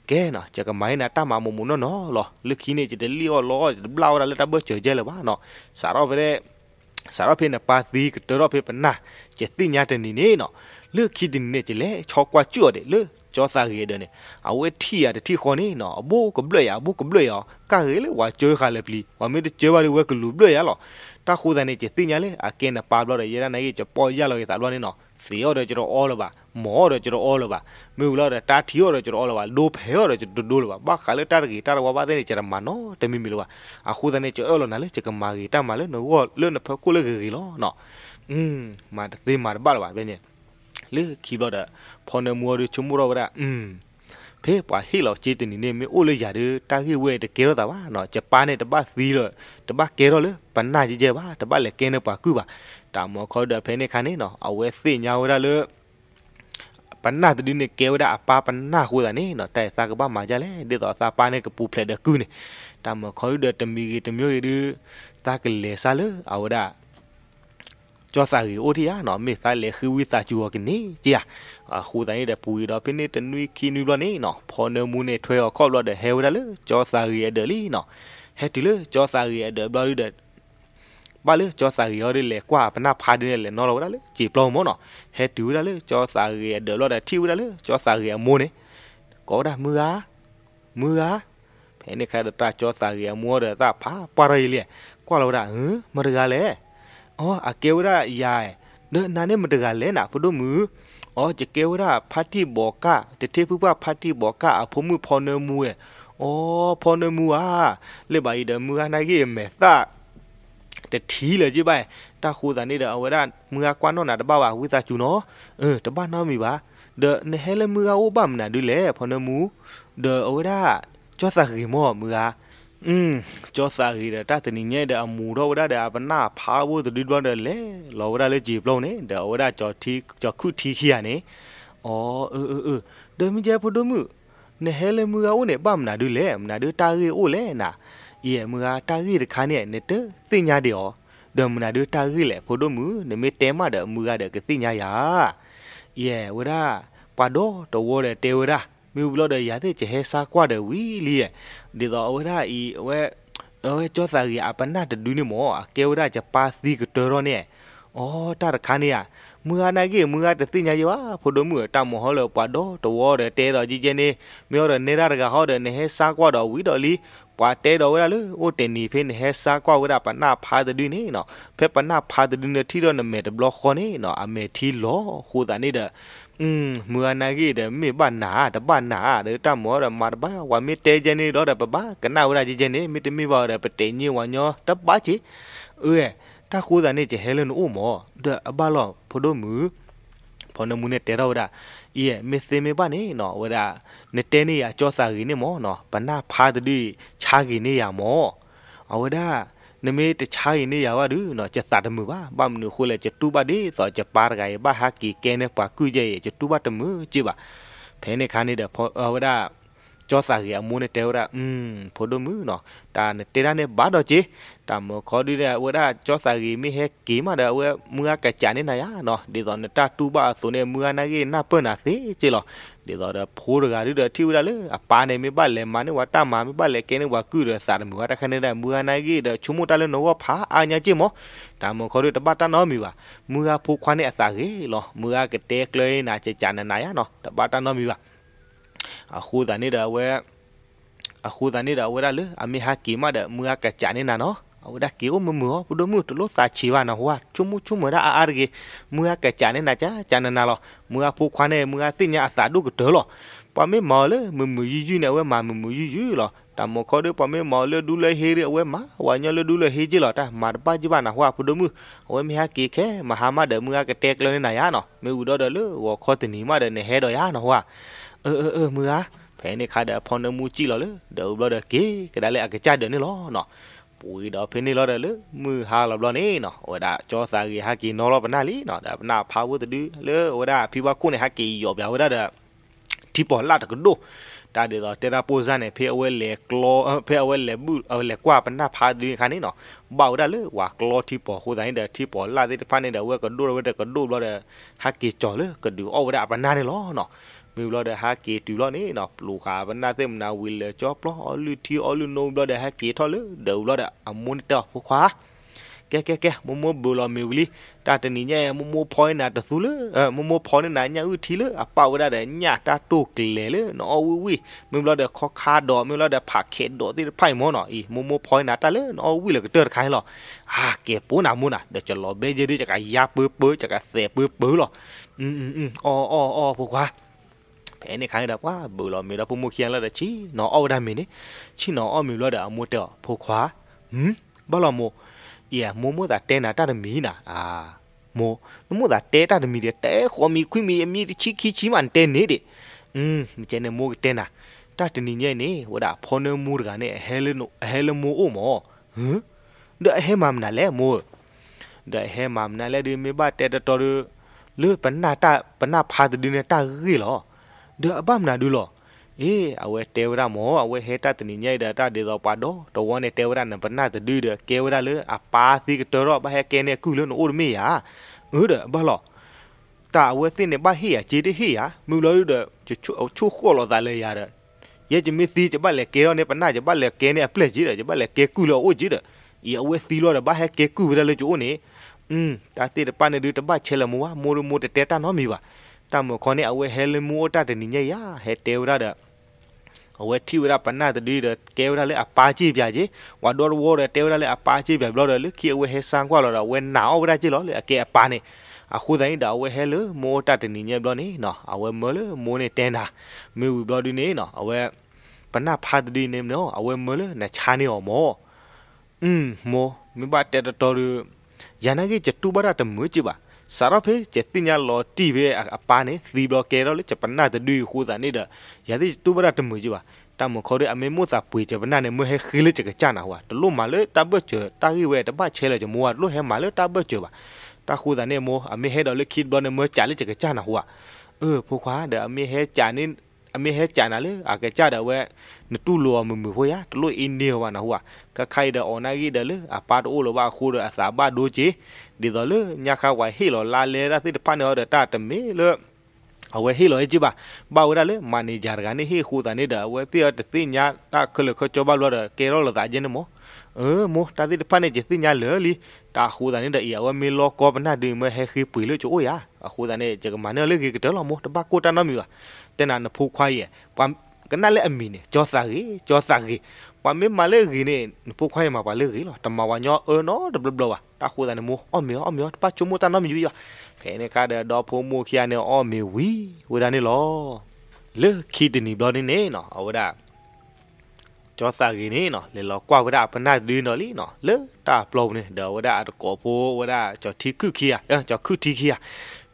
ကဲနော်ကြကမိုင်းနာတာမမမူနော်နော်လောလခီနေချတလီအော်လောဘလာဝဒါလေတာဘချေဂျဲလေဘာနော်စာရောပဲစာရောဖေနပါသီကတော်ဖေပနာကျတိညာတနီနေနော်လေခီဒီနေချလေချောကွာကျွတ်တယ်လေကြောစာရေတဲ့အဝဲထီရတထီခေါ်နေနော်အဘိုးကဘလွေရအဘိုးကဘလွေရကာရေလေဝါကျွဲခါလေပလီဝါမေတကျွဲပါလေဝဲကလူဘလွေရလောတာခိုးတဲ့နေချေတင်ညာလေအကင်းပါဘလော့ရဲ့ရရနိုင်ချေပေါ်ရလော်ရဲ့တာလွန်နေနော်စီရော်တော့ကျတော့ all over မော်တော့ကျတော့ all over မြူလာတော့တာတီရော်တော့ကျတော့ all over လိုဖဲရော်တော့ကျတော့ဒိုးလိုပါဘာခါလေတာဂီတာဝါပါတဲ့နေကျတော့မနော်တမီမီလိုပါအခုတဲ့နေကျအော်လော်နာလေကျကမာဂီတာမလေနော်ဝော်လွန်းဖကိုလေဂီလောနော်อืมมาตะเตมาบาบาเบเนี่ยလေခီဘလော့ဒါဖော်နမူရီချုံမူရောဗရာอืมဖေပွားဟီလောချေတနီနေမေအိုလေရတဲ့တာခိဝဲတကယ်တော့တာပါနော်ဂျပန်နဲ့တပတ်သီးတော့တပတ်ကဲတော့လေပနာကြီးကျပါတပတ်လည်းကင်းနေပါကူပါတာမောခေါ်တဲ့ဖဲနေခါနေနော်အဝဲသိညာဝရလေပနာတဒီနေကဲဝရအပါပနာဟိုတာနေနော်တဲစာကပါမာကြလေဒီတော့စာပါနေကပူဖလက်တဲ့ကူနေတာမောခေါ်တဲ့တမီတမျိုးရီတာကလေစာလေအဝဒါကြောစာရီအိုဒီယာနော်မေဆိုင်လေခူဝီစာချူကနီကြာအခုတိုင်းတဲ့ပူရတော့ဖိနေတနွီခီနီလောနေနော်ဖော်နမူနေထွဲကော့လော့တဲ့ဟဲဝဒလေကြောစာရီရဲ့ဒလီနော်ဟဲဒီလေကြောစာရီရဲ့ဒဘလူတဲ့ပါလေကြောစာရီရလေကွာပနာဖာဒီလေနော်လောဒါလေဂျီပလုံမောနော်ဟဲဒီဝဒါလေကြောစာရီရဲ့ဒလော့တဲ့ထီဝဒါလေကြောစာရီရဲ့မိုးနေကောဒါမူအားမူအားဖဲနေခါတာကြောစာရီရဲ့မိုးတဲ့တာဖာပါရီလေကွာလောဒါဟမ်မရကလေအော်အကေဝရာယာเนนานี่มันเดือดเลยนะพูดมืออ๋อ จะเกวราพัตติบอกกะแต่เทพูว่าพัตติบอกกะผมมือพอเนมืออ๋อ พอเนมืออ่ะเลยไปเดมือนากี้เมตาแต่ทีเลยจีไปตาครูสันนี่เดเอาไว้ด้านมือกวานนน่ะตะบ้าว่าวิสาจูเนาะ เออตะบ้าน้ามีบาเดเนเฮเลมือเอาบัมน่ะดูแลพอเนมือเดเอาไว้ด้าจ้อสักกี่หม้อมืออ่ะอืมจอสารีတာတနီညဲ့တဲ့အမူတော့ဝဒတဲ့အပနာ ဖာဖို့သတိတော်တယ်လေလောဝဒလေဂျေပလုံးနေဒါဝဒကြော်တီကြော်ခုတီခီရနေအော်အအအဒမီဂျေဖို့ဒမှုနေဟဲလေမူကဦးနေပမနာဒူလေမနာဒူတာရီဦးလေနာဤမူကတာရီတခါနဲ့နေတဲ့သိညာတယ်ော်ဒမနာဒူတာရီလေဖို့ဒမှုနမေတဲမတဲ့မူကတဲ့ကသိညာရာယေဝဒပါတော့တော်ဝတဲ့တေဝရာမေဘူးဘလော့တဲ့ရာတဲ့ကျဟဲစာကွာတဲ့ဝီလီရဲ့ဒီတော့အဝဒအီဝဲအဝဲကြောစာကြီးအပနာတဒူးနေမောအကေဝဒကျပါစီကတော်ရောနေအော်တာခါနေရမူဟာနာကြီးမူဟာတသိညာယောဖိုဒမှုတမဟောလောပါတော့တဝောတဲ့တဲတော်ကြီးချင်းနေမျောတဲ့နေရတကဟောတဲ့နေဟဲစားကွာတော်ဝီတော်လီပွာတဲတော်ဝရလေအိုတင်နီဖင်းနေဟဲစားကွာဝရပနာဖာတဒွိနေနော်ဖဲပနာဖာတဒွိနေထီတော့နမေတဘလော့ခေါ်နေနော်အမေထီလောဟိုတာနေတဲ့อืมเมื่อนากี้เดมีบ้านหนาแต่บ้านหนาเดตามหมอเดมาบ้าว่ามีเตเจนี่รอเดปบ้ากันเอาได้จีเจนี่มีเตมีบ่เดปเตนี่วันยอตบ้าจิเอ้ยถ้าคูดานี่จะเฮเลนอู้หมอเดอะบ้าลอพอดมือพอนมูเนี่ยเตเราดาอีเมเซเมบ้านี่เนาะเวลาเนเตนี่อ่ะจ่อสากีนี่หมอเนาะปะหน้าพาตะดิชากีนี่อ่ะหมอเอาเวลาနမေတခြားရင်နေရပါဒူနော်ချက်တာတမှုပါပမနုခိုလေချက်တူပါဒီသောချက်ပါရကရဘာဟာကီကဲနေပါကူကြရဲ့ချက်တူပါတမှုကြည့်ပါဖဲနေခါနေတဲ့ဖောဝဒကြောစာကြီးအမုန်းတဲ့ဝဒอืมဖိုဒမှုနော်တာနေတေရာနေဘာတော့ကြီးတာမခေါ်ဒီတဲ့ဝဒကြောစာကြီးမိဟဲကေမတဲ့ဝဲမူကကကြနေနာရနော်ဒီသောနတာတူပါဆိုနေမူကနာကြီးနာပွန်းနာစေကြည့်လို့လေတော့ဖိုးရကရီတထီဝရလေအပါနေမပါလေမနဝတမမပါလေကဲနေဝကူရစာမူကတခနေတဲ့မူဟနိုင်ကြီးတချုံမတလည်းနောဖာအာညာကြည့်မဒါမခေါ်ရတပတ်တနော်မီပါမူဟာဖိုးခွားနေအစာကြီးလောမူဟာကတဲကလေးနာချေချာနနာရနော်တပတ်တနော်မီပါအခုတန်နေတာဝဲအခုတန်နေတာဝဲလားအမေဟာကီမတဲ့မူဟာကချာနေနာနော် au da ki um mu pu do mu to lo sa chi wa na wa chu mu chu mu da a ar ge mu ya ka cha ne na cha cha na na lo mu ya pu khwa ne mu ya ti nya sa du ko de lo pa me ma le mu mu yi yi ne we ma mu mu yi yi lo ta mo ko de pa me ma le du le he re we ma wa nya le du le he ji lo ta ma pa ji ba na wa pu do mu we mi ya ki khe ma ha ma de mu ya ka tek lo ne na ya no me u do de lo wo kho ti ni ma de ne he do ya no wa ơ ơ ơ mu ya ဖဲနေခါတဲ့ဖုန်နမူကြည့်လို့လေဒေဘလတဲ့ကေကဒါလေအကကြတဲ့နော်နော်ပွေတော့ဖိနေလောတယ်လေมือหาลอบลอนี่เนาะโอดาจอซากีฮากีนอลอบนาลีเนาะดาปนาพาวตะดูเลโอดาฟีวาคุเนฮากียอบยาโอดาดาทีปอละตะกโดตาเดတော့เตราโปซานเนี่ยเพอเวเลกลอเพอเวเลบุเอเลกว่าปนาพาดูคันนี่เนาะบ่าวดาเลว่ากลอทีปอโหดานี่เดทีปอละเดตะพานี่เดเวกโดเวตะกโดลอเดฮากีจอเลกดูโอดาปนานี่ลอเนาะมีเราได้ักเกตอยู่ล้อนี่นะลูกค้าวันน่าเต็มนาวิลเลยจอบล้ออลูที่อลูโนบลาได้ักเกตทอเลยเดี๋ยวเราได้อามุนเตอผู้วกขวาแกแกแกมุวมัวบลอมิวลีตาตนี้เนี่ยมุวมัวพอยน่าตะสุเลยเออมุวมัวพอยน่าเนี่ยอือทีเลยอ่ะเป่าได้แต่เนี่ยตาตุกเลยเลยเนอะวิวิมีงเราเดี๋ยคอคาดอมีงเราเดีผักเข็ดดอที่ไผ่หมอหน่อยอีมัมัวพอยน่าตาเลยเนอะวิเลยก็เตือนใครหรออ่ะเก็บปูน่ะมุนอ่ะเดี๋ยวจะรอเบเจดีจะกะยาปื้อปื้อจะกะเสปื้อปื้อหรออืมอืมอ๋ออ๋อพวกว่าဖဲနေခိုင်းတာကွာဘူလောမေလောပမှုခရလာတဲ့ချီနော်အော်ဒါမင်းနေချီနော်အော်မီလောတာအမို့တော့ဖိုခွာဟမ်ဘလောမိုเอียโมโมตาเตนาตาดมีนาอ่าโมโมโมตาเตตาดมีเดเตขอมีคุยมีอมีชิคิชิมันเตเนเดอืมเจเนโมเตนาตาตนีเนี่ยนี่วดาพอนมูรกาเนเฮเลโนเฮเลโมโอมอหึเดเฮมามนาแลโมเดเฮมามนาแลดิเมบาเตตตอรลือปนาตาปนาพาตดิเนตารีหรอเดอบัมนาดูหรอเออเอาเวเทวดาหมอเอาเวเฮตาตนิญายดาตาเดอปาดอตวันเทวดานันปนาตดือเดเกวดาเลอปาซิกตรอบะเฮเกเนกุลนโอดเมียเออเดบะหรอตาเวสินเนบะเฮียจีดิเฮียมูลอดูเดจุชุเอาชุขอลอดาเลยาเดยะจิมิซีจะบะเลเกรอเนปนาจะบะเลเกเนอเปลจีเดจะบะเลเกกุลอโอจีเดอีเอาเวซีลอเดบะเฮเกกุเวดาเลจูโอเนอืมตาติตะปาเนดูตะบะเชลมัวมูรุมูตะเตตานอมีบาတမခေါနေအဝဲဟဲလမူအတတနိညေယာဟဲတေဝရဒအဝဲတီဝရပနာတဒီရကေဝရလေအပါချိပြကြီးဝါဒေါ်ဝေါ်ရတေဝရလေအပါချိပြဘလော်ရလေခီအဝဲဟဲဆန်ကွာလော်ရဝဲနာအောဝရချီလော်လေအကေအပါနေအခုတိုင်းဒါဝဲဟဲလမောတတနိညေဘလော်နေနော်အဝဲမောလမိုးနေတန်တာမေဝီဘလော်ဒီနေနော်အဝဲပနာဖာတဒီနေနော်အဝဲမောလနချာနေအောင်မောอืมမောမိဘတက်တော်ရယနာကြီးချတူပါတာတမွေးကြည့်ပါสารเพเจติญาลอตีเวอปาเนซีบลอเกรอเลจะปนาตะดุยคูซาเนดยาดิตุบระตะมือจิวาတမခေါ်ရအမေမို့သာပွေချပနာနဲ့မဟဲခိလေချကချနာဟွာတလို့မလေတဘချတာကြီးဝဲတပချဲလေချမောလို့ဟဲမလေတဘချပါတခုဒါနဲ့မောအမေဟဲတော့လေခိဒဘနဲ့မောချလေချကချနာဟွာเออพวกว่าเดี๋ยวมีเฮจานินมีเฮจานาเลยอากาจาเดี๋ยวเวนตุลัวมือมือหัวยะตุลุอินเดียวนะหัวကခိုင်ဒအော်နာဂီဒလအပတ်အိုလိုဘာခူရအစာဘာဒိုချီဒီဒလညခဝဟီလိုလာလေရာစစ်ဖာနော်ဒတာတမီလောအဝဲဟီလိုအကြည့်ပါဘာဝရလေမန်နေဂျာကနေဟီခူတာနေဒအဝဲတီတသိညာတခလခချဘလောဒကေရောလတာဂျင်းမောเออโมตาดิพันเจติญาเลลีตาคูดานี่เดียวมีลอกอบนาดีเมื่อเฮคือปุ๋ยเลยจู่ยะคูดานี่จะมาเนเลยกี่เดือนละโมตบากูตานามีวะแต่นานผูควายปามกันนั่นแหละมีเนี่ยจอสากีจอสากีပမေမလေဂိနေပုခွိုင်းမှာပါလေဂိလောတမဝညောအနောဒဘလဘလတာခုဒနမအောမေအောမေပချုမတနမယူရဖဲနေကဒတော့ဖုံမခရနေအောမေဝီဝဒနေလောလေခီဒနီဘလနေနော်အဝဒကြောစာဂိနေနော်လေလောကွာဝဒပနဒင်းနော်လီနော်လေတာပလုံနေဒဝဒအကောဖိုဝဒကြောတီခုခီယာကြောခုတီခီယာ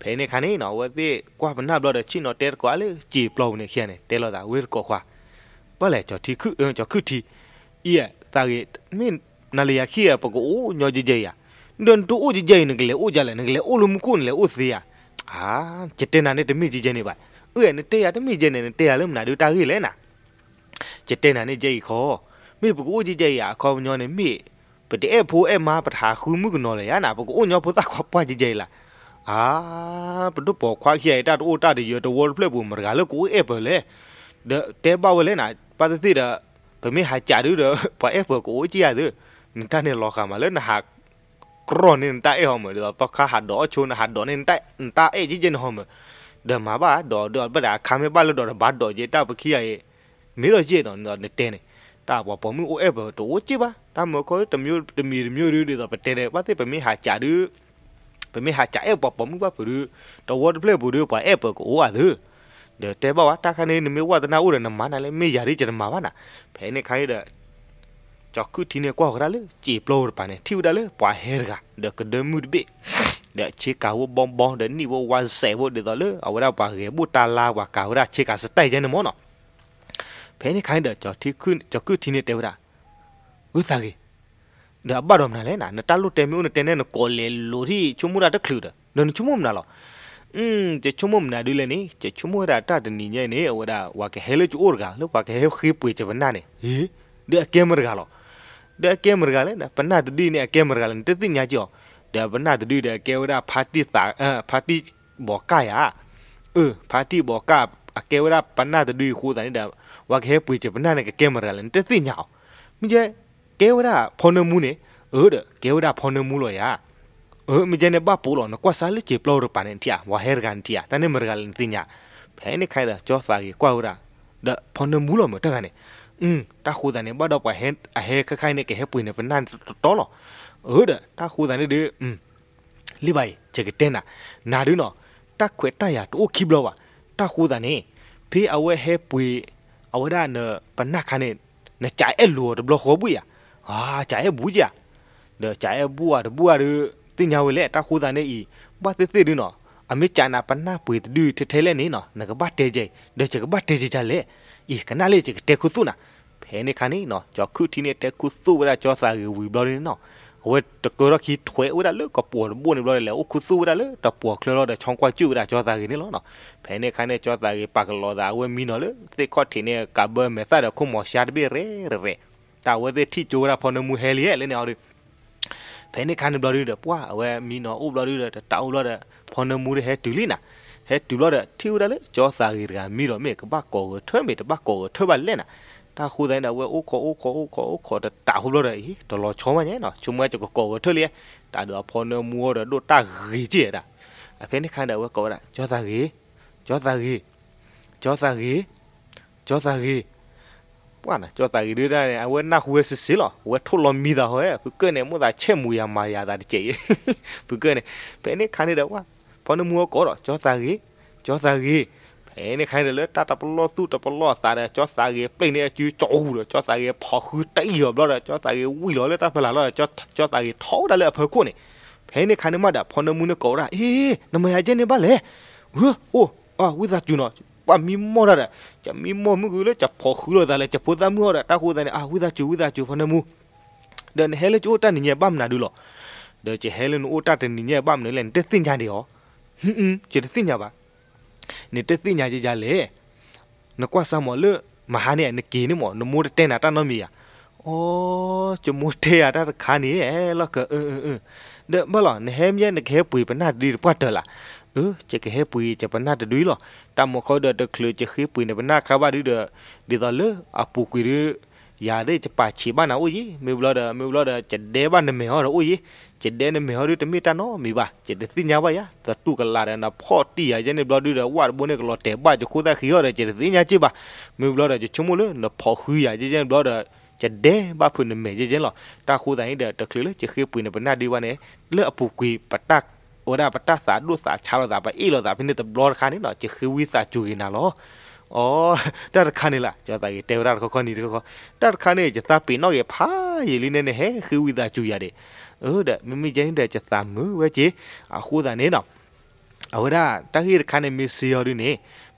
ဖဲနေခနေနော်ဝသိကွာပနဘလတဲ့ချင်းနော်တဲကွာလေကြည်ပလုံနေခရနေတဲလောတာဝေကောခွာဘာလဲကြောတီခုကြောခုတီ iya tari min nalia kia poko o nyo jejeya don tu o jejay nagle o jala nagle o lum kun le o sia ah chetena ne temi jejay ne ba ue ne te ya temi jejay ne te ya lum na du tari le na chetena ne jey kho mi poko o jejay ya kho nyo ne mi ပတိအဖိုးအမပထာခုမှုကနော်လေရနာပကိုညောဖသခွာပွားကြည့်ကြလားအာပဒုပေါ်ခွာခိုင်တာတို့တာဒီရတဝေါ်ဖလက်ဘူးမကလည်းကိုအပလေတဲပါဝလဲနာပသတိတာပမေဟာချာရူရပါအဖကိုချီရဒနတနေလောခမလနဟကရနင်တဲဟမလပခဟာဒေါချုနဟာဒေါနင်တဲနတအေဂျီဂျင်ဟမဒမဘာဒေါဒေါပဒါခမေပါလဒေါဘတ်ဒေါဂျေတပခိရဲ့နေတော့ကြည့်တော့နေတဲနေတာဘောပေါ်မှု OF တော့ကြည့်ပါဒါမခေါ်တမျိုးတမီတမျိုးတွေတော့ပတဲတယ်ပတ်သက်ပမေဟာချာရူပမေဟာချာအေပေါ်ပေါ်မှုပါဘူးတော့ word play ဘူးတော့ပါ app ကိုဝါလို့တဲဘဝတာခနေနမေဝဒနာဥရနမနာလေမေယာရီကြမှာပါနာဖဲနေခိုင်းတဲ့จอกคุทีเนี่ยกว่ากันเลยจีปลอปานเนี่ยทิวดาเลยปวาเฮรกะเดกเดมุดเบเดเชกาวบอมบอมเดนี่ววันเซวเดดอเลยเอาเราปาเรบุตาลาวากาวราเชกาสไตเจนมอนอเพนี่คันเดจอที่ขึ้นจอกคุทีเนี่ยเตวดาอุตาเกเดบารอมนาเลนะนตาลุเตมิอุนเตเนนโกเลโลที่ชุมุราตะคลูเดนชุมุมนาลออืมจะชุมมนาดูเลยนี่จะชุมวราตาดนี่เนี่ยเนี่ยว่าดาว่าแกเฮลจูออร์กาลูกว่าแกเฮคีปุยจะบันนาเนี่ยเฮ้เดี๋ยวเกมร์กาลอเดี๋ยวเกมร์กาเลยนะปัญหาตดีเนี่ยเกมร์กาเลยตติญาจ่อเดี๋ยวปัญหาตดีเดี๋ยวแกว่าดาพาร์ตี้สาเอ่อพาร์ตี้บอกกายอ่ะเออพาร์ตี้บอกกาแกว่าดาปัญหาตดีคู่แต่เนี่ยเดี๋ยวว่าแกเฮปุยจะบันนาเนี่ยเกมร์กาเลยตติญาอ๋อมึงจะแกว่าดาพอนมูเนี่ยเออเดี๋ยวแกว่าดาพอนมูเลยอ่ะမကြနေပါပိုလောနကွာစားလေချေပလောရပနန်တီယာဝဟဲရကန်တီယာတနေမရကလန်တင်ညာဖဲနေခိုင်တာကြောစာကြီးကွာဝရာဒဖုန်နမူလောမတကနေอืมตาคูดานี่บ่ดอกว่าเฮ็ดอะเฮคล้ายๆนี่แกเฮ็ดปุ๋ยนี่เป็นนั่นตอหรอเออเด้อตาคูดานี่เด้ออืมလိပိုင်ချက်ကတဲနာနာဒူနော်တက်ခွဲတက်ရတိုးခိဘလောပါတက်ခိုးတာနေဖေးအဝဲဟဲပွေအဝဒနပနခနဲ့နကြဲလူတဘလခေါ်ဘူးရဟာကြဲဘူးကြဒေကြဲဘူးရဘူးရတင်ညာဝဲလေတာခိုးတာနေဤဘာသစ်သစ်ဒီနော်အမေချာနာပနာပွေတူထဲထဲလဲနေနော်ငကဘတ်တဲကြဲဒဲချကဘတ်တဲကြဲချလေဤကနာလေချကတဲခုစုနာဖဲနေခါနေနော်ကြောခုတီနေတဲခုစုဝရကြောစာကဝီဘလော်နေနော်ဝဲတကရခီထွဲဝရလေကပူဘွန်ဘလော်လေအခုစုဝရလေတပူကလရတဲ့ချောင်းကွာကျူရကြောစာကနေလောနော်ဖဲနေခါနေကြောစာကပါကလောတာဝဲမီနော်လေသေခော့တီနေကဘမဲဖာဒခုမောရှာဒဘီရဲရဲတာဝဲတဲ့တီဂျိုရာဖော်နမူဟဲလီရဲ့လဲနေအော်ဖဲနေခန်ဘလရီဒပွာအဝဲမီနော်အိုဘလရီဒတာအိုလဒဖော်နမူရဟဲဒူလီနာဟဲဒူလဒထီဝဒလေကြောစာဂီရာမီတော်မေကပကောကိုထွဲမေတပကောကိုထွဲပါလဲနာတာခူတိုင်းတော့ဝဲအိုခေါ်အိုခေါ်အိုခေါ်အိုခေါ်တာဟူလို့ရဟိတော်တော်ချောမညဲနော်ချုံမကြကောကောထွလေတာတော့ဖော်နမူရတော့တာဂီကြဲတာအဖေနေခန်တော့ဝဲကောတာကြောစာဂီကြောစာဂီကြောစာဂီကြောစာဂီว่านะจอตากีดูได้เนี่ยเอาเว้นักเวสิสิหรอเวทุลมีดาเฮ้ยผู้เกินเนี่ยมัวแต่เชื่อมือยามายาตาดิเจยผู้เกินเนี่ยเป็นนี่คันนี่เดียวว่าพอนมัวก็หรอจอตากีจอตากีเป็นนี่คันนี่เลยตาตะปลอสู้ตะปลอตาเนี่ยจอตากีเป็นเนี่ยจู่จู่หรอจอตากีพอคือตีหรอแล้วจอตากีวิ่งหรอเลยตาพลาหรอจอจอตากีท้อได้เลยเพื่อกูเนี่ยเป็นนี่คันนี่มาด่าพอนมัวเนี่ยก็หรอเอ๊ะน้ำมันยาเจนี่บ้าเลยเฮ้อโอ้อ่ะวิจารณ์จูนอ่ะปามีมอดะจะมีมอมุกุเลยจะพอคุโลดาเลยจะพอดามุอดะตาโคดาเนี่ยอาวิดาจูวิดาจูพนมูเดินเฮเลจูตันเนี่ยบัมนาดูหรอเดินจะเฮเลนโอตันเนี่ยบัมเนี่ยแหละเตซินญาดิหรอဟွန်းကျေသိညာပါနေတသိညာကြကြလေနကွာဆမောလမဟာနေနကေနမောနမိုတဲနာတနမီယာအော်ချမိုတဲရတာခါနေလကအဲအဲအဲဒဘလနဟဲမြဲနခဲပွေပနဒီပတ်တလာเออจะก็เฮปุยจะปนาตะดุยหรอตามมคอดตะคลือจะคือปุยในปนาคาบาดิเดดิตอเลอะปูกุยเรยาเดจะปาฉีบ้านะโอ้ยมีบลอดมีบลอดจะเดบ้านเมฮอรโอ้ยจะเดนเมฮอรตะมีตานอมีบาจะเดสิญาบายะตะตุกะลาดนะพอตียาเจนบลอดิเดวาบเนกลอเตบาจะคูตะคิยอเดจะสิญาจิบามีบลอดจะชุมุเลนะพอคุยยาเจนบลอดจะเดบ้าพุ่นเมเจเจนหรอตาคูตะเดตะคลือจะคือปุยในปนาดีวะเนเลอะปูกุยปะตักโอดาปตาสาดูสาชาลดาปอีลดาพินิตบลอคานี่เนาะจะคือวิสาจูกินาลออ๋อดัดคานี่ล่ะจะตาเตวราคอนี่ก็ดัดคานี่จะตาปีนอกเยพาเยลิเนเนเฮคือวิสาจูยาเดเออเดมิมิเจนเดจะตามมือเวจิอะคูดาเนเนาะအဝဒတခိရခနဲ့မစီယောဒီနေ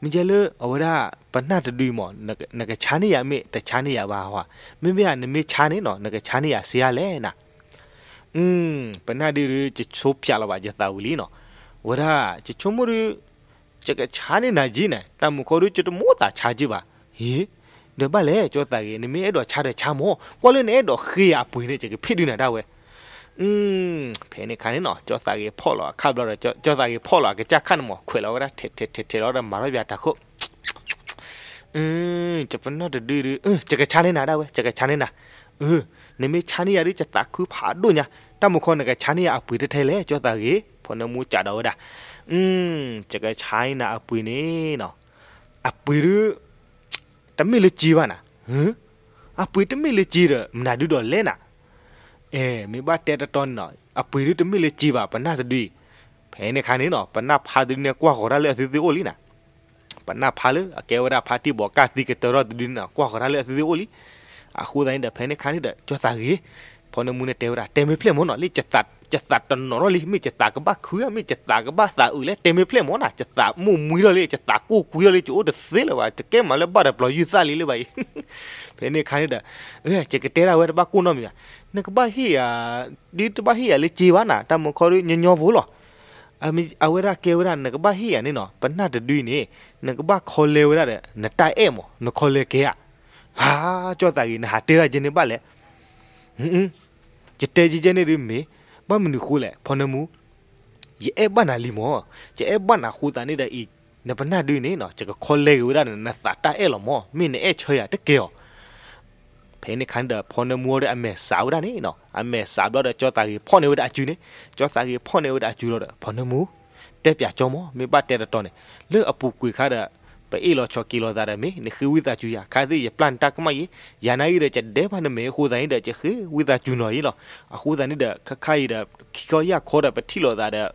မကြလအဝဒပနတ်တူမောနကချာနေရမေတချာနေရပါဟွာမင်းမရနမေချာနေနော်နကချာနေရဆရာလဲနာอืมปนาดิรุจะชบจาละบาจะตาอุลีเนาะวะราจะชมรุจะกะชาเนนาจีนะตามขอรุจะมัวตาชาจีบาเฮเดบะเลจ่อตาเกนเมเอดอชาเดชาหมอควอเลเนเอดอเคียปุยเนจะกะผิดนะดาเวอืมเพเนคันเนาะจ่อตาเกพ่อลอคับลอจ่อจ่อตาเกพ่อลอกะจักคันหมอขวยลอวะราเทเทเทเทลอมาลอยาตาโคอืมจะปนาดิรุเออจะกะชาเนนาดาเวจะกะชาเนนาเออနမေချာနီယာရီချတာခုဖာဒုညာတမခေါနကချာနီယာအပွေတထဲလေကြောတာကြီးဖနမူချတော့ဒါอืม จะกใช้นะอปุยนี่เนาะอปุยรึตะมิลจีวะนะหึอปุยตะมิลจีรมนาดูดอเลนะเอมีบาเตตะตอนเนาะอปุยรึตะมิลจีวะปะนะตะดุยเพเนคันนี่เนาะปะนะพาดินเนี่ยกว่าขอระเลอะซิซิโอลีนะปะนะพาเลอะแกวะพาติบอกาติกะตะรอตะดินนะกว่าขอระเลอะซิซิโอลีอะคูได้เดเพลนคันนี่เดจอซากีพอนมูเนเตวราเตมเพลมอนอลิจัตตัดจัตตัดตนอรลิมิจัตตากบะคือมิจัตตากบะซาอุเลเตมเพลมอนอะจัตตามูมุยลิจัตตากูกุยลิจูเดเซลวะตะเกมาเลบะดะปลอยูซาลิเลบะเพนคันนี่เดเอ้เจกเตราเวบะกูนอมิยาနကဘာဟီယာဒီတဘာဟီယာလေချီဝနာတမခေါ်ညညောဘူးလောအမီအဝရကေဝရနကဘာဟီယာနိနော်ပနတ်တွီနိနကဘာခေါ်လေဝရတဲ့နတိုင်အဲမောနခေါ်လေကေယာဟာကြော့တာကြီးနာတေရာဂျင်းနေပါလေဟင်းကျတဲကြီးကျနေရီမေဘာမနူခုလေဖနမူယေအဘနာလီမောကျအဘနာခူတာနေတဲ့အီနပနာဒွိနေနော်ကျကခေါ်လေကူရနသတာအဲ့လောမောမင်းနဲ့အချေရတကယ်ဖဲနေခန္ဓာဖနမူရအမေစာဝရနေနော်အမေစာဘတော့ကြော့တာကြီးဖနဝဒအကျူနေကြော့တာကြီးဖနဝဒအကျူတော့ဖနမူတက်ပြကြောမောမေပတ်တက်တော့နေလွအပူကွေခါတဲ့ပအေလောချောကီလောဒါရမေနခဝိတာချူယာခါသိရပလန်တာကမယေယာနာရီရချက်ဒေဘနမေခိုတိုင်းတဲ့ချက်ခဝိတာချူနော်ယေလောအခုတန်နေတဲ့ခခိုင်ရခီကောရခေါ်တဲ့ပတိလောဒါတဲ့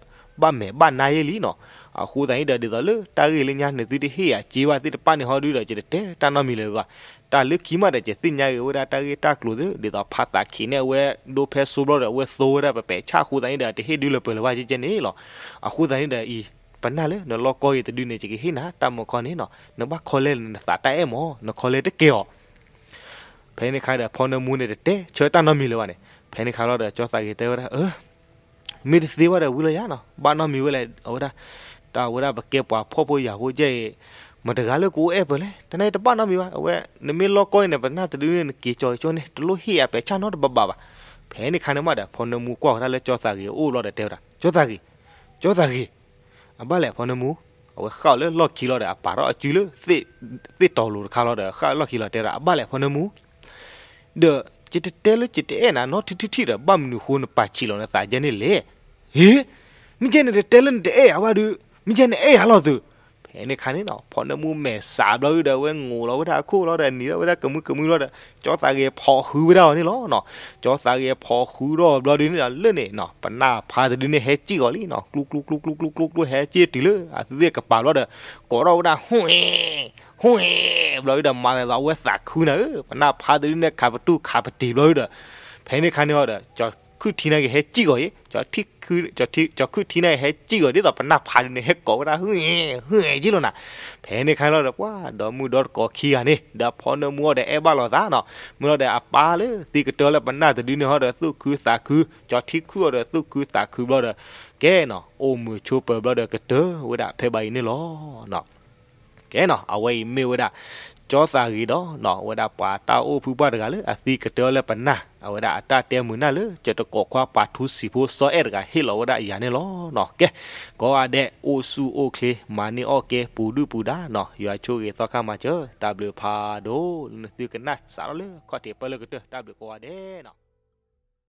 ဘာမေဘာနာယေလီနော်အခုတိုင်းတဲ့ဒီတော်လေတာရီလညာနေသိတဲ့ဟေယာဂျေဝတိတပနေဟောဒူရချက်တဲ့တာနော်မီလေပါတာလေခီမတဲ့ချက်သိညာရေဝတာတာရီတာကလိုဒီတော်ဖာတာခီနေဝဲဒိုဖဲဆူဘရဝဲသိုးရပပချခုတိုင်းတဲ့ဟေဒူလပလဝါချစ်ချက်နေလောအခုတိုင်းတဲ့ဤပနာလေနလောကိုရတဒူနေချီဟိနာတမခေါနေနော်နဘခေါ်လဲနသတဲမောနခေါ်လဲတကေော်ဖဲနေခိုင်တဲ့ဖော်နမူနေတဲ့တဲချွဲတနမီလောကနေဖဲနေခါတော့တဲ့ကြောဆိုင်တဲဝရအမီတစီဝရဝီလရနော်ဘာနမီဝလဲဟိုတာတာဝရဘကေပွာဖောဖို့ရဟိုကျဲမတကားလို့ကိုအဲ့ဘလဲတနေ့တပနမီပါအဝဲနမီလောကိုနေပနာတဒူနေကေချော်ချွန်းနေတလို့ဟိရပဲချာနော်တဘဘာပါဖဲနေခိုင်နမတဲ့ဖော်နမူကွာထားလဲကြောဆိုင်ကြီးအိုးလောတဲ့တဲဝရကြောဆိုင်ကြီးကြောဆိုင်ကြီးအဘလဲဖုန်မူအဝခါလဲလော့ကီလော်တဲ့ပါတော့အကျူးလို့စစ်စစ်တော်လို့ခါလော်တဲ့ခါလော့ကီလော်တဲ့အဘလဲဖုန်မူဒจิตเตลจิตเอนะนอทิทิทิระบัมนูโฮนปาชิลอนะตาเจเนเลเฮมิเจเนเตลนเตเออาวาดูมิเจเนเอฮาลอซูနေခါနေတော့ဖော်နမှုမဲစာဘလို့တဲ့ဝဲငိုတော့ဒါခုတော့တဲ့နေတော့ဒါကမှုကမှုတော့ကြောစာကြီးဖော်ဟူတော့နေလို့နော်ကြောစာကြီးဖော်ဟူတော့ဘလို့ဒီနေတာလွတ်နေနော်ပနာဖာဒီနေဟဲကြည့်ော်လीနော်ကလုကလုကလုကလုကလုကလုဟဲကြည့်ဒီလေအသစ်ကပါတော့တဲ့ကောတော့ဒါဟွင်းဟွင်းဘလို့ဒါမလာတော့ဝဲစာခုနော်ပနာဖာဒီနေခါပတူခါပတီဘလို့ဒါဖဲနေခါနေတော့ကြောခုထီနိုင်ဟဲကြည့်ကိုရကြော်ထိခုကြော်ထိကြော်ခုထီနိုင်ဟဲကြည့်ကိုဒီတော့ပနာဖာနေဟဲကောရာဟွေဟွေကြည့်လို့နာဖဲနေခိုင်းတော့ကွာဒေါ်မူဒေါ်ကောခီရနေဒါဖော်နမူတဲ့အဲဘလောသားနော်မူတော့အပါလေတီကတော်လပနာတဒီနေဟောတဲ့သုခုစာခုကြော်ထိခုရတဲ့သုခုစာခုဘလောတဲ့ကဲနော်အိုမူချိုပဘလောတဲ့ကတော်ဝဒဖဲပိုင်နေလောနော်ကဲနော်အဝေးမေဝဒจอสารีดอเนาะเวดาปาตาโอผู้บ่ดกะเลยอาซีกะเตอเลปะนะเอาเวดาอัตตะเตมุนะเลยจะตะกอควาปาทุสิโพซอเอดกะเฮลอเวดาอย่างเนลอเนาะแกก็อาเดโอซูโอเคมานิโอเคปูดูปูดาเนาะยัวโชเกซอคามาเจอ W พาโดลนซึกะนะสาเลยก็เตเปเลกะเต W ก็อาเดเนาะ